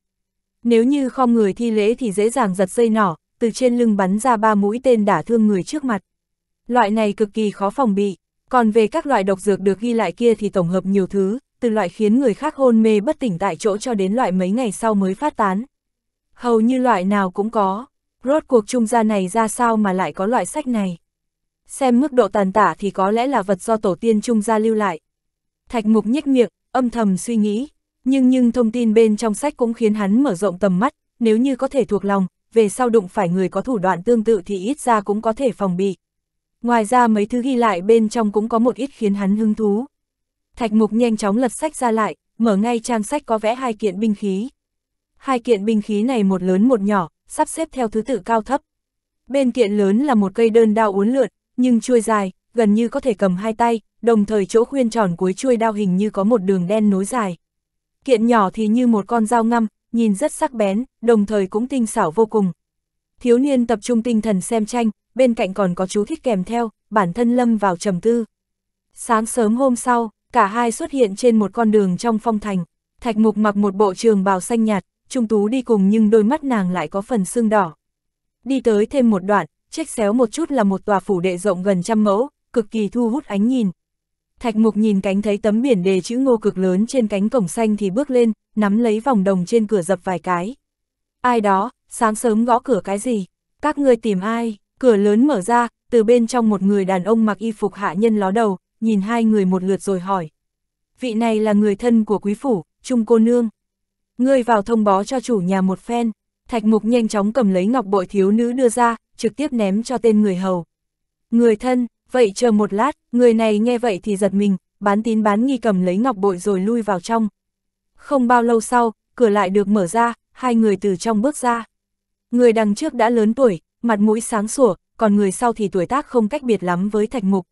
Nếu như không người thi lễ thì dễ dàng giật dây nỏ, từ trên lưng bắn ra ba mũi tên đả thương người trước mặt. Loại này cực kỳ khó phòng bị, còn về các loại độc dược được ghi lại kia thì tổng hợp nhiều thứ, từ loại khiến người khác hôn mê bất tỉnh tại chỗ cho đến loại mấy ngày sau mới phát tán. Hầu như loại nào cũng có, rốt cuộc trung gia này ra sao mà lại có loại sách này xem mức độ tàn tả thì có lẽ là vật do tổ tiên trung gia lưu lại. Thạch mục nhếch miệng, âm thầm suy nghĩ, nhưng nhưng thông tin bên trong sách cũng khiến hắn mở rộng tầm mắt, nếu như có thể thuộc lòng, về sau đụng phải người có thủ đoạn tương tự thì ít ra cũng có thể phòng bị. Ngoài ra mấy thứ ghi lại bên trong cũng có một ít khiến hắn hứng thú. Thạch mục nhanh chóng lật sách ra lại, mở ngay trang sách có vẽ hai kiện binh khí. Hai kiện binh khí này một lớn một nhỏ, sắp xếp theo thứ tự cao thấp. Bên kiện lớn là một cây đơn đao uốn lượn, nhưng chuôi dài, gần như có thể cầm hai tay, đồng thời chỗ khuyên tròn cuối chuôi đao hình như có một đường đen nối dài. Kiện nhỏ thì như một con dao ngăm, nhìn rất sắc bén, đồng thời cũng tinh xảo vô cùng. Thiếu niên tập trung tinh thần xem tranh, bên cạnh còn có chú thích kèm theo, bản thân lâm vào trầm tư. Sáng sớm hôm sau, cả hai xuất hiện trên một con đường trong phong thành. Thạch mục mặc một bộ trường bào xanh nhạt, trung tú đi cùng nhưng đôi mắt nàng lại có phần sưng đỏ. Đi tới thêm một đoạn, Trách xéo một chút là một tòa phủ đệ rộng gần trăm mẫu, cực kỳ thu hút ánh nhìn. Thạch mục nhìn cánh thấy tấm biển đề chữ ngô cực lớn trên cánh cổng xanh thì bước lên, nắm lấy vòng đồng trên cửa dập vài cái. Ai đó, sáng sớm gõ cửa cái gì? Các ngươi tìm ai? Cửa lớn mở ra, từ bên trong một người đàn ông mặc y phục hạ nhân ló đầu, nhìn hai người một lượt rồi hỏi. Vị này là người thân của quý phủ, Trung cô nương. Ngươi vào thông báo cho chủ nhà một phen. Thạch mục nhanh chóng cầm lấy ngọc bội thiếu nữ đưa ra, trực tiếp ném cho tên người hầu. Người thân, vậy chờ một lát, người này nghe vậy thì giật mình, bán tín bán nghi cầm lấy ngọc bội rồi lui vào trong. Không bao lâu sau, cửa lại được mở ra, hai người từ trong bước ra. Người đằng trước đã lớn tuổi, mặt mũi sáng sủa, còn người sau thì tuổi tác không cách biệt lắm với thạch mục.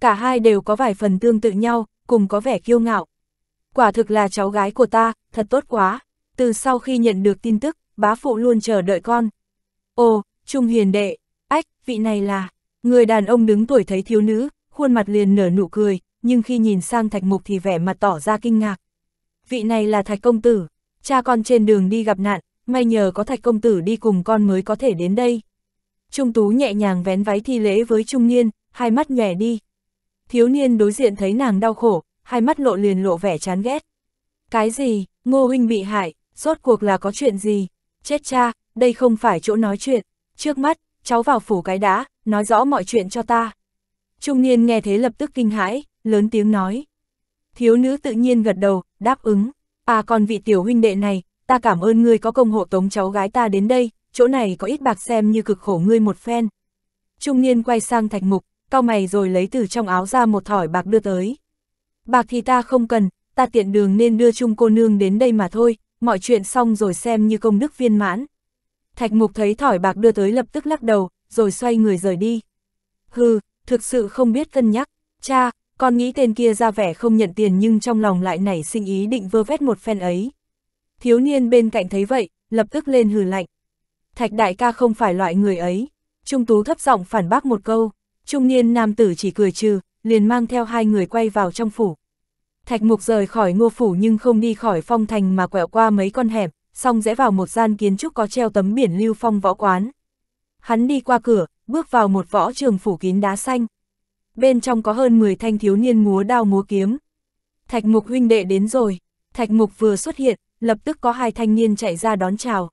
Cả hai đều có vài phần tương tự nhau, cùng có vẻ kiêu ngạo. Quả thực là cháu gái của ta, thật tốt quá. Từ sau khi nhận được tin tức, bá phụ luôn chờ đợi con. Ồ, Trung hiền đệ, ách, vị này là, người đàn ông đứng tuổi thấy thiếu nữ, khuôn mặt liền nở nụ cười, nhưng khi nhìn sang thạch mục thì vẻ mặt tỏ ra kinh ngạc. Vị này là thạch công tử, cha con trên đường đi gặp nạn, may nhờ có thạch công tử đi cùng con mới có thể đến đây. Trung tú nhẹ nhàng vén váy thi lễ với trung niên, hai mắt nhòe đi. Thiếu niên đối diện thấy nàng đau khổ, hai mắt lộ liền lộ vẻ chán ghét. Cái gì, ngô huynh bị hại, rốt cuộc là có chuyện gì? Chết cha, đây không phải chỗ nói chuyện. Trước mắt, cháu vào phủ cái đã, nói rõ mọi chuyện cho ta. Trung niên nghe thế lập tức kinh hãi, lớn tiếng nói. Thiếu nữ tự nhiên gật đầu, đáp ứng. À còn vị tiểu huynh đệ này, ta cảm ơn ngươi có công hộ tống cháu gái ta đến đây, chỗ này có ít bạc xem như cực khổ ngươi một phen. Trung niên quay sang thạch mục, cao mày rồi lấy từ trong áo ra một thỏi bạc đưa tới. Bạc thì ta không cần, ta tiện đường nên đưa chung cô nương đến đây mà thôi, mọi chuyện xong rồi xem như công đức viên mãn. Thạch mục thấy thỏi bạc đưa tới lập tức lắc đầu, rồi xoay người rời đi. Hừ, thực sự không biết cân nhắc. Cha, con nghĩ tên kia ra vẻ không nhận tiền nhưng trong lòng lại nảy sinh ý định vơ vét một phen ấy. Thiếu niên bên cạnh thấy vậy, lập tức lên hừ lạnh. Thạch đại ca không phải loại người ấy. Trung tú thấp giọng phản bác một câu. Trung niên nam tử chỉ cười trừ, liền mang theo hai người quay vào trong phủ. Thạch mục rời khỏi ngô phủ nhưng không đi khỏi phong thành mà quẹo qua mấy con hẻm, xong rẽ vào một gian kiến trúc có treo tấm biển lưu phong võ quán. Hắn đi qua cửa, bước vào một võ trường phủ kín đá xanh. Bên trong có hơn 10 thanh thiếu niên múa đao múa kiếm. Thạch mục huynh đệ đến rồi, thạch mục vừa xuất hiện, lập tức có hai thanh niên chạy ra đón chào.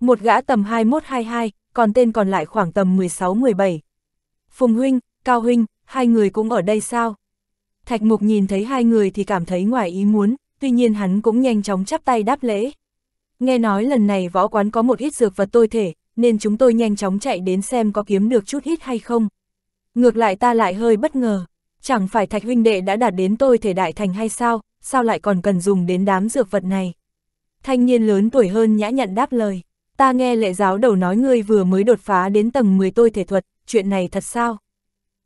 Một gã tầm 21-22, còn tên còn lại khoảng tầm 16-17. Phùng huynh, Cao huynh, hai người cũng ở đây sao? Thạch mục nhìn thấy hai người thì cảm thấy ngoài ý muốn, tuy nhiên hắn cũng nhanh chóng chắp tay đáp lễ. Nghe nói lần này võ quán có một ít dược vật tôi thể, nên chúng tôi nhanh chóng chạy đến xem có kiếm được chút ít hay không. Ngược lại ta lại hơi bất ngờ, chẳng phải thạch huynh đệ đã đạt đến tôi thể đại thành hay sao, sao lại còn cần dùng đến đám dược vật này. Thanh niên lớn tuổi hơn nhã nhận đáp lời, ta nghe lệ giáo đầu nói ngươi vừa mới đột phá đến tầng 10 tôi thể thuật, chuyện này thật sao?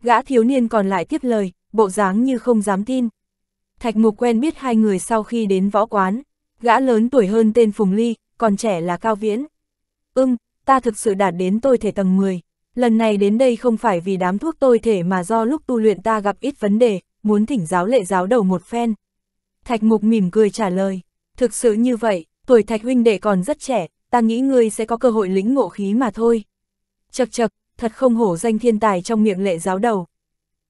Gã thiếu niên còn lại tiếp lời, bộ dáng như không dám tin. Thạch mục quen biết hai người sau khi đến võ quán, Gã lớn tuổi hơn tên Phùng Ly, còn trẻ là Cao Viễn. Ưm, ta thực sự đạt đến tôi thể tầng 10. Lần này đến đây không phải vì đám thuốc tôi thể mà do lúc tu luyện ta gặp ít vấn đề, muốn thỉnh giáo lệ giáo đầu một phen. Thạch Mục mỉm cười trả lời. Thực sự như vậy, tuổi Thạch huynh đệ còn rất trẻ, ta nghĩ ngươi sẽ có cơ hội lĩnh ngộ khí mà thôi. Chật chật, thật không hổ danh thiên tài trong miệng lệ giáo đầu.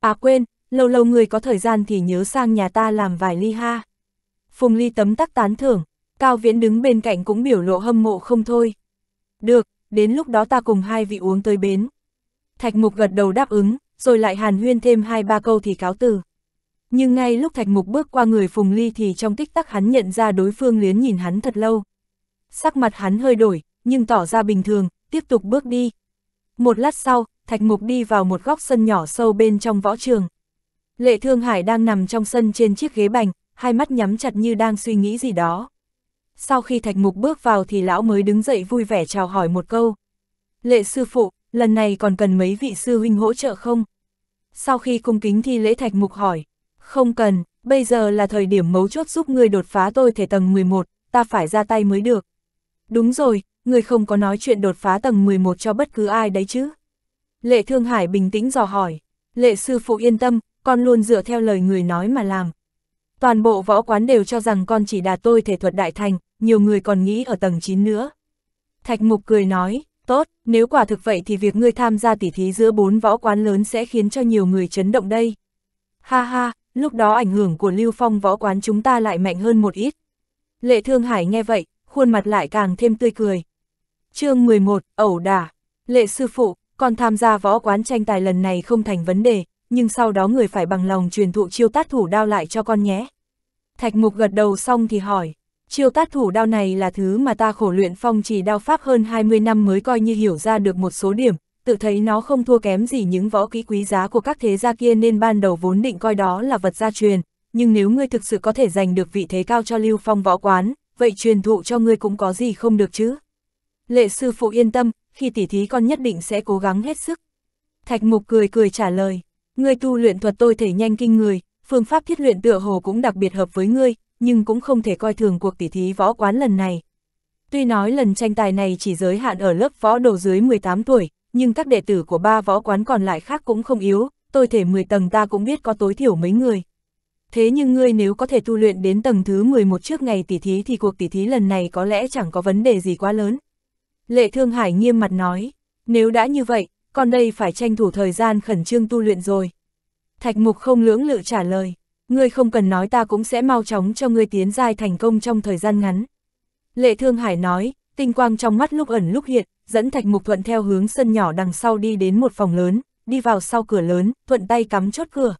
À quên, lâu lâu ngươi có thời gian thì nhớ sang nhà ta làm vài ly ha. Phùng Ly tấm tắc tán thưởng, Cao Viễn đứng bên cạnh cũng biểu lộ hâm mộ không thôi. Được, đến lúc đó ta cùng hai vị uống tới bến. Thạch Mục gật đầu đáp ứng, rồi lại hàn huyên thêm hai ba câu thì cáo từ. Nhưng ngay lúc Thạch Mục bước qua người Phùng Ly thì trong tích tắc hắn nhận ra đối phương liến nhìn hắn thật lâu. Sắc mặt hắn hơi đổi, nhưng tỏ ra bình thường, tiếp tục bước đi. Một lát sau, Thạch Mục đi vào một góc sân nhỏ sâu bên trong võ trường. Lệ Thương Hải đang nằm trong sân trên chiếc ghế bành, hai mắt nhắm chặt như đang suy nghĩ gì đó. Sau khi thạch mục bước vào thì lão mới đứng dậy vui vẻ chào hỏi một câu. Lệ sư phụ, lần này còn cần mấy vị sư huynh hỗ trợ không? Sau khi cung kính thi lễ thạch mục hỏi, không cần, bây giờ là thời điểm mấu chốt giúp ngươi đột phá tôi thể tầng 11, ta phải ra tay mới được. Đúng rồi, ngươi không có nói chuyện đột phá tầng 11 cho bất cứ ai đấy chứ. Lệ Thương Hải bình tĩnh dò hỏi, lệ sư phụ yên tâm, con luôn dựa theo lời người nói mà làm. Toàn bộ võ quán đều cho rằng con chỉ đạt tôi thể thuật đại thành, nhiều người còn nghĩ ở tầng 9 nữa. Thạch Mục cười nói, tốt, nếu quả thực vậy thì việc ngươi tham gia tỉ thí giữa bốn võ quán lớn sẽ khiến cho nhiều người chấn động đây. Ha ha, lúc đó ảnh hưởng của Lưu Phong võ quán chúng ta lại mạnh hơn một ít. Lệ Thương Hải nghe vậy, khuôn mặt lại càng thêm tươi cười. chương 11, ẩu đả. Lệ sư phụ, con tham gia võ quán tranh tài lần này không thành vấn đề, nhưng sau đó người phải bằng lòng truyền thụ chiêu tát thủ đao lại cho con nhé. Thạch mục gật đầu xong thì hỏi, chiêu tát thủ đao này là thứ mà ta khổ luyện phong trì đao pháp hơn 20 năm mới coi như hiểu ra được một số điểm, tự thấy nó không thua kém gì những võ kỹ quý giá của các thế gia kia nên ban đầu vốn định coi đó là vật gia truyền, nhưng nếu ngươi thực sự có thể giành được vị thế cao cho lưu phong võ quán, vậy truyền thụ cho ngươi cũng có gì không được chứ. Lệ sư phụ yên tâm, khi tỉ thí con nhất định sẽ cố gắng hết sức. Thạch mục cười cười trả lời ngươi tu luyện thuật tôi thể nhanh kinh người, phương pháp thiết luyện tựa hồ cũng đặc biệt hợp với ngươi, nhưng cũng không thể coi thường cuộc tỉ thí võ quán lần này. Tuy nói lần tranh tài này chỉ giới hạn ở lớp võ đồ dưới 18 tuổi, nhưng các đệ tử của ba võ quán còn lại khác cũng không yếu, tôi thể 10 tầng ta cũng biết có tối thiểu mấy người. Thế nhưng ngươi nếu có thể tu luyện đến tầng thứ 11 trước ngày tỉ thí thì cuộc tỉ thí lần này có lẽ chẳng có vấn đề gì quá lớn. Lệ Thương Hải nghiêm mặt nói, nếu đã như vậy, con đây phải tranh thủ thời gian khẩn trương tu luyện rồi. Thạch mục không lưỡng lự trả lời, ngươi không cần nói ta cũng sẽ mau chóng cho ngươi tiến giai thành công trong thời gian ngắn. Lệ Thương Hải nói, tinh quang trong mắt lúc ẩn lúc hiện, dẫn thạch mục thuận theo hướng sân nhỏ đằng sau đi đến một phòng lớn, đi vào sau cửa lớn, thuận tay cắm chốt cửa.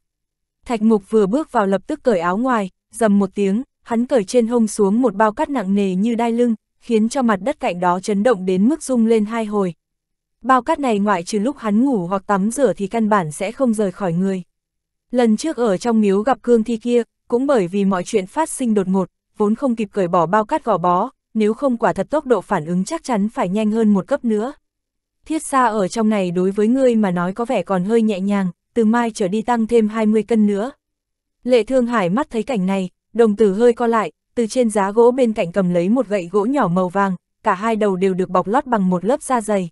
Thạch mục vừa bước vào lập tức cởi áo ngoài, dầm một tiếng, hắn cởi trên hông xuống một bao cát nặng nề như đai lưng, khiến cho mặt đất cạnh đó chấn động đến mức rung lên hai hồi, Bao cát này ngoại trừ lúc hắn ngủ hoặc tắm rửa thì căn bản sẽ không rời khỏi người. Lần trước ở trong miếu gặp cương thi kia, cũng bởi vì mọi chuyện phát sinh đột ngột, vốn không kịp cởi bỏ bao cát gò bó, nếu không quả thật tốc độ phản ứng chắc chắn phải nhanh hơn một cấp nữa. Thiết xa ở trong này đối với ngươi mà nói có vẻ còn hơi nhẹ nhàng, từ mai trở đi tăng thêm 20 cân nữa. Lệ Thương Hải mắt thấy cảnh này, đồng tử hơi co lại, từ trên giá gỗ bên cạnh cầm lấy một gậy gỗ nhỏ màu vàng, cả hai đầu đều được bọc lót bằng một lớp da dày,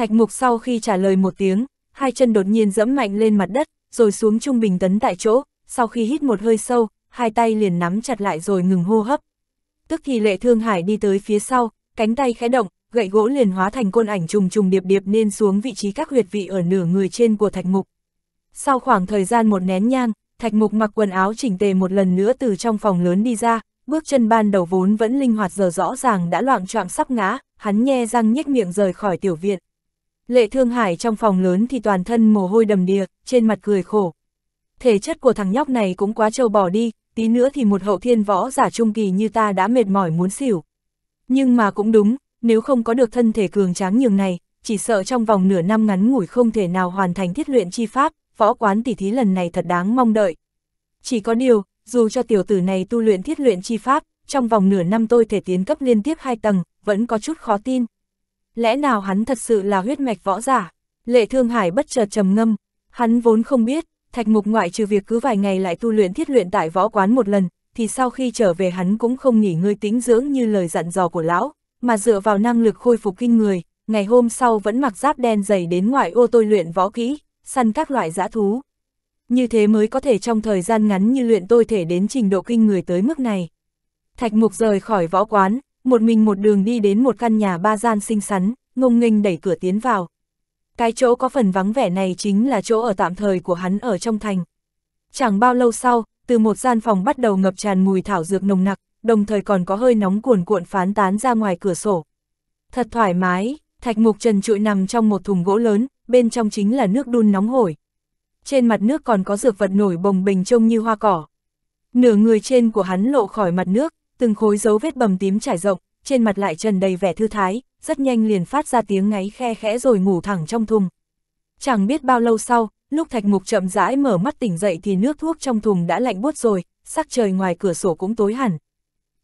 Thạch mục sau khi trả lời một tiếng, hai chân đột nhiên dẫm mạnh lên mặt đất, rồi xuống trung bình tấn tại chỗ, sau khi hít một hơi sâu, hai tay liền nắm chặt lại rồi ngừng hô hấp. Tức thì lệ thương hải đi tới phía sau, cánh tay khẽ động, gậy gỗ liền hóa thành côn ảnh trùng trùng điệp điệp nên xuống vị trí các huyệt vị ở nửa người trên của thạch mục. Sau khoảng thời gian một nén nhang, thạch mục mặc quần áo chỉnh tề một lần nữa từ trong phòng lớn đi ra, bước chân ban đầu vốn vẫn linh hoạt giờ rõ ràng đã loạn choạng sắp ngã, hắn nhe răng nhếch miệng rời khỏi tiểu viện. Lệ Thương Hải trong phòng lớn thì toàn thân mồ hôi đầm đìa, trên mặt cười khổ. Thể chất của thằng nhóc này cũng quá trâu bỏ đi, tí nữa thì một hậu thiên võ giả trung kỳ như ta đã mệt mỏi muốn xỉu. Nhưng mà cũng đúng, nếu không có được thân thể cường tráng nhường này, chỉ sợ trong vòng nửa năm ngắn ngủi không thể nào hoàn thành thiết luyện chi pháp, võ quán tỷ thí lần này thật đáng mong đợi. Chỉ có điều, dù cho tiểu tử này tu luyện thiết luyện chi pháp, trong vòng nửa năm tôi thể tiến cấp liên tiếp hai tầng, vẫn có chút khó tin. Lẽ nào hắn thật sự là huyết mạch võ giả? Lệ Thương Hải bất chợt trầm ngâm, hắn vốn không biết, Thạch Mục ngoại trừ việc cứ vài ngày lại tu luyện thiết luyện tại võ quán một lần, thì sau khi trở về hắn cũng không nghỉ ngơi tĩnh dưỡng như lời dặn dò của lão, mà dựa vào năng lực khôi phục kinh người, ngày hôm sau vẫn mặc giáp đen dày đến ngoại ô tôi luyện võ kỹ, săn các loại dã thú. Như thế mới có thể trong thời gian ngắn như luyện tôi thể đến trình độ kinh người tới mức này. Thạch Mục rời khỏi võ quán, một mình một đường đi đến một căn nhà ba gian xinh xắn, ngông nghênh đẩy cửa tiến vào. Cái chỗ có phần vắng vẻ này chính là chỗ ở tạm thời của hắn ở trong thành. Chẳng bao lâu sau, từ một gian phòng bắt đầu ngập tràn mùi thảo dược nồng nặc, đồng thời còn có hơi nóng cuồn cuộn phán tán ra ngoài cửa sổ. Thật thoải mái, thạch mục trần trụi nằm trong một thùng gỗ lớn, bên trong chính là nước đun nóng hổi. Trên mặt nước còn có dược vật nổi bồng bềnh trông như hoa cỏ. Nửa người trên của hắn lộ khỏi mặt nước, từng khối dấu vết bầm tím trải rộng, trên mặt lại trần đầy vẻ thư thái, rất nhanh liền phát ra tiếng ngáy khe khẽ rồi ngủ thẳng trong thùng. Chẳng biết bao lâu sau, lúc Thạch Mục chậm rãi mở mắt tỉnh dậy thì nước thuốc trong thùng đã lạnh buốt rồi, sắc trời ngoài cửa sổ cũng tối hẳn.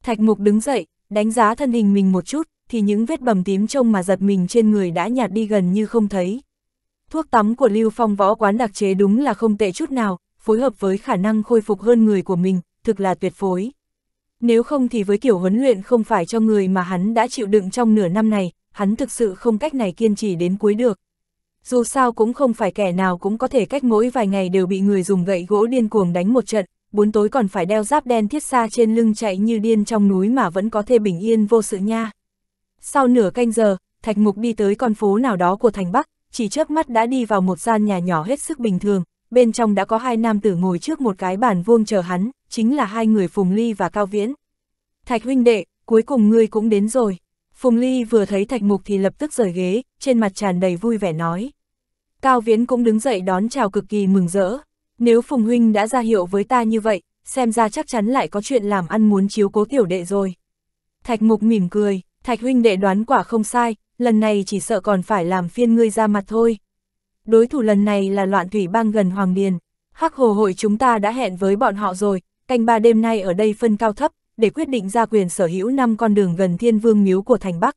Thạch Mục đứng dậy, đánh giá thân hình mình một chút, thì những vết bầm tím trông mà giật mình trên người đã nhạt đi gần như không thấy. Thuốc tắm của Lưu Phong võ quán đặc chế đúng là không tệ chút nào, phối hợp với khả năng khôi phục hơn người của mình, thực là tuyệt phối. Nếu không thì với kiểu huấn luyện không phải cho người mà hắn đã chịu đựng trong nửa năm này, hắn thực sự không cách này kiên trì đến cuối được. Dù sao cũng không phải kẻ nào cũng có thể cách mỗi vài ngày đều bị người dùng gậy gỗ điên cuồng đánh một trận, bốn tối còn phải đeo giáp đen thiết xa trên lưng chạy như điên trong núi mà vẫn có thể bình yên vô sự nha. Sau nửa canh giờ, Thạch Mục đi tới con phố nào đó của thành Bắc, chỉ chớp mắt đã đi vào một gian nhà nhỏ hết sức bình thường, bên trong đã có hai nam tử ngồi trước một cái bàn vuông chờ hắn, chính là hai người Phùng Ly và Cao Viễn. Thạch huynh đệ, cuối cùng ngươi cũng đến rồi. Phùng Ly vừa thấy Thạch Mục thì lập tức rời ghế, trên mặt tràn đầy vui vẻ nói. Cao Viễn cũng đứng dậy đón chào cực kỳ mừng rỡ. Nếu Phùng Huynh đã ra hiệu với ta như vậy, xem ra chắc chắn lại có chuyện làm ăn muốn chiếu cố tiểu đệ rồi. Thạch Mục mỉm cười, Thạch Huynh đệ đoán quả không sai, lần này chỉ sợ còn phải làm phiên ngươi ra mặt thôi đối thủ lần này là loạn thủy bang gần Hoàng Điền. Hắc hồ hội chúng ta đã hẹn với bọn họ rồi, canh ba đêm nay ở đây phân cao thấp, để quyết định ra quyền sở hữu năm con đường gần thiên vương miếu của thành Bắc.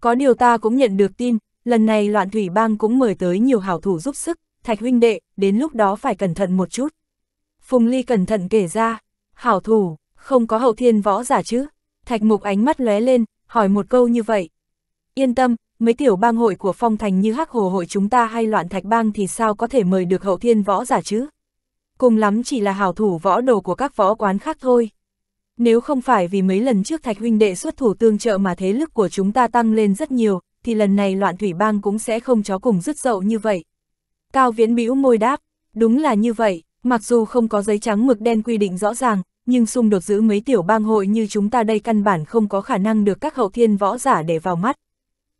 Có điều ta cũng nhận được tin, lần này loạn thủy bang cũng mời tới nhiều hảo thủ giúp sức, thạch huynh đệ, đến lúc đó phải cẩn thận một chút. Phùng Ly cẩn thận kể ra, hảo thủ, không có hậu thiên võ giả chứ, thạch mục ánh mắt lóe lên, hỏi một câu như vậy. Yên tâm, mấy tiểu bang hội của phong thành như hắc hồ hội chúng ta hay loạn thạch bang thì sao có thể mời được hậu thiên võ giả chứ? Cùng lắm chỉ là hào thủ võ đồ của các võ quán khác thôi. Nếu không phải vì mấy lần trước thạch huynh đệ xuất thủ tương trợ mà thế lực của chúng ta tăng lên rất nhiều, thì lần này loạn thủy bang cũng sẽ không chó cùng rứt dậu như vậy. Cao viễn bĩu môi đáp, đúng là như vậy, mặc dù không có giấy trắng mực đen quy định rõ ràng, nhưng xung đột giữa mấy tiểu bang hội như chúng ta đây căn bản không có khả năng được các hậu thiên võ giả để vào mắt.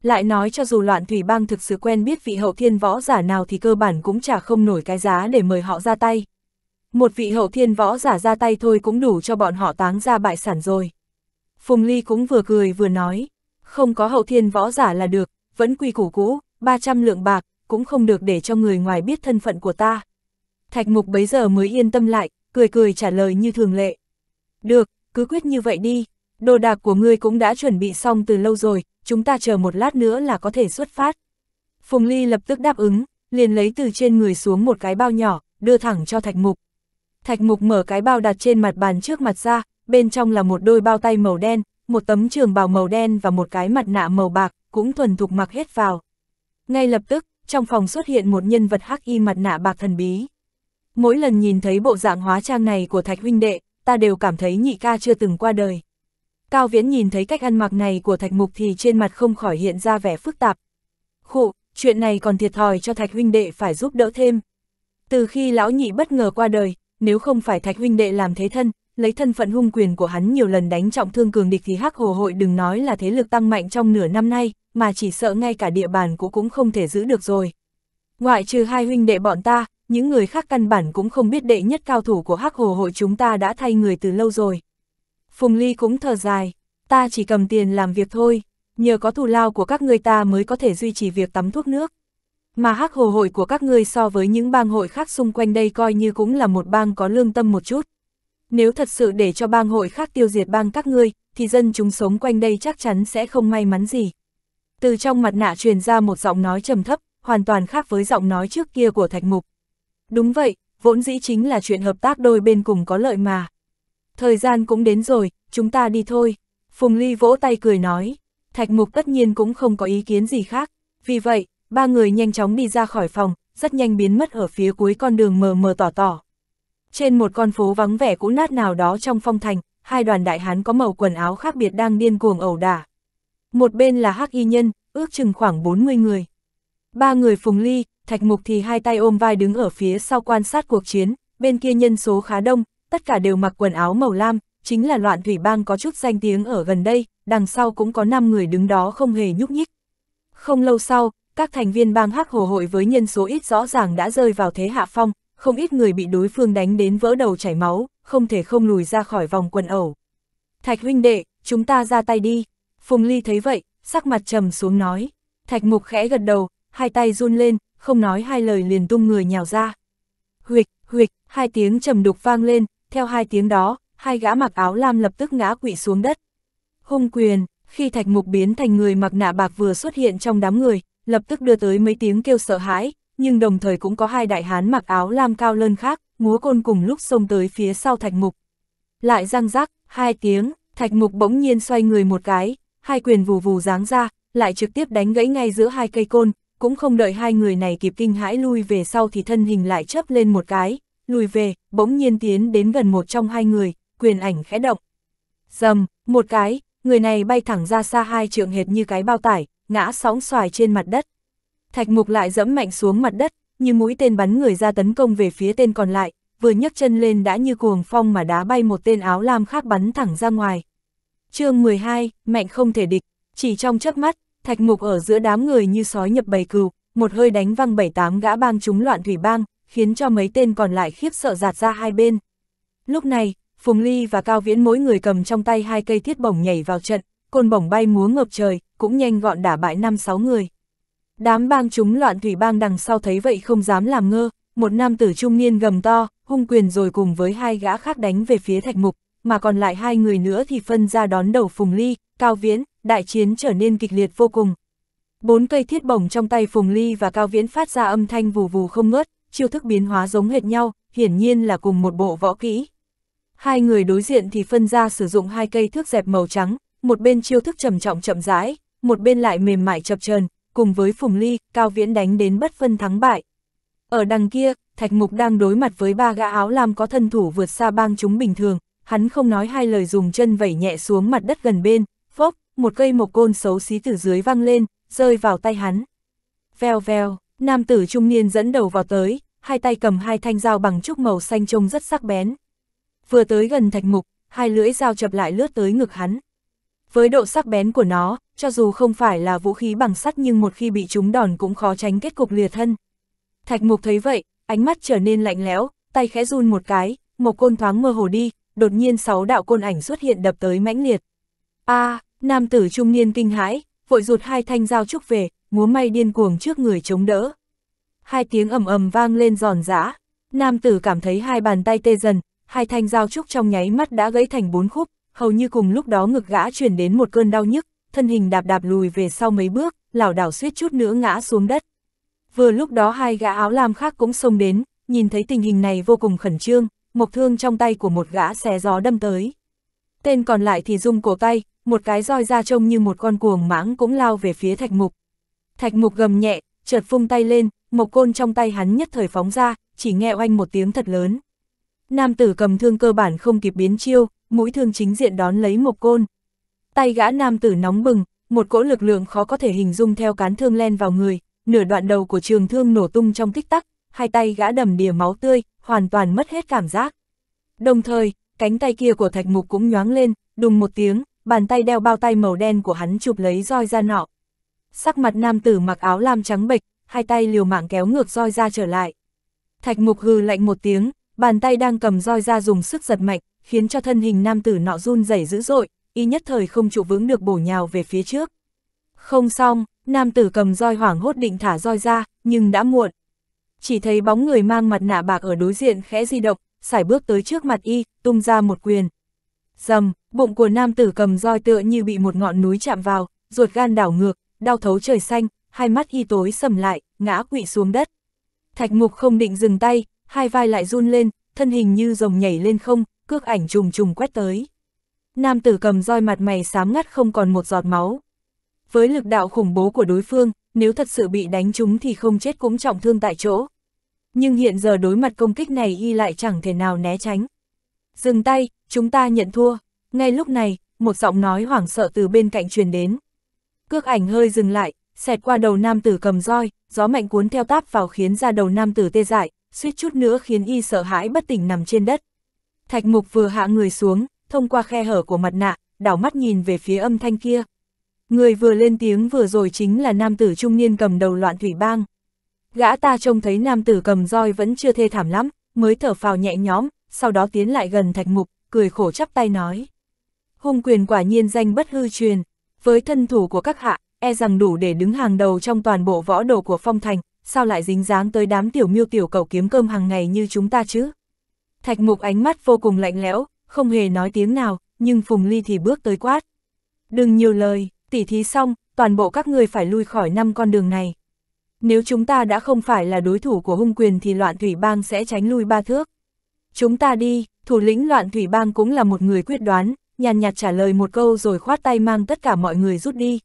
Lại nói cho dù loạn thủy bang thực sự quen biết vị hậu thiên võ giả nào thì cơ bản cũng chả không nổi cái giá để mời họ ra tay. Một vị hậu thiên võ giả ra tay thôi cũng đủ cho bọn họ táng ra bại sản rồi. Phùng Ly cũng vừa cười vừa nói, không có hậu thiên võ giả là được, vẫn quy củ cũ, 300 lượng bạc, cũng không được để cho người ngoài biết thân phận của ta. Thạch mục bấy giờ mới yên tâm lại, cười cười trả lời như thường lệ. Được, cứ quyết như vậy đi, đồ đạc của ngươi cũng đã chuẩn bị xong từ lâu rồi, chúng ta chờ một lát nữa là có thể xuất phát. Phùng Ly lập tức đáp ứng, liền lấy từ trên người xuống một cái bao nhỏ, đưa thẳng cho Thạch Mục. Thạch Mục mở cái bao đặt trên mặt bàn trước mặt ra, bên trong là một đôi bao tay màu đen, một tấm trường bào màu đen và một cái mặt nạ màu bạc, cũng thuần thục mặc hết vào. Ngay lập tức, trong phòng xuất hiện một nhân vật hắc y mặt nạ bạc thần bí. Mỗi lần nhìn thấy bộ dạng hóa trang này của Thạch huynh đệ, ta đều cảm thấy nhị ca chưa từng qua đời. Cao Viễn nhìn thấy cách ăn mặc này của Thạch Mục thì trên mặt không khỏi hiện ra vẻ phức tạp. Khụ, chuyện này còn thiệt thòi cho Thạch huynh đệ phải giúp đỡ thêm. Từ khi lão nhị bất ngờ qua đời, nếu không phải Thạch huynh đệ làm thế thân, lấy thân phận hung quyền của hắn nhiều lần đánh trọng thương cường địch thì Hắc Hồ hội đừng nói là thế lực tăng mạnh trong nửa năm nay, mà chỉ sợ ngay cả địa bàn của cũng không thể giữ được rồi. Ngoại trừ hai huynh đệ bọn ta, những người khác căn bản cũng không biết đệ nhất cao thủ của Hắc Hồ hội chúng ta đã thay người từ lâu rồi. Phùng Ly cũng thở dài, ta chỉ cầm tiền làm việc thôi, nhờ có thù lao của các ngươi ta mới có thể duy trì việc tắm thuốc nước. Mà hắc hồ hội của các ngươi so với những bang hội khác xung quanh đây coi như cũng là một bang có lương tâm một chút. Nếu thật sự để cho bang hội khác tiêu diệt bang các ngươi, thì dân chúng sống quanh đây chắc chắn sẽ không may mắn gì. Từ trong mặt nạ truyền ra một giọng nói trầm thấp, hoàn toàn khác với giọng nói trước kia của Thạch Mục. Đúng vậy, vốn dĩ chính là chuyện hợp tác đôi bên cùng có lợi mà. Thời gian cũng đến rồi, chúng ta đi thôi. Phùng Ly vỗ tay cười nói. Thạch Mục tất nhiên cũng không có ý kiến gì khác. Vì vậy, ba người nhanh chóng đi ra khỏi phòng, rất nhanh biến mất ở phía cuối con đường mờ mờ tỏ tỏ. Trên một con phố vắng vẻ cũ nát nào đó trong phong thành, hai đoàn đại hán có màu quần áo khác biệt đang điên cuồng ẩu đả. Một bên là hắc y nhân, ước chừng khoảng 40 người. Ba người Phùng Ly, Thạch Mục thì hai tay ôm vai đứng ở phía sau quan sát cuộc chiến, bên kia nhân số khá đông, tất cả đều mặc quần áo màu lam, chính là loạn thủy bang có chút danh tiếng ở gần đây, đằng sau cũng có 5 người đứng đó không hề nhúc nhích. Không lâu sau, các thành viên bang hắc hồ hội với nhân số ít rõ ràng đã rơi vào thế hạ phong, không ít người bị đối phương đánh đến vỡ đầu chảy máu, không thể không lùi ra khỏi vòng quần ẩu. Thạch huynh đệ, chúng ta ra tay đi. Phùng Ly thấy vậy, sắc mặt trầm xuống nói. Thạch mục khẽ gật đầu, hai tay run lên, không nói hai lời liền tung người nhào ra. Huyệt, huyệt, hai tiếng trầm đục vang lên, theo hai tiếng đó, hai gã mặc áo lam lập tức ngã quỵ xuống đất. Hung quyền, khi thạch mục biến thành người mặc nạ bạc vừa xuất hiện trong đám người, lập tức đưa tới mấy tiếng kêu sợ hãi, nhưng đồng thời cũng có hai đại hán mặc áo lam cao lớn khác, múa côn cùng lúc xông tới phía sau thạch mục. Lại răng rắc, hai tiếng, thạch mục bỗng nhiên xoay người một cái, hai quyền vù vù giáng ra, lại trực tiếp đánh gãy ngay giữa hai cây côn, cũng không đợi hai người này kịp kinh hãi lui về sau thì thân hình lại chớp lên một cái, lùi về, bỗng nhiên tiến đến gần một trong hai người, quyền ảnh khẽ động. Dầm, một cái, người này bay thẳng ra xa hai trượng hệt như cái bao tải, ngã sóng xoài trên mặt đất. Thạch mục lại dẫm mạnh xuống mặt đất, như mũi tên bắn người ra tấn công về phía tên còn lại, vừa nhấc chân lên đã như cuồng phong mà đá bay một tên áo lam khác bắn thẳng ra ngoài. chương 12, mạnh không thể địch, chỉ trong chớp mắt, thạch mục ở giữa đám người như sói nhập bầy cừu, một hơi đánh văng bảy tám gã bang chúng loạn thủy bang, khiến cho mấy tên còn lại khiếp sợ giạt ra hai bên. Lúc này, Phùng Ly và Cao Viễn mỗi người cầm trong tay hai cây thiết bổng nhảy vào trận, côn bổng bay múa ngập trời, cũng nhanh gọn đả bại năm sáu người. Đám bang chúng loạn thủy bang đằng sau thấy vậy không dám làm ngơ, một nam tử trung niên gầm to, hung quyền rồi cùng với hai gã khác đánh về phía thạch mục, mà còn lại hai người nữa thì phân ra đón đầu Phùng Ly, Cao Viễn, đại chiến trở nên kịch liệt vô cùng. Bốn cây thiết bổng trong tay Phùng Ly và Cao Viễn phát ra âm thanh vù vù không ngớt, chiêu thức biến hóa giống hệt nhau, hiển nhiên là cùng một bộ võ kỹ. Hai người đối diện thì phân ra sử dụng hai cây thước dẹp màu trắng, một bên chiêu thức trầm trọng chậm rãi, một bên lại mềm mại chập chờn, cùng với Phùng Ly, Cao Viễn đánh đến bất phân thắng bại. Ở đằng kia, Thạch Mục đang đối mặt với ba gã áo lam có thân thủ vượt xa bang chúng bình thường, hắn không nói hai lời dùng chân vẩy nhẹ xuống mặt đất gần bên, phốc, một cây mộc côn xấu xí từ dưới văng lên, rơi vào tay hắn. Vèo vèo. Nam tử trung niên dẫn đầu vào tới, hai tay cầm hai thanh dao bằng trúc màu xanh trông rất sắc bén. Vừa tới gần thạch mục, hai lưỡi dao chập lại lướt tới ngực hắn. Với độ sắc bén của nó, cho dù không phải là vũ khí bằng sắt nhưng một khi bị trúng đòn cũng khó tránh kết cục lìa thân. Thạch mục thấy vậy, ánh mắt trở nên lạnh lẽo, tay khẽ run một cái, một côn thoáng mơ hồ đi, đột nhiên sáu đạo côn ảnh xuất hiện đập tới mãnh liệt. A, à, nam tử trung niên kinh hãi, vội rụt hai thanh dao trúc về, múa may điên cuồng trước người chống đỡ. Hai tiếng ầm ầm vang lên giòn giã, nam tử cảm thấy hai bàn tay tê dần, hai thanh dao trúc trong nháy mắt đã gãy thành bốn khúc, hầu như cùng lúc đó ngực gã chuyển đến một cơn đau nhức, thân hình đạp đạp lùi về sau mấy bước, lảo đảo suýt chút nữa ngã xuống đất. Vừa lúc đó hai gã áo lam khác cũng xông đến, nhìn thấy tình hình này vô cùng khẩn trương, mộc thương trong tay của một gã xé gió đâm tới. Tên còn lại thì rung cổ tay, một cái roi ra trông như một con cuồng mãng cũng lao về phía thạch mục. Thạch mục gầm nhẹ, chợt phung tay lên, một côn trong tay hắn nhất thời phóng ra, chỉ nghe oanh một tiếng thật lớn. Nam tử cầm thương cơ bản không kịp biến chiêu, mũi thương chính diện đón lấy một côn. Tay gã nam tử nóng bừng, một cỗ lực lượng khó có thể hình dung theo cán thương len vào người, nửa đoạn đầu của trường thương nổ tung trong tích tắc, hai tay gã đầm đìa máu tươi, hoàn toàn mất hết cảm giác. Đồng thời, cánh tay kia của thạch mục cũng nhoáng lên, đùng một tiếng, bàn tay đeo bao tay màu đen của hắn chụp lấy roi ra nọ. Sắc mặt nam tử mặc áo lam trắng bệch, hai tay liều mạng kéo ngược roi ra trở lại. Thạch mục hừ lạnh một tiếng, bàn tay đang cầm roi ra dùng sức giật mạnh, khiến cho thân hình nam tử nọ run rẩy dữ dội, y nhất thời không trụ vững được bổ nhào về phía trước. Không xong, nam tử cầm roi hoảng hốt định thả roi ra, nhưng đã muộn. Chỉ thấy bóng người mang mặt nạ bạc ở đối diện khẽ di động, sải bước tới trước mặt y, tung ra một quyền. Dầm, bụng của nam tử cầm roi tựa như bị một ngọn núi chạm vào, ruột gan đảo ngược, đau thấu trời xanh, hai mắt y tối sầm lại, ngã quỵ xuống đất. Thạch mục không định dừng tay, hai vai lại run lên, thân hình như rồng nhảy lên không, cước ảnh trùng trùng quét tới. Nam tử cầm roi mặt mày sám ngắt không còn một giọt máu. Với lực đạo khủng bố của đối phương, nếu thật sự bị đánh trúng thì không chết cũng trọng thương tại chỗ. Nhưng hiện giờ đối mặt công kích này y lại chẳng thể nào né tránh. Dừng tay, chúng ta nhận thua. Ngay lúc này, một giọng nói hoảng sợ từ bên cạnh truyền đến. Cước ảnh hơi dừng lại, xẹt qua đầu nam tử cầm roi, gió mạnh cuốn theo táp vào khiến ra đầu nam tử tê dại, suýt chút nữa khiến y sợ hãi bất tỉnh nằm trên đất. Thạch mục vừa hạ người xuống, thông qua khe hở của mặt nạ, đảo mắt nhìn về phía âm thanh kia. Người vừa lên tiếng vừa rồi chính là nam tử trung niên cầm đầu loạn thủy bang. Gã ta trông thấy nam tử cầm roi vẫn chưa thê thảm lắm, mới thở phào nhẹ nhõm, sau đó tiến lại gần thạch mục, cười khổ chắp tay nói. Hung quyền quả nhiên danh bất hư truyền, với thân thủ của các hạ, e rằng đủ để đứng hàng đầu trong toàn bộ võ đồ của phong thành, sao lại dính dáng tới đám tiểu miêu tiểu cầu kiếm cơm hàng ngày như chúng ta chứ? Thạch mục ánh mắt vô cùng lạnh lẽo, không hề nói tiếng nào, nhưng Phùng Ly thì bước tới quát. Đừng nhiều lời, tỉ thí xong, toàn bộ các người phải lui khỏi năm con đường này. Nếu chúng ta đã không phải là đối thủ của hung quyền thì loạn thủy bang sẽ tránh lui ba thước. Chúng ta đi, thủ lĩnh loạn thủy bang cũng là một người quyết đoán, nhàn nhạt trả lời một câu rồi khoát tay mang tất cả mọi người rút đi.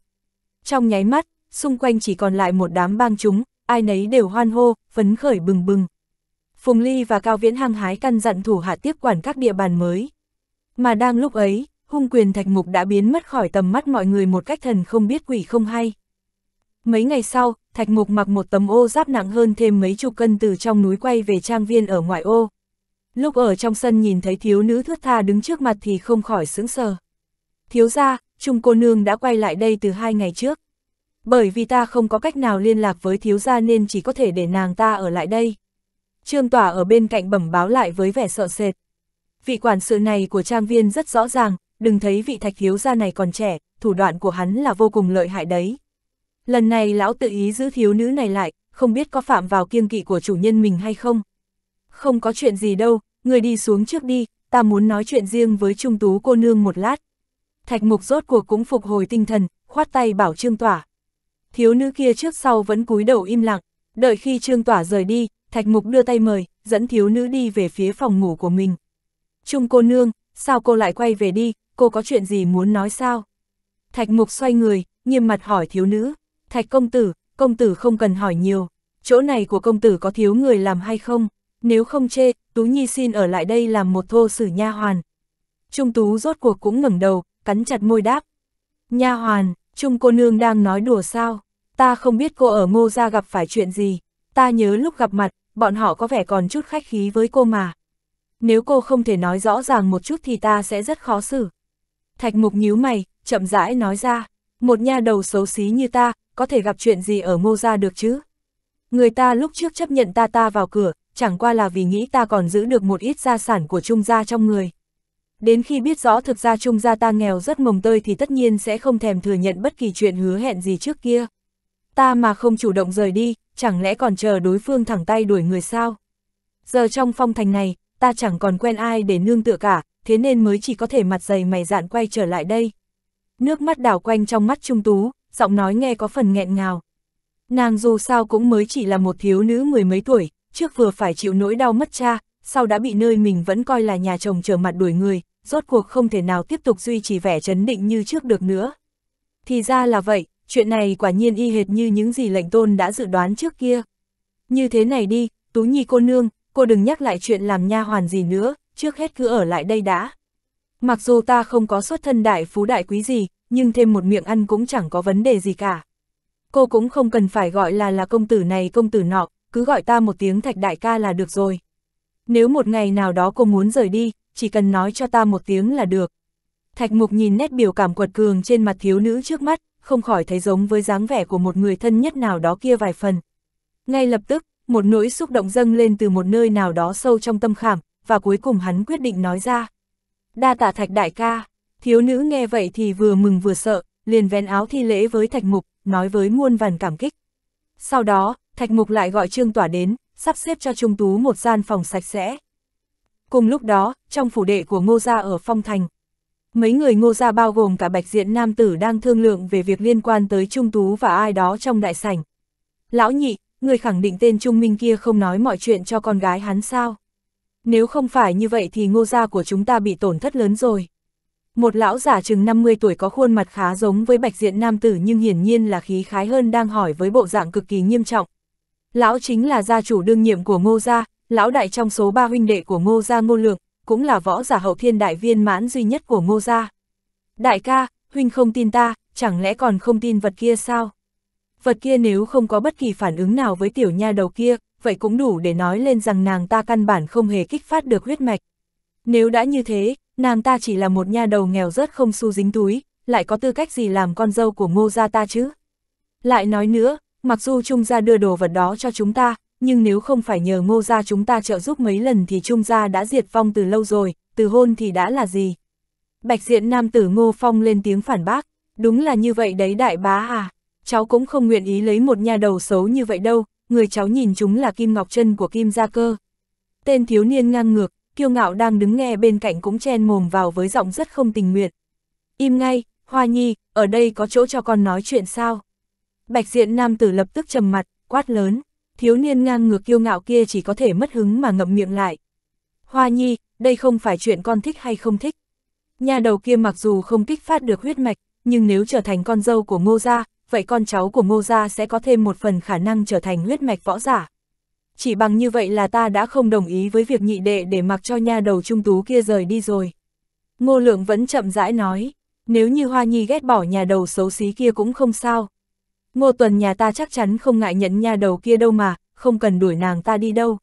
Trong nháy mắt, xung quanh chỉ còn lại một đám bang chúng, ai nấy đều hoan hô, phấn khởi bừng bừng. Phùng Ly và Cao Viễn hăng hái căn dặn thủ hạ tiếp quản các địa bàn mới. Mà đang lúc ấy, hung quyền thạch mục đã biến mất khỏi tầm mắt mọi người một cách thần không biết quỷ không hay. Mấy ngày sau, thạch mục mặc một tấm ô giáp nặng hơn thêm mấy chục cân từ trong núi quay về trang viên ở ngoại ô. Lúc ở trong sân nhìn thấy thiếu nữ thướt tha đứng trước mặt thì không khỏi sững sờ. Thiếu ra, Trung cô nương đã quay lại đây từ hai ngày trước. Bởi vì ta không có cách nào liên lạc với thiếu gia nên chỉ có thể để nàng ta ở lại đây. Trương Tỏa ở bên cạnh bẩm báo lại với vẻ sợ sệt. Vị quản sự này của trang viên rất rõ ràng, đừng thấy vị thạch thiếu gia này còn trẻ, thủ đoạn của hắn là vô cùng lợi hại đấy. Lần này lão tự ý giữ thiếu nữ này lại, không biết có phạm vào kiêng kỵ của chủ nhân mình hay không. Không có chuyện gì đâu, người đi xuống trước đi, ta muốn nói chuyện riêng với Trung Tú cô nương một lát. Thạch Mục rốt cuộc cũng phục hồi tinh thần, khoát tay bảo Trương Tỏa. Thiếu nữ kia trước sau vẫn cúi đầu im lặng, đợi khi Trương Tỏa rời đi, Thạch Mục đưa tay mời, dẫn thiếu nữ đi về phía phòng ngủ của mình. Trung cô nương, sao cô lại quay về đi, cô có chuyện gì muốn nói sao? Thạch Mục xoay người, nghiêm mặt hỏi thiếu nữ. Thạch công tử, công tử không cần hỏi nhiều, chỗ này của công tử có thiếu người làm hay không? nếu không chê, Tú Nhi xin ở lại đây làm một thô sử nha hoàn. Trung Tú rốt cuộc cũng ngẩng đầu, cắn chặt môi đáp. Nha hoàn, Trung cô nương đang nói đùa sao? Ta không biết cô ở ngô gia gặp phải chuyện gì. Ta nhớ lúc gặp mặt, bọn họ có vẻ còn chút khách khí với cô mà. Nếu cô không thể nói rõ ràng một chút thì ta sẽ rất khó xử. Thạch mục nhíu mày, chậm rãi nói ra. Một nha đầu xấu xí như ta, có thể gặp chuyện gì ở ngô gia được chứ? Người ta lúc trước chấp nhận ta ta vào cửa, chẳng qua là vì nghĩ ta còn giữ được một ít gia sản của Trung gia trong người. Đến khi biết rõ thực ra Trung gia ta nghèo rất mồng tơi thì tất nhiên sẽ không thèm thừa nhận bất kỳ chuyện hứa hẹn gì trước kia. Ta mà không chủ động rời đi, chẳng lẽ còn chờ đối phương thẳng tay đuổi người sao? Giờ trong phong thành này, ta chẳng còn quen ai để nương tựa cả, thế nên mới chỉ có thể mặt dày mày dạn quay trở lại đây. Nước mắt đảo quanh trong mắt Trung Tú, giọng nói nghe có phần nghẹn ngào. Nàng dù sao cũng mới chỉ là một thiếu nữ mười mấy tuổi, trước vừa phải chịu nỗi đau mất cha, sau đã bị nơi mình vẫn coi là nhà chồng trở mặt đuổi người, rốt cuộc không thể nào tiếp tục duy trì vẻ chấn định như trước được nữa. Thì ra là vậy, chuyện này quả nhiên y hệt như những gì lệnh tôn đã dự đoán trước kia. Như thế này đi, Tú Nhi cô nương, cô đừng nhắc lại chuyện làm nha hoàn gì nữa, trước hết cứ ở lại đây đã. Mặc dù ta không có xuất thân đại phú đại quý gì, nhưng thêm một miệng ăn cũng chẳng có vấn đề gì cả. Cô cũng không cần phải gọi là là công tử này công tử nọ, cứ gọi ta một tiếng thạch đại ca là được rồi. Nếu một ngày nào đó cô muốn rời đi, chỉ cần nói cho ta một tiếng là được. Thạch mục nhìn nét biểu cảm quật cường trên mặt thiếu nữ trước mắt, không khỏi thấy giống với dáng vẻ của một người thân nhất nào đó kia vài phần. Ngay lập tức, một nỗi xúc động dâng lên từ một nơi nào đó sâu trong tâm khảm, và cuối cùng hắn quyết định nói ra. Đa tạ thạch đại ca, thiếu nữ nghe vậy thì vừa mừng vừa sợ, liền vén áo thi lễ với thạch mục, nói với muôn vàn cảm kích. Sau đó, Thạch Mục lại gọi Trương Tỏa đến, sắp xếp cho Trung Tú một gian phòng sạch sẽ. Cùng lúc đó, trong phủ đệ của Ngô Gia ở Phong Thành, mấy người Ngô Gia bao gồm cả bạch diện nam tử đang thương lượng về việc liên quan tới Trung Tú và ai đó trong đại sảnh. Lão nhị, người khẳng định tên Trung Minh kia không nói mọi chuyện cho con gái hắn sao? Nếu không phải như vậy thì ngô gia của chúng ta bị tổn thất lớn rồi. Một lão giả chừng 50 tuổi có khuôn mặt khá giống với bạch diện nam tử nhưng hiển nhiên là khí khái hơn đang hỏi với bộ dạng cực kỳ nghiêm trọng, Lão chính là gia chủ đương nhiệm của Ngô Gia, lão đại trong số ba huynh đệ của Ngô Gia Ngô Lượng, cũng là võ giả hậu thiên đại viên mãn duy nhất của Ngô Gia. Đại ca, huynh không tin ta, chẳng lẽ còn không tin vật kia sao? Vật kia nếu không có bất kỳ phản ứng nào với tiểu nha đầu kia, vậy cũng đủ để nói lên rằng nàng ta căn bản không hề kích phát được huyết mạch. Nếu đã như thế, nàng ta chỉ là một nha đầu nghèo rớt không xu dính túi, lại có tư cách gì làm con dâu của ngô gia ta chứ? Lại nói nữa, mặc dù Trung gia đưa đồ vật đó cho chúng ta, nhưng nếu không phải nhờ ngô gia chúng ta trợ giúp mấy lần thì Trung gia đã diệt vong từ lâu rồi, từ hôn thì đã là gì? Bạch diện nam tử ngô phong lên tiếng phản bác, đúng là như vậy đấy đại bá à, cháu cũng không nguyện ý lấy một nhà đầu xấu như vậy đâu, người cháu nhìn chúng là Kim Ngọc chân của Kim Gia Cơ. Tên thiếu niên ngang ngược, kiêu ngạo đang đứng nghe bên cạnh cũng chen mồm vào với giọng rất không tình nguyện. Im ngay, Hoa Nhi, ở đây có chỗ cho con nói chuyện sao? Bạch diện nam tử lập tức trầm mặt, quát lớn, thiếu niên ngang ngược kiêu ngạo kia chỉ có thể mất hứng mà ngậm miệng lại. Hoa nhi, đây không phải chuyện con thích hay không thích. Nhà đầu kia mặc dù không kích phát được huyết mạch, nhưng nếu trở thành con dâu của ngô gia, vậy con cháu của ngô gia sẽ có thêm một phần khả năng trở thành huyết mạch võ giả. Chỉ bằng như vậy là ta đã không đồng ý với việc nhị đệ để mặc cho nhà đầu trung tú kia rời đi rồi. Ngô lượng vẫn chậm rãi nói, nếu như Hoa Nhi ghét bỏ nhà đầu xấu xí kia cũng không sao, Ngô Tuần nhà ta chắc chắn không ngại nhận nha đầu kia đâu mà, không cần đuổi nàng ta đi đâu.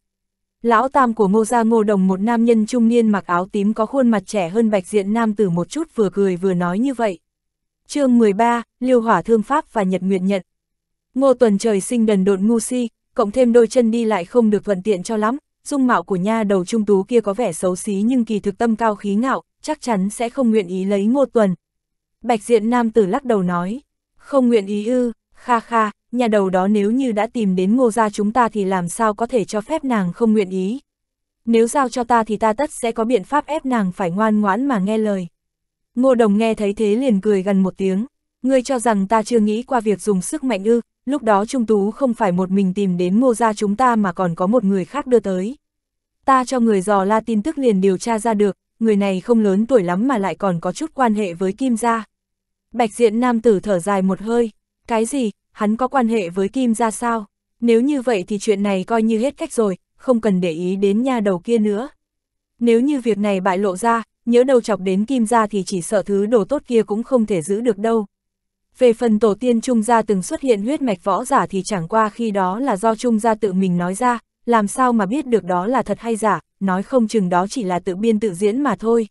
Lão tam của ngô gia ngô đồng một nam nhân trung niên mặc áo tím có khuôn mặt trẻ hơn bạch diện nam tử một chút vừa cười vừa nói như vậy. chương 13, Liêu Hỏa Thương Pháp và Nhật Nguyệt nhận Ngô Tuần trời sinh đần độn ngu si, cộng thêm đôi chân đi lại không được thuận tiện cho lắm, dung mạo của nha đầu trung tú kia có vẻ xấu xí nhưng kỳ thực tâm cao khí ngạo, chắc chắn sẽ không nguyện ý lấy Ngô Tuần. Bạch diện nam tử lắc đầu nói, không nguyện ý ư, Kha kha, nhà đầu đó nếu như đã tìm đến ngô gia chúng ta thì làm sao có thể cho phép nàng không nguyện ý. Nếu giao cho ta thì ta tất sẽ có biện pháp ép nàng phải ngoan ngoãn mà nghe lời. Ngô đồng nghe thấy thế liền cười gần một tiếng. Ngươi cho rằng ta chưa nghĩ qua việc dùng sức mạnh ư, lúc đó Trung Tú không phải một mình tìm đến ngô gia chúng ta mà còn có một người khác đưa tới. Ta cho người dò la tin tức liền điều tra ra được, người này không lớn tuổi lắm mà lại còn có chút quan hệ với Kim gia. Bạch diện nam tử thở dài một hơi, cái gì, hắn có quan hệ với Kim ra sao? Nếu như vậy thì chuyện này coi như hết cách rồi, không cần để ý đến nhà đầu kia nữa. Nếu như việc này bại lộ ra, nhớ đầu chọc đến Kim ra thì chỉ sợ thứ đồ tốt kia cũng không thể giữ được đâu. Về phần tổ tiên Trung gia từng xuất hiện huyết mạch võ giả thì chẳng qua khi đó là do Trung gia tự mình nói ra, làm sao mà biết được đó là thật hay giả, nói không chừng đó chỉ là tự biên tự diễn mà thôi.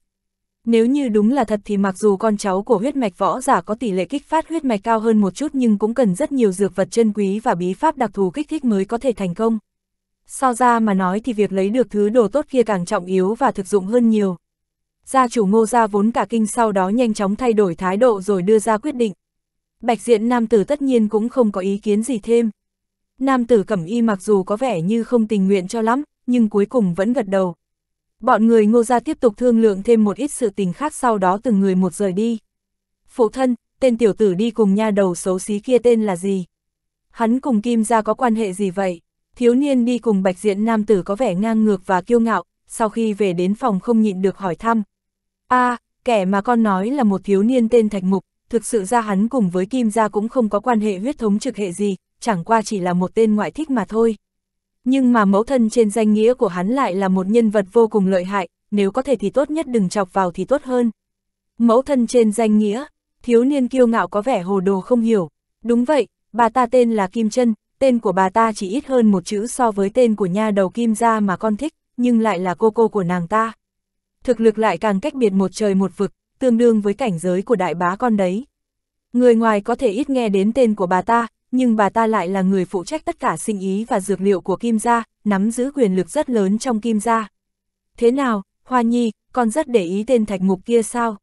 Nếu như đúng là thật thì mặc dù con cháu của huyết mạch võ giả có tỷ lệ kích phát huyết mạch cao hơn một chút nhưng cũng cần rất nhiều dược vật chân quý và bí pháp đặc thù kích thích mới có thể thành công. So ra mà nói thì việc lấy được thứ đồ tốt kia càng trọng yếu và thực dụng hơn nhiều. Gia chủ ngô gia vốn cả kinh sau đó nhanh chóng thay đổi thái độ rồi đưa ra quyết định. Bạch diện nam tử tất nhiên cũng không có ý kiến gì thêm. Nam tử cẩm y mặc dù có vẻ như không tình nguyện cho lắm, nhưng cuối cùng vẫn gật đầu. Bọn người ngô gia tiếp tục thương lượng thêm một ít sự tình khác sau đó từng người một rời đi. Phụ thân, tên tiểu tử đi cùng nha đầu xấu xí kia tên là gì? Hắn cùng Kim gia có quan hệ gì vậy? Thiếu niên đi cùng bạch diện nam tử có vẻ ngang ngược và kiêu ngạo, sau khi về đến phòng không nhịn được hỏi thăm. a à, kẻ mà con nói là một thiếu niên tên Thạch Mục, thực sự ra hắn cùng với Kim gia cũng không có quan hệ huyết thống trực hệ gì, chẳng qua chỉ là một tên ngoại thích mà thôi. Nhưng mà mẫu thân trên danh nghĩa của hắn lại là một nhân vật vô cùng lợi hại, nếu có thể thì tốt nhất đừng chọc vào thì tốt hơn. Mẫu thân trên danh nghĩa, thiếu niên kiêu ngạo có vẻ hồ đồ không hiểu. Đúng vậy, bà ta tên là Kim chân tên của bà ta chỉ ít hơn một chữ so với tên của nha đầu Kim gia mà con thích, nhưng lại là cô cô của nàng ta. Thực lực lại càng cách biệt một trời một vực, tương đương với cảnh giới của đại bá con đấy. Người ngoài có thể ít nghe đến tên của bà ta, nhưng bà ta lại là người phụ trách tất cả sinh ý và dược liệu của Kim Gia, nắm giữ quyền lực rất lớn trong Kim Gia. Thế nào, Hoa Nhi, con rất để ý tên thạch mục kia sao?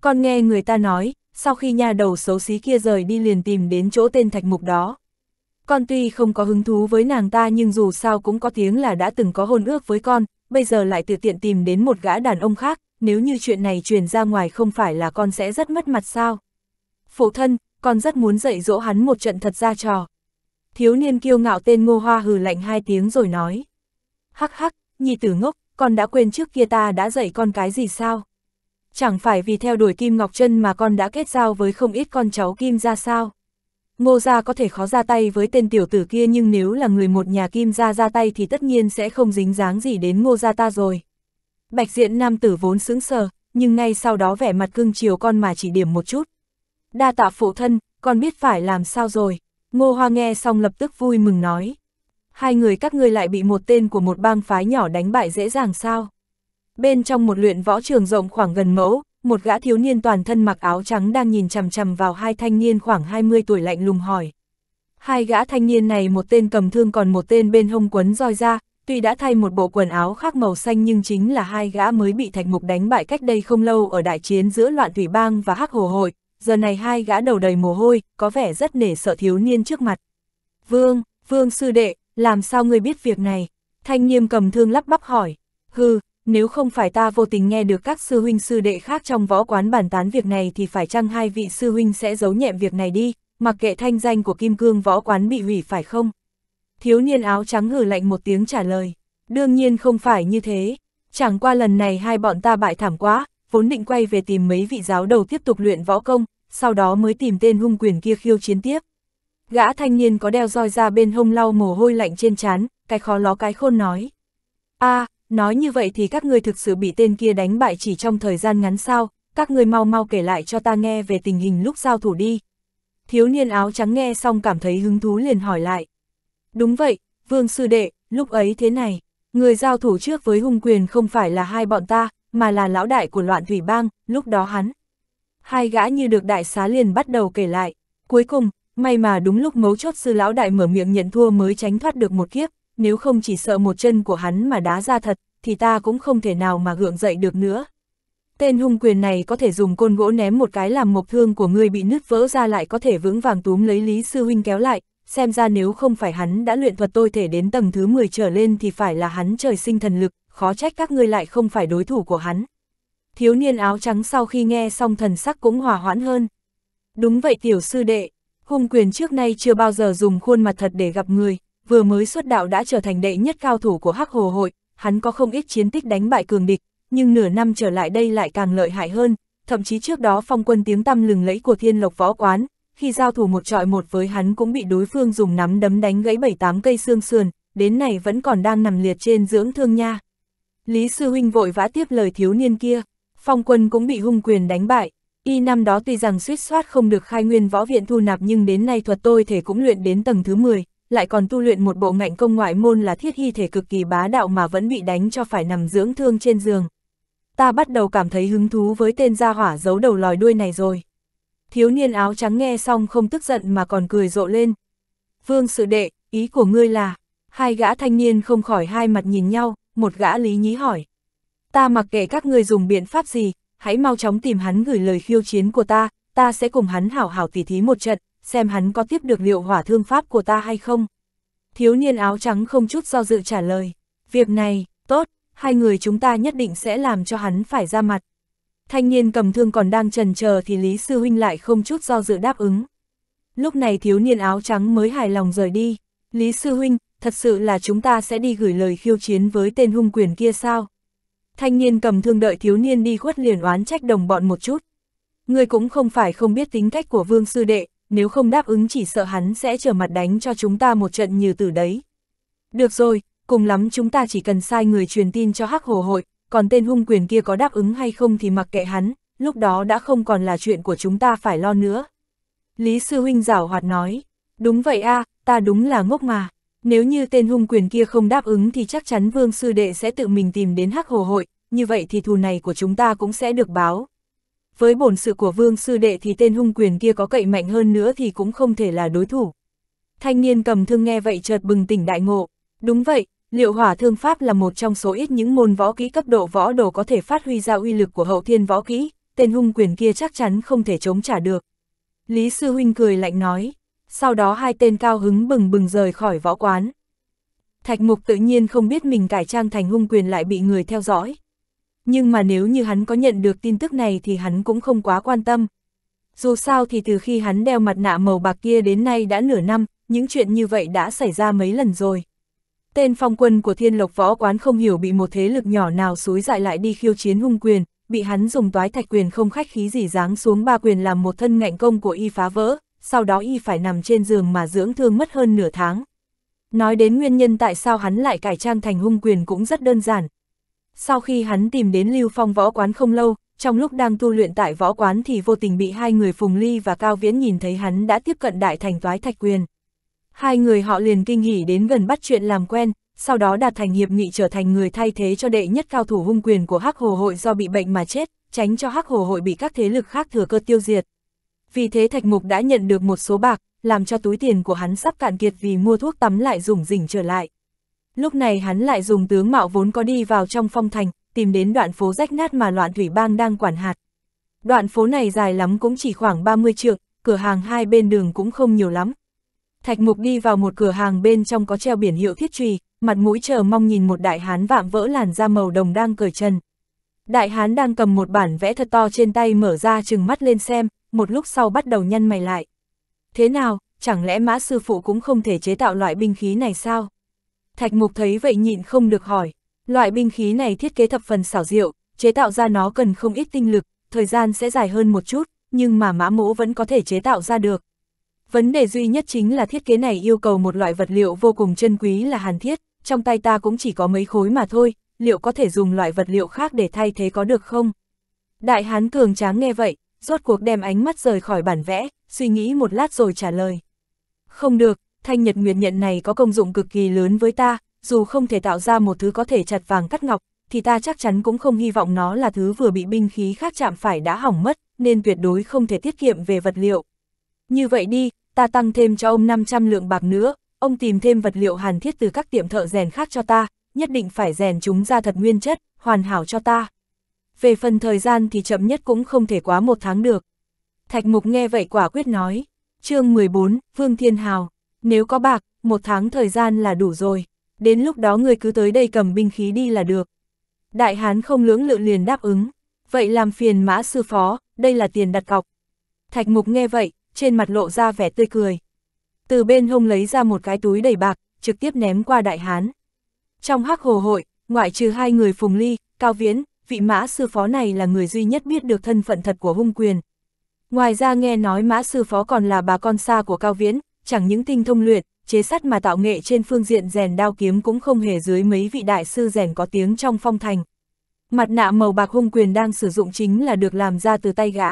Con nghe người ta nói, sau khi nhà đầu xấu xí kia rời đi liền tìm đến chỗ tên thạch mục đó. Con tuy không có hứng thú với nàng ta nhưng dù sao cũng có tiếng là đã từng có hôn ước với con, bây giờ lại tự tiện tìm đến một gã đàn ông khác, nếu như chuyện này truyền ra ngoài không phải là con sẽ rất mất mặt sao? Phụ thân, còn rất muốn dạy dỗ hắn một trận thật ra trò. Thiếu niên kiêu ngạo tên Ngô Hoa hừ lạnh hai tiếng rồi nói. Hắc hắc, nhi tử ngốc, con đã quên trước kia ta đã dạy con cái gì sao? Chẳng phải vì theo đuổi Kim Ngọc Trân mà con đã kết giao với không ít con cháu Kim ra sao? Ngô gia có thể khó ra tay với tên tiểu tử kia nhưng nếu là người một nhà Kim gia ra, ra tay thì tất nhiên sẽ không dính dáng gì đến Ngô gia ta rồi. Bạch diện nam tử vốn sững sờ, nhưng ngay sau đó vẻ mặt cưng chiều con mà chỉ điểm một chút đa tạ phụ thân, con biết phải làm sao rồi. Ngô Hoa nghe xong lập tức vui mừng nói. Hai người các ngươi lại bị một tên của một bang phái nhỏ đánh bại dễ dàng sao? Bên trong một luyện võ trường rộng khoảng gần mẫu, một gã thiếu niên toàn thân mặc áo trắng đang nhìn chằm chằm vào hai thanh niên khoảng 20 tuổi lạnh lùng hỏi. Hai gã thanh niên này một tên cầm thương còn một tên bên hông quấn roi ra, tuy đã thay một bộ quần áo khác màu xanh nhưng chính là hai gã mới bị thạch mục đánh bại cách đây không lâu ở đại chiến giữa loạn thủy bang và hắc hồ hội, giờ này hai gã đầu đầy mồ hôi, có vẻ rất nể sợ thiếu niên trước mặt. Vương, vương sư đệ, làm sao ngươi biết việc này? Thanh nghiêm cầm thương lắp bắp hỏi. Hừ, nếu không phải ta vô tình nghe được các sư huynh sư đệ khác trong võ quán bàn tán việc này thì phải chăng hai vị sư huynh sẽ giấu nhẹm việc này đi, mặc kệ thanh danh của kim cương võ quán bị hủy phải không? Thiếu niên áo trắng hử lạnh một tiếng trả lời. Đương nhiên không phải như thế. Chẳng qua lần này hai bọn ta bại thảm quá, vốn định quay về tìm mấy vị giáo đầu tiếp tục luyện võ công, sau đó mới tìm tên hung quyền kia khiêu chiến tiếp. Gã thanh niên có đeo roi ra bên hông lau mồ hôi lạnh trên trán, cái khó ló cái khôn nói. a à, nói như vậy thì các ngươi thực sự bị tên kia đánh bại chỉ trong thời gian ngắn sao, các ngươi mau mau kể lại cho ta nghe về tình hình lúc giao thủ đi. Thiếu niên áo trắng nghe xong cảm thấy hứng thú liền hỏi lại. Đúng vậy, vương sư đệ, lúc ấy thế này, người giao thủ trước với hung quyền không phải là hai bọn ta, mà là lão đại của loạn thủy bang, lúc đó hắn hai gã như được đại xá liền bắt đầu kể lại. Cuối cùng, may mà đúng lúc mấu chốt sư lão đại mở miệng nhận thua mới tránh thoát được một kiếp, nếu không chỉ sợ một chân của hắn mà đá ra thật, thì ta cũng không thể nào mà gượng dậy được nữa. Tên hung quyền này có thể dùng côn gỗ ném một cái làm mộc thương của người bị nứt vỡ ra lại có thể vững vàng túm lấy Lý Sư Huynh kéo lại, xem ra nếu không phải hắn đã luyện thuật tôi thể đến tầng thứ 10 trở lên thì phải là hắn trời sinh thần lực, khó trách các ngươi lại không phải đối thủ của hắn thiếu niên áo trắng sau khi nghe xong thần sắc cũng hỏa hoãn hơn. Đúng vậy tiểu sư đệ, hung quyền trước nay chưa bao giờ dùng khuôn mặt thật để gặp người, vừa mới xuất đạo đã trở thành đệ nhất cao thủ của Hắc Hồ Hội, hắn có không ít chiến tích đánh bại cường địch, nhưng nửa năm trở lại đây lại càng lợi hại hơn, thậm chí trước đó phong quân tiếng tăm lừng lẫy của thiên lộc võ quán, khi giao thủ một trọi một với hắn cũng bị đối phương dùng nắm đấm đánh gãy bảy tám cây xương sườn, đến này vẫn còn đang nằm liệt trên dưỡng thương nha. Lý Sư Huynh vội vã tiếp lời thiếu niên kia. Phong quân cũng bị hung quyền đánh bại, y năm đó tuy rằng suýt soát không được khai nguyên võ viện thu nạp nhưng đến nay thuật tôi thể cũng luyện đến tầng thứ 10, lại còn tu luyện một bộ ngạnh công ngoại môn là thiết hy thể cực kỳ bá đạo mà vẫn bị đánh cho phải nằm dưỡng thương trên giường. Ta bắt đầu cảm thấy hứng thú với tên gia hỏa giấu đầu lòi đuôi này rồi. Thiếu niên áo trắng nghe xong không tức giận mà còn cười rộ lên. Vương sự đệ, ý của ngươi là, hai gã thanh niên không khỏi hai mặt nhìn nhau, một gã lý nhí hỏi ta mặc kệ các ngươi dùng biện pháp gì, hãy mau chóng tìm hắn gửi lời khiêu chiến của ta, ta sẽ cùng hắn hảo hảo tỉ thí một trận, xem hắn có tiếp được liệu hỏa thương pháp của ta hay không. Thiếu niên áo trắng không chút do dự trả lời, việc này, tốt, hai người chúng ta nhất định sẽ làm cho hắn phải ra mặt. Thanh niên cầm thương còn đang trần chờ thì Lý Sư Huynh lại không chút do dự đáp ứng. Lúc này thiếu niên áo trắng mới hài lòng rời đi. Lý Sư Huynh, thật sự là chúng ta sẽ đi gửi lời khiêu chiến với tên hung quyền kia sao? Thanh niên cầm thương đợi thiếu niên đi khuất liền oán trách đồng bọn một chút. Ngươi cũng không phải không biết tính cách của vương sư đệ, nếu không đáp ứng chỉ sợ hắn sẽ trở mặt đánh cho chúng ta một trận như từ đấy. Được rồi, cùng lắm chúng ta chỉ cần sai người truyền tin cho hắc hồ hội, còn tên hung quyền kia có đáp ứng hay không thì mặc kệ hắn, lúc đó đã không còn là chuyện của chúng ta phải lo nữa. Lý Sư Huynh rảo hoạt nói, đúng vậy a ta đúng là ngốc mà. Nếu như tên hung quyền kia không đáp ứng thì chắc chắn Vương Sư Đệ sẽ tự mình tìm đến Hắc Hồ Hội, như vậy thì thù này của chúng ta cũng sẽ được báo. Với bổn sự của Vương Sư Đệ thì tên hung quyền kia có cậy mạnh hơn nữa thì cũng không thể là đối thủ. Thanh niên cầm thương nghe vậy chợt bừng tỉnh đại ngộ. Đúng vậy, liệu hỏa thương pháp là một trong số ít những môn võ kỹ cấp độ võ đồ có thể phát huy ra uy lực của hậu thiên võ kỹ, tên hung quyền kia chắc chắn không thể chống trả được. Lý Sư Huynh cười lạnh nói, sau đó hai tên cao hứng bừng bừng rời khỏi võ quán. Thạch Mục tự nhiên không biết mình cải trang thành hung quyền lại bị người theo dõi. Nhưng mà nếu như hắn có nhận được tin tức này thì hắn cũng không quá quan tâm. Dù sao thì từ khi hắn đeo mặt nạ màu bạc kia đến nay đã nửa năm, những chuyện như vậy đã xảy ra mấy lần rồi. Tên phong quân của thiên lộc võ quán không hiểu bị một thế lực nhỏ nào xúi dại lại đi khiêu chiến hung quyền, bị hắn dùng toái thạch quyền không khách khí gì giáng xuống ba quyền làm một thân ngạnh công của y phá vỡ, sau đó y phải nằm trên giường mà dưỡng thương mất hơn nửa tháng. Nói đến nguyên nhân tại sao hắn lại cải trang thành hung quyền cũng rất đơn giản. Sau khi hắn tìm đến Lưu Phong võ quán không lâu, trong lúc đang tu luyện tại võ quán thì vô tình bị hai người Phùng Ly và Cao Viễn nhìn thấy hắn đã tiếp cận đại thành toái thạch quyền. Hai người họ liền kinh hỉ đến gần bắt chuyện làm quen, sau đó đạt thành hiệp nghị trở thành người thay thế cho đệ nhất cao thủ hung quyền của Hắc Hồ Hội do bị bệnh mà chết, tránh cho Hắc Hồ Hội bị các thế lực khác thừa cơ tiêu diệt vì thế Thạch Mục đã nhận được một số bạc, làm cho túi tiền của hắn sắp cạn kiệt vì mua thuốc tắm lại dùng rỉnh trở lại. Lúc này hắn lại dùng tướng mạo vốn có đi vào trong phong thành, tìm đến đoạn phố rách nát mà loạn thủy bang đang quản hạt. Đoạn phố này dài lắm cũng chỉ khoảng 30 trượng, cửa hàng hai bên đường cũng không nhiều lắm. Thạch Mục đi vào một cửa hàng bên trong có treo biển hiệu thiết trùy, mặt mũi chờ mong nhìn một đại hán vạm vỡ làn da màu đồng đang cởi chân. Đại hán đang cầm một bản vẽ thật to trên tay mở ra chừng mắt lên xem, một lúc sau bắt đầu nhăn mày lại. Thế nào, chẳng lẽ mã sư phụ cũng không thể chế tạo loại binh khí này sao? Thạch mục thấy vậy nhịn không được hỏi, loại binh khí này thiết kế thập phần xảo diệu, chế tạo ra nó cần không ít tinh lực, thời gian sẽ dài hơn một chút, nhưng mà mã mũ vẫn có thể chế tạo ra được. Vấn đề duy nhất chính là thiết kế này yêu cầu một loại vật liệu vô cùng chân quý là hàn thiết, trong tay ta cũng chỉ có mấy khối mà thôi, liệu có thể dùng loại vật liệu khác để thay thế có được không? Đại hán cường tráng nghe vậy, rốt cuộc đem ánh mắt rời khỏi bản vẽ, suy nghĩ một lát rồi trả lời. Không được, thanh nhật nguyệt nhận này có công dụng cực kỳ lớn với ta, dù không thể tạo ra một thứ có thể chặt vàng cắt ngọc, thì ta chắc chắn cũng không hy vọng nó là thứ vừa bị binh khí khác chạm phải đã hỏng mất, nên tuyệt đối không thể tiết kiệm về vật liệu. Như vậy đi, ta tăng thêm cho ông 500 lượng bạc nữa, ông tìm thêm vật liệu hàn thiết từ các tiệm thợ rèn khác cho ta, nhất định phải rèn chúng ra thật nguyên chất, hoàn hảo cho ta về phần thời gian thì chậm nhất cũng không thể quá một tháng được. Thạch Mục nghe vậy quả quyết nói, chương 14, Vương Thiên Hào, nếu có bạc, một tháng thời gian là đủ rồi, đến lúc đó người cứ tới đây cầm binh khí đi là được. Đại Hán không lưỡng lự liền đáp ứng, vậy làm phiền mã sư phó, đây là tiền đặt cọc. Thạch Mục nghe vậy, trên mặt lộ ra vẻ tươi cười. Từ bên hông lấy ra một cái túi đầy bạc, trực tiếp ném qua Đại Hán. Trong hắc hồ hội, ngoại trừ hai người Phùng Ly, Cao Viễn, vị mã sư phó này là người duy nhất biết được thân phận thật của hung quyền. Ngoài ra nghe nói mã sư phó còn là bà con xa của Cao Viễn, chẳng những tinh thông luyện, chế sắt mà tạo nghệ trên phương diện rèn đao kiếm cũng không hề dưới mấy vị đại sư rèn có tiếng trong phong thành. Mặt nạ màu bạc hung quyền đang sử dụng chính là được làm ra từ tay gã.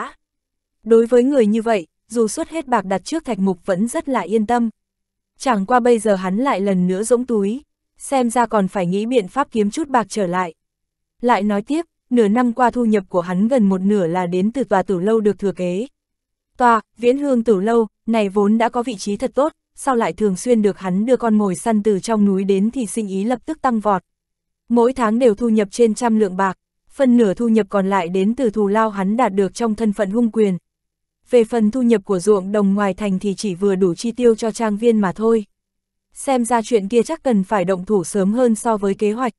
Đối với người như vậy, dù suốt hết bạc đặt trước thạch mục vẫn rất là yên tâm. Chẳng qua bây giờ hắn lại lần nữa rỗng túi, xem ra còn phải nghĩ biện pháp kiếm chút bạc trở lại. Lại nói tiếp, nửa năm qua thu nhập của hắn gần một nửa là đến từ tòa tử lâu được thừa kế. Tòa, viễn hương tử lâu, này vốn đã có vị trí thật tốt, sao lại thường xuyên được hắn đưa con mồi săn từ trong núi đến thì sinh ý lập tức tăng vọt. Mỗi tháng đều thu nhập trên trăm lượng bạc, phần nửa thu nhập còn lại đến từ thù lao hắn đạt được trong thân phận hung quyền. Về phần thu nhập của ruộng đồng ngoài thành thì chỉ vừa đủ chi tiêu cho trang viên mà thôi. Xem ra chuyện kia chắc cần phải động thủ sớm hơn so với kế hoạch.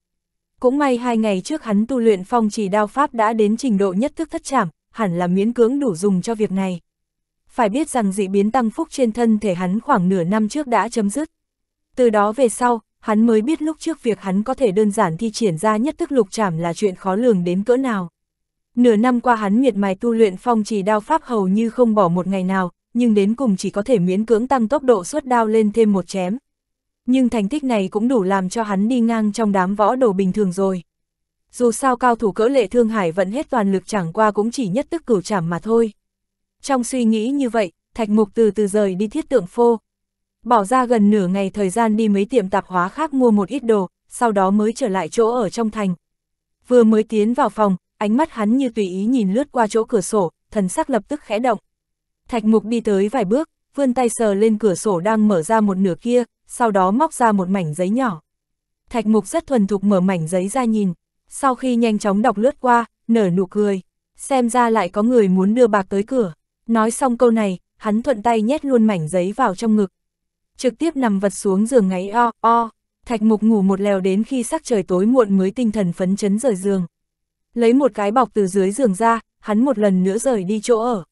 Cũng may hai ngày trước hắn tu luyện phong chỉ đao pháp đã đến trình độ nhất thức thất trảm, hẳn là miễn cưỡng đủ dùng cho việc này. Phải biết rằng dị biến tăng phúc trên thân thể hắn khoảng nửa năm trước đã chấm dứt. Từ đó về sau, hắn mới biết lúc trước việc hắn có thể đơn giản thi triển ra nhất thức lục trảm là chuyện khó lường đến cỡ nào. Nửa năm qua hắn miệt mài tu luyện phong chỉ đao pháp hầu như không bỏ một ngày nào, nhưng đến cùng chỉ có thể miễn cưỡng tăng tốc độ xuất đao lên thêm một chém, nhưng thành tích này cũng đủ làm cho hắn đi ngang trong đám võ đồ bình thường rồi. Dù sao cao thủ cỡ lệ Thương Hải vẫn hết toàn lực chẳng qua cũng chỉ nhất tức cửu chảm mà thôi. Trong suy nghĩ như vậy, Thạch Mục từ từ rời đi thiết tượng phô. Bỏ ra gần nửa ngày thời gian đi mấy tiệm tạp hóa khác mua một ít đồ, sau đó mới trở lại chỗ ở trong thành. Vừa mới tiến vào phòng, ánh mắt hắn như tùy ý nhìn lướt qua chỗ cửa sổ, thần sắc lập tức khẽ động. Thạch Mục đi tới vài bước, vươn tay sờ lên cửa sổ đang mở ra một nửa kia, sau đó móc ra một mảnh giấy nhỏ. Thạch mục rất thuần thục mở mảnh giấy ra nhìn, sau khi nhanh chóng đọc lướt qua, nở nụ cười, xem ra lại có người muốn đưa bạc tới cửa. Nói xong câu này, hắn thuận tay nhét luôn mảnh giấy vào trong ngực. Trực tiếp nằm vật xuống giường ngáy o, o, thạch mục ngủ một lèo đến khi sắc trời tối muộn mới tinh thần phấn chấn rời giường. Lấy một cái bọc từ dưới giường ra, hắn một lần nữa rời đi chỗ ở.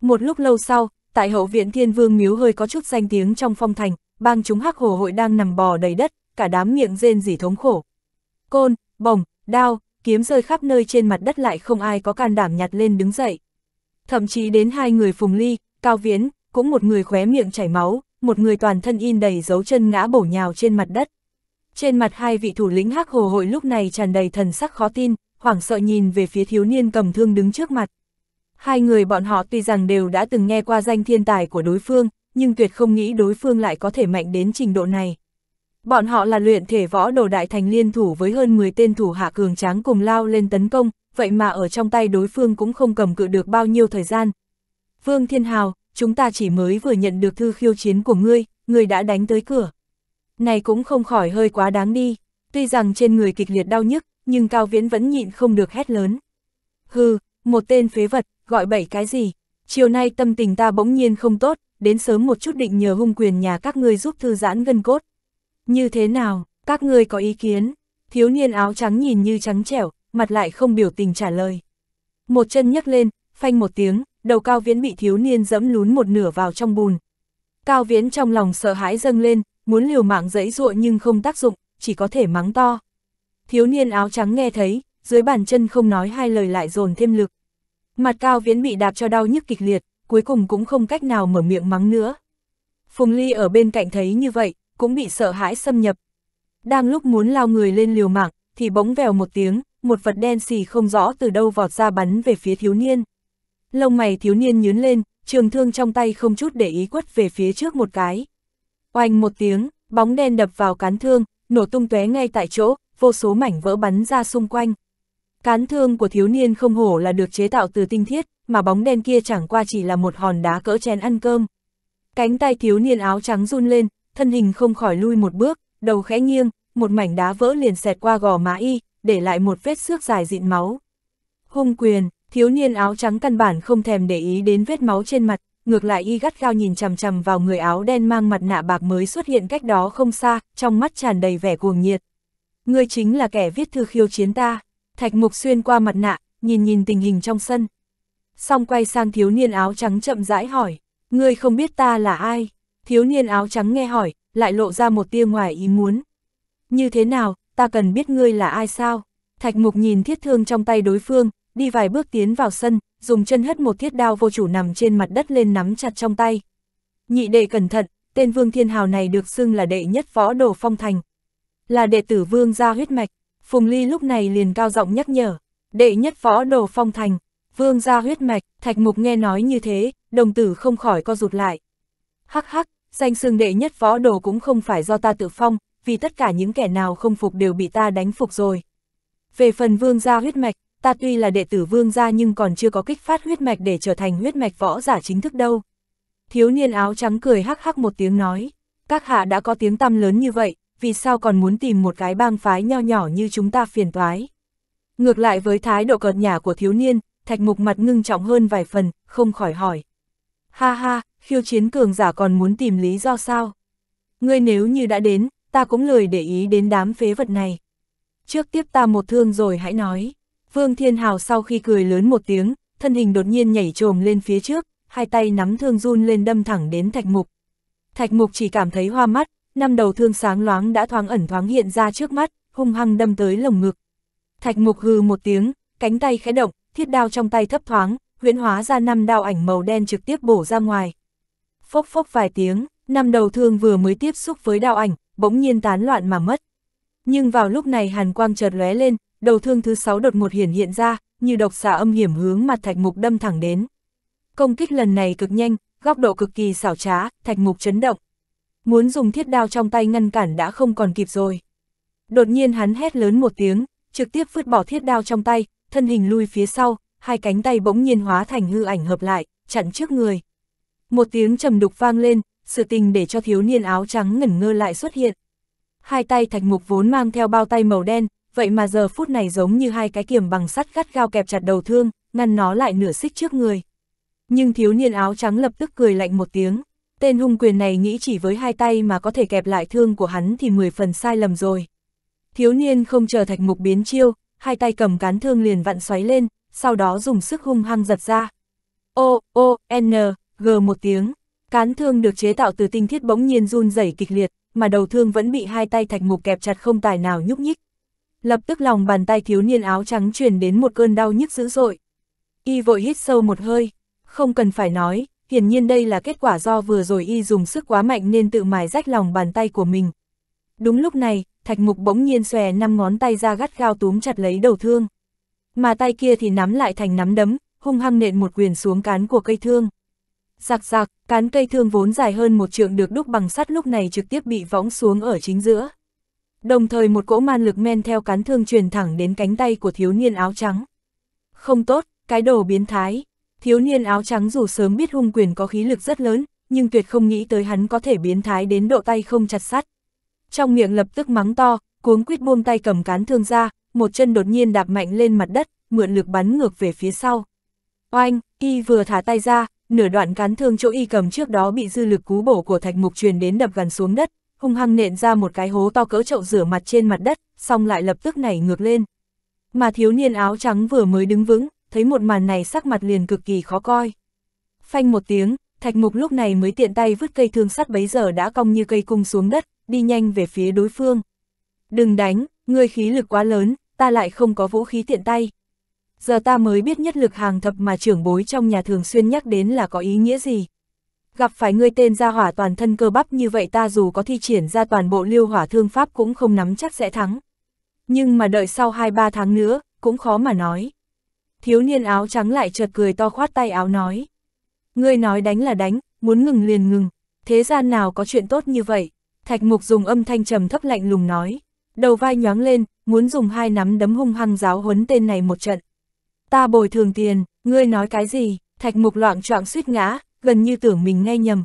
Một lúc lâu sau, tại hậu viện thiên vương miếu hơi có chút danh tiếng trong phong thành, bang chúng hắc hồ hội đang nằm bò đầy đất, cả đám miệng rên rỉ thống khổ. Côn, bổng, đao, kiếm rơi khắp nơi trên mặt đất lại không ai có can đảm nhặt lên đứng dậy. Thậm chí đến hai người Phùng Ly, Cao Viễn, cũng một người khóe miệng chảy máu, một người toàn thân in đầy dấu chân ngã bổ nhào trên mặt đất. Trên mặt hai vị thủ lĩnh hắc hồ hội lúc này tràn đầy thần sắc khó tin, hoảng sợ nhìn về phía thiếu niên cầm thương đứng trước mặt. Hai người bọn họ tuy rằng đều đã từng nghe qua danh thiên tài của đối phương, nhưng tuyệt không nghĩ đối phương lại có thể mạnh đến trình độ này. Bọn họ là luyện thể võ đồ đại thành liên thủ với hơn 10 tên thủ hạ cường tráng cùng lao lên tấn công, vậy mà ở trong tay đối phương cũng không cầm cự được bao nhiêu thời gian. Vương Thiên Hào, chúng ta chỉ mới vừa nhận được thư khiêu chiến của ngươi, ngươi đã đánh tới cửa. Này cũng không khỏi hơi quá đáng đi, tuy rằng trên người kịch liệt đau nhức, nhưng Cao Viễn vẫn nhịn không được hét lớn. Hừ, một tên phế vật, gọi bảy cái gì, chiều nay tâm tình ta bỗng nhiên không tốt, đến sớm một chút định nhờ hung quyền nhà các ngươi giúp thư giãn gân cốt. Như thế nào, các ngươi có ý kiến? Thiếu niên áo trắng nhìn như trắng trẻo, mặt lại không biểu tình trả lời. Một chân nhấc lên, phanh một tiếng, đầu cao viễn bị thiếu niên dẫm lún một nửa vào trong bùn. Cao viễn trong lòng sợ hãi dâng lên, muốn liều mạng dẫy dụa nhưng không tác dụng, chỉ có thể mắng to. Thiếu niên áo trắng nghe thấy, dưới bàn chân không nói hai lời lại dồn thêm lực. Mặt cao viễn bị đạp cho đau nhức kịch liệt, cuối cùng cũng không cách nào mở miệng mắng nữa. Phùng Ly ở bên cạnh thấy như vậy, cũng bị sợ hãi xâm nhập. Đang lúc muốn lao người lên liều mạng, thì bỗng vèo một tiếng, một vật đen xì không rõ từ đâu vọt ra bắn về phía thiếu niên. Lông mày thiếu niên nhướn lên, trường thương trong tay không chút để ý quất về phía trước một cái. Oanh một tiếng, bóng đen đập vào cán thương, nổ tung tóe ngay tại chỗ, vô số mảnh vỡ bắn ra xung quanh. Cán thương của thiếu niên không hổ là được chế tạo từ tinh thiết, mà bóng đen kia chẳng qua chỉ là một hòn đá cỡ chén ăn cơm. Cánh tay thiếu niên áo trắng run lên, thân hình không khỏi lui một bước, đầu khẽ nghiêng, một mảnh đá vỡ liền xẹt qua gò má y, để lại một vết xước dài dịn máu. Hung quyền, thiếu niên áo trắng căn bản không thèm để ý đến vết máu trên mặt, ngược lại y gắt gao nhìn chằm chằm vào người áo đen mang mặt nạ bạc mới xuất hiện cách đó không xa, trong mắt tràn đầy vẻ cuồng nhiệt. Ngươi chính là kẻ viết thư khiêu chiến ta. Thạch Mục xuyên qua mặt nạ, nhìn nhìn tình hình trong sân. Xong quay sang thiếu niên áo trắng chậm rãi hỏi, ngươi không biết ta là ai? Thiếu niên áo trắng nghe hỏi, lại lộ ra một tia ngoài ý muốn. Như thế nào, ta cần biết ngươi là ai sao? Thạch Mục nhìn thiết thương trong tay đối phương, đi vài bước tiến vào sân, dùng chân hất một thiết đao vô chủ nằm trên mặt đất lên nắm chặt trong tay. Nhị đệ cẩn thận, tên Vương Thiên Hào này được xưng là đệ nhất võ đồ phong thành. Là đệ tử Vương gia huyết mạch, Phùng Ly lúc này liền cao giọng nhắc nhở, đệ nhất phó đồ phong thành, vương gia huyết mạch, thạch mục nghe nói như thế, đồng tử không khỏi co rụt lại. Hắc hắc, danh xưng đệ nhất phó đồ cũng không phải do ta tự phong, vì tất cả những kẻ nào không phục đều bị ta đánh phục rồi. Về phần vương gia huyết mạch, ta tuy là đệ tử vương gia nhưng còn chưa có kích phát huyết mạch để trở thành huyết mạch võ giả chính thức đâu. Thiếu niên áo trắng cười hắc hắc một tiếng nói, các hạ đã có tiếng tăm lớn như vậy, vì sao còn muốn tìm một cái bang phái nho nhỏ như chúng ta phiền toái. Ngược lại với thái độ cợt nhả của thiếu niên, thạch mục mặt ngưng trọng hơn vài phần, không khỏi hỏi. Ha ha, khiêu chiến cường giả còn muốn tìm lý do sao? Ngươi nếu như đã đến, ta cũng lười để ý đến đám phế vật này. Trước tiếp ta một thương rồi hãy nói. Vương Thiên Hào sau khi cười lớn một tiếng, thân hình đột nhiên nhảy trồm lên phía trước, hai tay nắm thương run lên đâm thẳng đến thạch mục. Thạch mục chỉ cảm thấy hoa mắt, năm đầu thương sáng loáng đã thoáng ẩn thoáng hiện ra trước mắt, hung hăng đâm tới lồng ngực. Thạch mục hừ một tiếng, cánh tay khẽ động, thiết đao trong tay thấp thoáng, huyễn hóa ra năm đao ảnh màu đen trực tiếp bổ ra ngoài. Phốc phốc vài tiếng, năm đầu thương vừa mới tiếp xúc với đao ảnh, bỗng nhiên tán loạn mà mất. Nhưng vào lúc này hàn quang chợt lóe lên, đầu thương thứ sáu đột một hiển hiện ra, như độc xạ âm hiểm hướng mặt thạch mục đâm thẳng đến. Công kích lần này cực nhanh, góc độ cực kỳ xảo trá, thạch mục chấn động muốn dùng thiết đao trong tay ngăn cản đã không còn kịp rồi. Đột nhiên hắn hét lớn một tiếng, trực tiếp vứt bỏ thiết đao trong tay, thân hình lui phía sau, hai cánh tay bỗng nhiên hóa thành hư ảnh hợp lại, chặn trước người. Một tiếng trầm đục vang lên, sự tình để cho thiếu niên áo trắng ngẩn ngơ lại xuất hiện. Hai tay thạch mục vốn mang theo bao tay màu đen, vậy mà giờ phút này giống như hai cái kiềm bằng sắt gắt gao kẹp chặt đầu thương, ngăn nó lại nửa xích trước người. Nhưng thiếu niên áo trắng lập tức cười lạnh một tiếng. Tên hung quyền này nghĩ chỉ với hai tay mà có thể kẹp lại thương của hắn thì 10 phần sai lầm rồi. Thiếu niên không chờ thạch mục biến chiêu, hai tay cầm cán thương liền vặn xoáy lên, sau đó dùng sức hung hăng giật ra. O, O, N, G một tiếng. Cán thương được chế tạo từ tinh thiết bỗng nhiên run rẩy kịch liệt, mà đầu thương vẫn bị hai tay thạch mục kẹp chặt không tài nào nhúc nhích. Lập tức lòng bàn tay thiếu niên áo trắng truyền đến một cơn đau nhức dữ dội. Y vội hít sâu một hơi, không cần phải nói, hiển nhiên đây là kết quả do vừa rồi y dùng sức quá mạnh nên tự mài rách lòng bàn tay của mình. Đúng lúc này, thạch mục bỗng nhiên xòe năm ngón tay ra gắt gao túm chặt lấy đầu thương. Mà tay kia thì nắm lại thành nắm đấm, hung hăng nện một quyền xuống cán của cây thương. Giặc giặc, cán cây thương vốn dài hơn một trượng được đúc bằng sắt lúc này trực tiếp bị võng xuống ở chính giữa. Đồng thời một cỗ man lực men theo cán thương truyền thẳng đến cánh tay của thiếu niên áo trắng. Không tốt, cái đồ biến thái thiếu niên áo trắng dù sớm biết hung quyền có khí lực rất lớn, nhưng tuyệt không nghĩ tới hắn có thể biến thái đến độ tay không chặt sắt. Trong miệng lập tức mắng to, cuống quýt buông tay cầm cán thương ra, một chân đột nhiên đạp mạnh lên mặt đất, mượn lực bắn ngược về phía sau. Oanh, y vừa thả tay ra, nửa đoạn cán thương chỗ y cầm trước đó bị dư lực cú bổ của thạch mục truyền đến đập gần xuống đất, hung hăng nện ra một cái hố to cỡ chậu rửa mặt trên mặt đất, xong lại lập tức nảy ngược lên. Mà thiếu niên áo trắng vừa mới đứng vững, thấy một màn này sắc mặt liền cực kỳ khó coi. Phanh một tiếng, Thạch Mục lúc này mới tiện tay vứt cây thương sắt bấy giờ đã cong như cây cung xuống đất, đi nhanh về phía đối phương. Đừng đánh, ngươi khí lực quá lớn, ta lại không có vũ khí tiện tay. Giờ ta mới biết nhất lực hàng thập mà trưởng bối trong nhà thường xuyên nhắc đến là có ý nghĩa gì. Gặp phải ngươi tên gia hỏa toàn thân cơ bắp như vậy ta dù có thi triển ra toàn bộ liêu hỏa thương pháp cũng không nắm chắc sẽ thắng. Nhưng mà đợi sau 2-3 tháng nữa, cũng khó mà nói thiếu niên áo trắng lại chợt cười to khoát tay áo nói. Ngươi nói đánh là đánh, muốn ngừng liền ngừng, thế gian nào có chuyện tốt như vậy, thạch mục dùng âm thanh trầm thấp lạnh lùng nói, đầu vai nhoáng lên, muốn dùng hai nắm đấm hung hăng giáo huấn tên này một trận. Ta bồi thường tiền, ngươi nói cái gì, thạch mục loạn trọng suýt ngã, gần như tưởng mình nghe nhầm.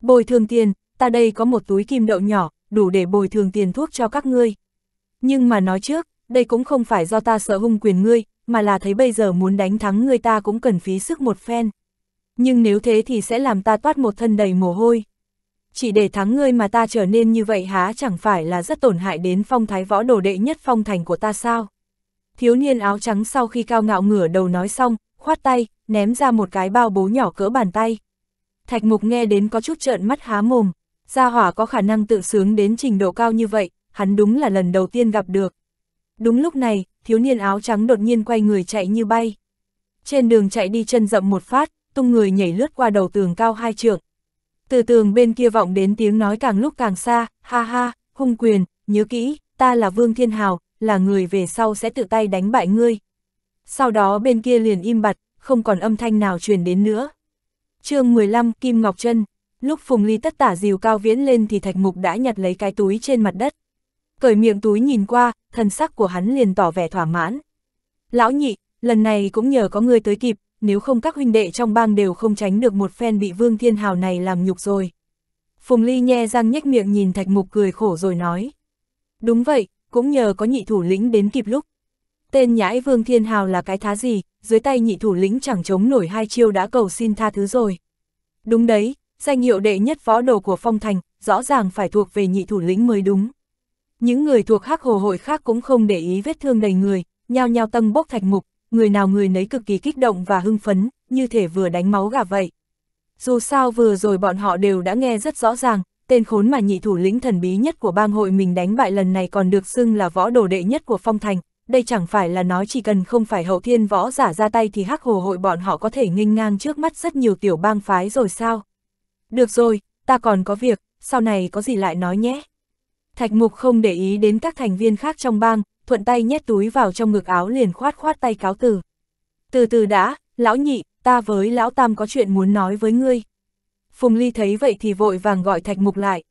Bồi thường tiền, ta đây có một túi kim đậu nhỏ, đủ để bồi thường tiền thuốc cho các ngươi. Nhưng mà nói trước, đây cũng không phải do ta sợ hung quyền ngươi, mà là thấy bây giờ muốn đánh thắng người ta cũng cần phí sức một phen. Nhưng nếu thế thì sẽ làm ta toát một thân đầy mồ hôi. Chỉ để thắng ngươi mà ta trở nên như vậy há chẳng phải là rất tổn hại đến phong thái võ đồ đệ nhất phong thành của ta sao? Thiếu niên áo trắng sau khi cao ngạo ngửa đầu nói xong, khoát tay, ném ra một cái bao bố nhỏ cỡ bàn tay. Thạch mục nghe đến có chút trợn mắt há mồm, gia hỏa có khả năng tự sướng đến trình độ cao như vậy, hắn đúng là lần đầu tiên gặp được. Đúng lúc này, thiếu niên áo trắng đột nhiên quay người chạy như bay. Trên đường chạy đi chân rậm một phát, tung người nhảy lướt qua đầu tường cao hai trượng. Từ tường bên kia vọng đến tiếng nói càng lúc càng xa, ha ha, hung quyền, nhớ kỹ, ta là Vương Thiên Hào, là người về sau sẽ tự tay đánh bại ngươi. Sau đó bên kia liền im bặt, không còn âm thanh nào truyền đến nữa. chương 15 Kim Ngọc Trân, lúc Phùng Ly tất tả dìu cao viễn lên thì Thạch Mục đã nhặt lấy cái túi trên mặt đất cởi miệng túi nhìn qua, thần sắc của hắn liền tỏ vẻ thỏa mãn. Lão nhị, lần này cũng nhờ có người tới kịp, nếu không các huynh đệ trong bang đều không tránh được một phen bị Vương Thiên Hào này làm nhục rồi. Phùng Ly nhe răng nhếch miệng nhìn Thạch Mục cười khổ rồi nói. Đúng vậy, cũng nhờ có nhị thủ lĩnh đến kịp lúc. Tên nhãi Vương Thiên Hào là cái thá gì, dưới tay nhị thủ lĩnh chẳng chống nổi hai chiêu đã cầu xin tha thứ rồi. Đúng đấy, danh hiệu đệ nhất võ đồ của Phong Thành, rõ ràng phải thuộc về nhị thủ lĩnh mới đúng. Những người thuộc hắc hồ hội khác cũng không để ý vết thương đầy người, nhao nhao tâm bốc thạch mục, người nào người nấy cực kỳ kích động và hưng phấn, như thể vừa đánh máu gà vậy. Dù sao vừa rồi bọn họ đều đã nghe rất rõ ràng, tên khốn mà nhị thủ lĩnh thần bí nhất của bang hội mình đánh bại lần này còn được xưng là võ đồ đệ nhất của phong thành, đây chẳng phải là nói chỉ cần không phải hậu thiên võ giả ra tay thì hắc hồ hội bọn họ có thể nghênh ngang trước mắt rất nhiều tiểu bang phái rồi sao. Được rồi, ta còn có việc, sau này có gì lại nói nhé. Thạch Mục không để ý đến các thành viên khác trong bang, thuận tay nhét túi vào trong ngực áo liền khoát khoát tay cáo từ. Từ từ đã, lão nhị, ta với lão tam có chuyện muốn nói với ngươi. Phùng Ly thấy vậy thì vội vàng gọi Thạch Mục lại.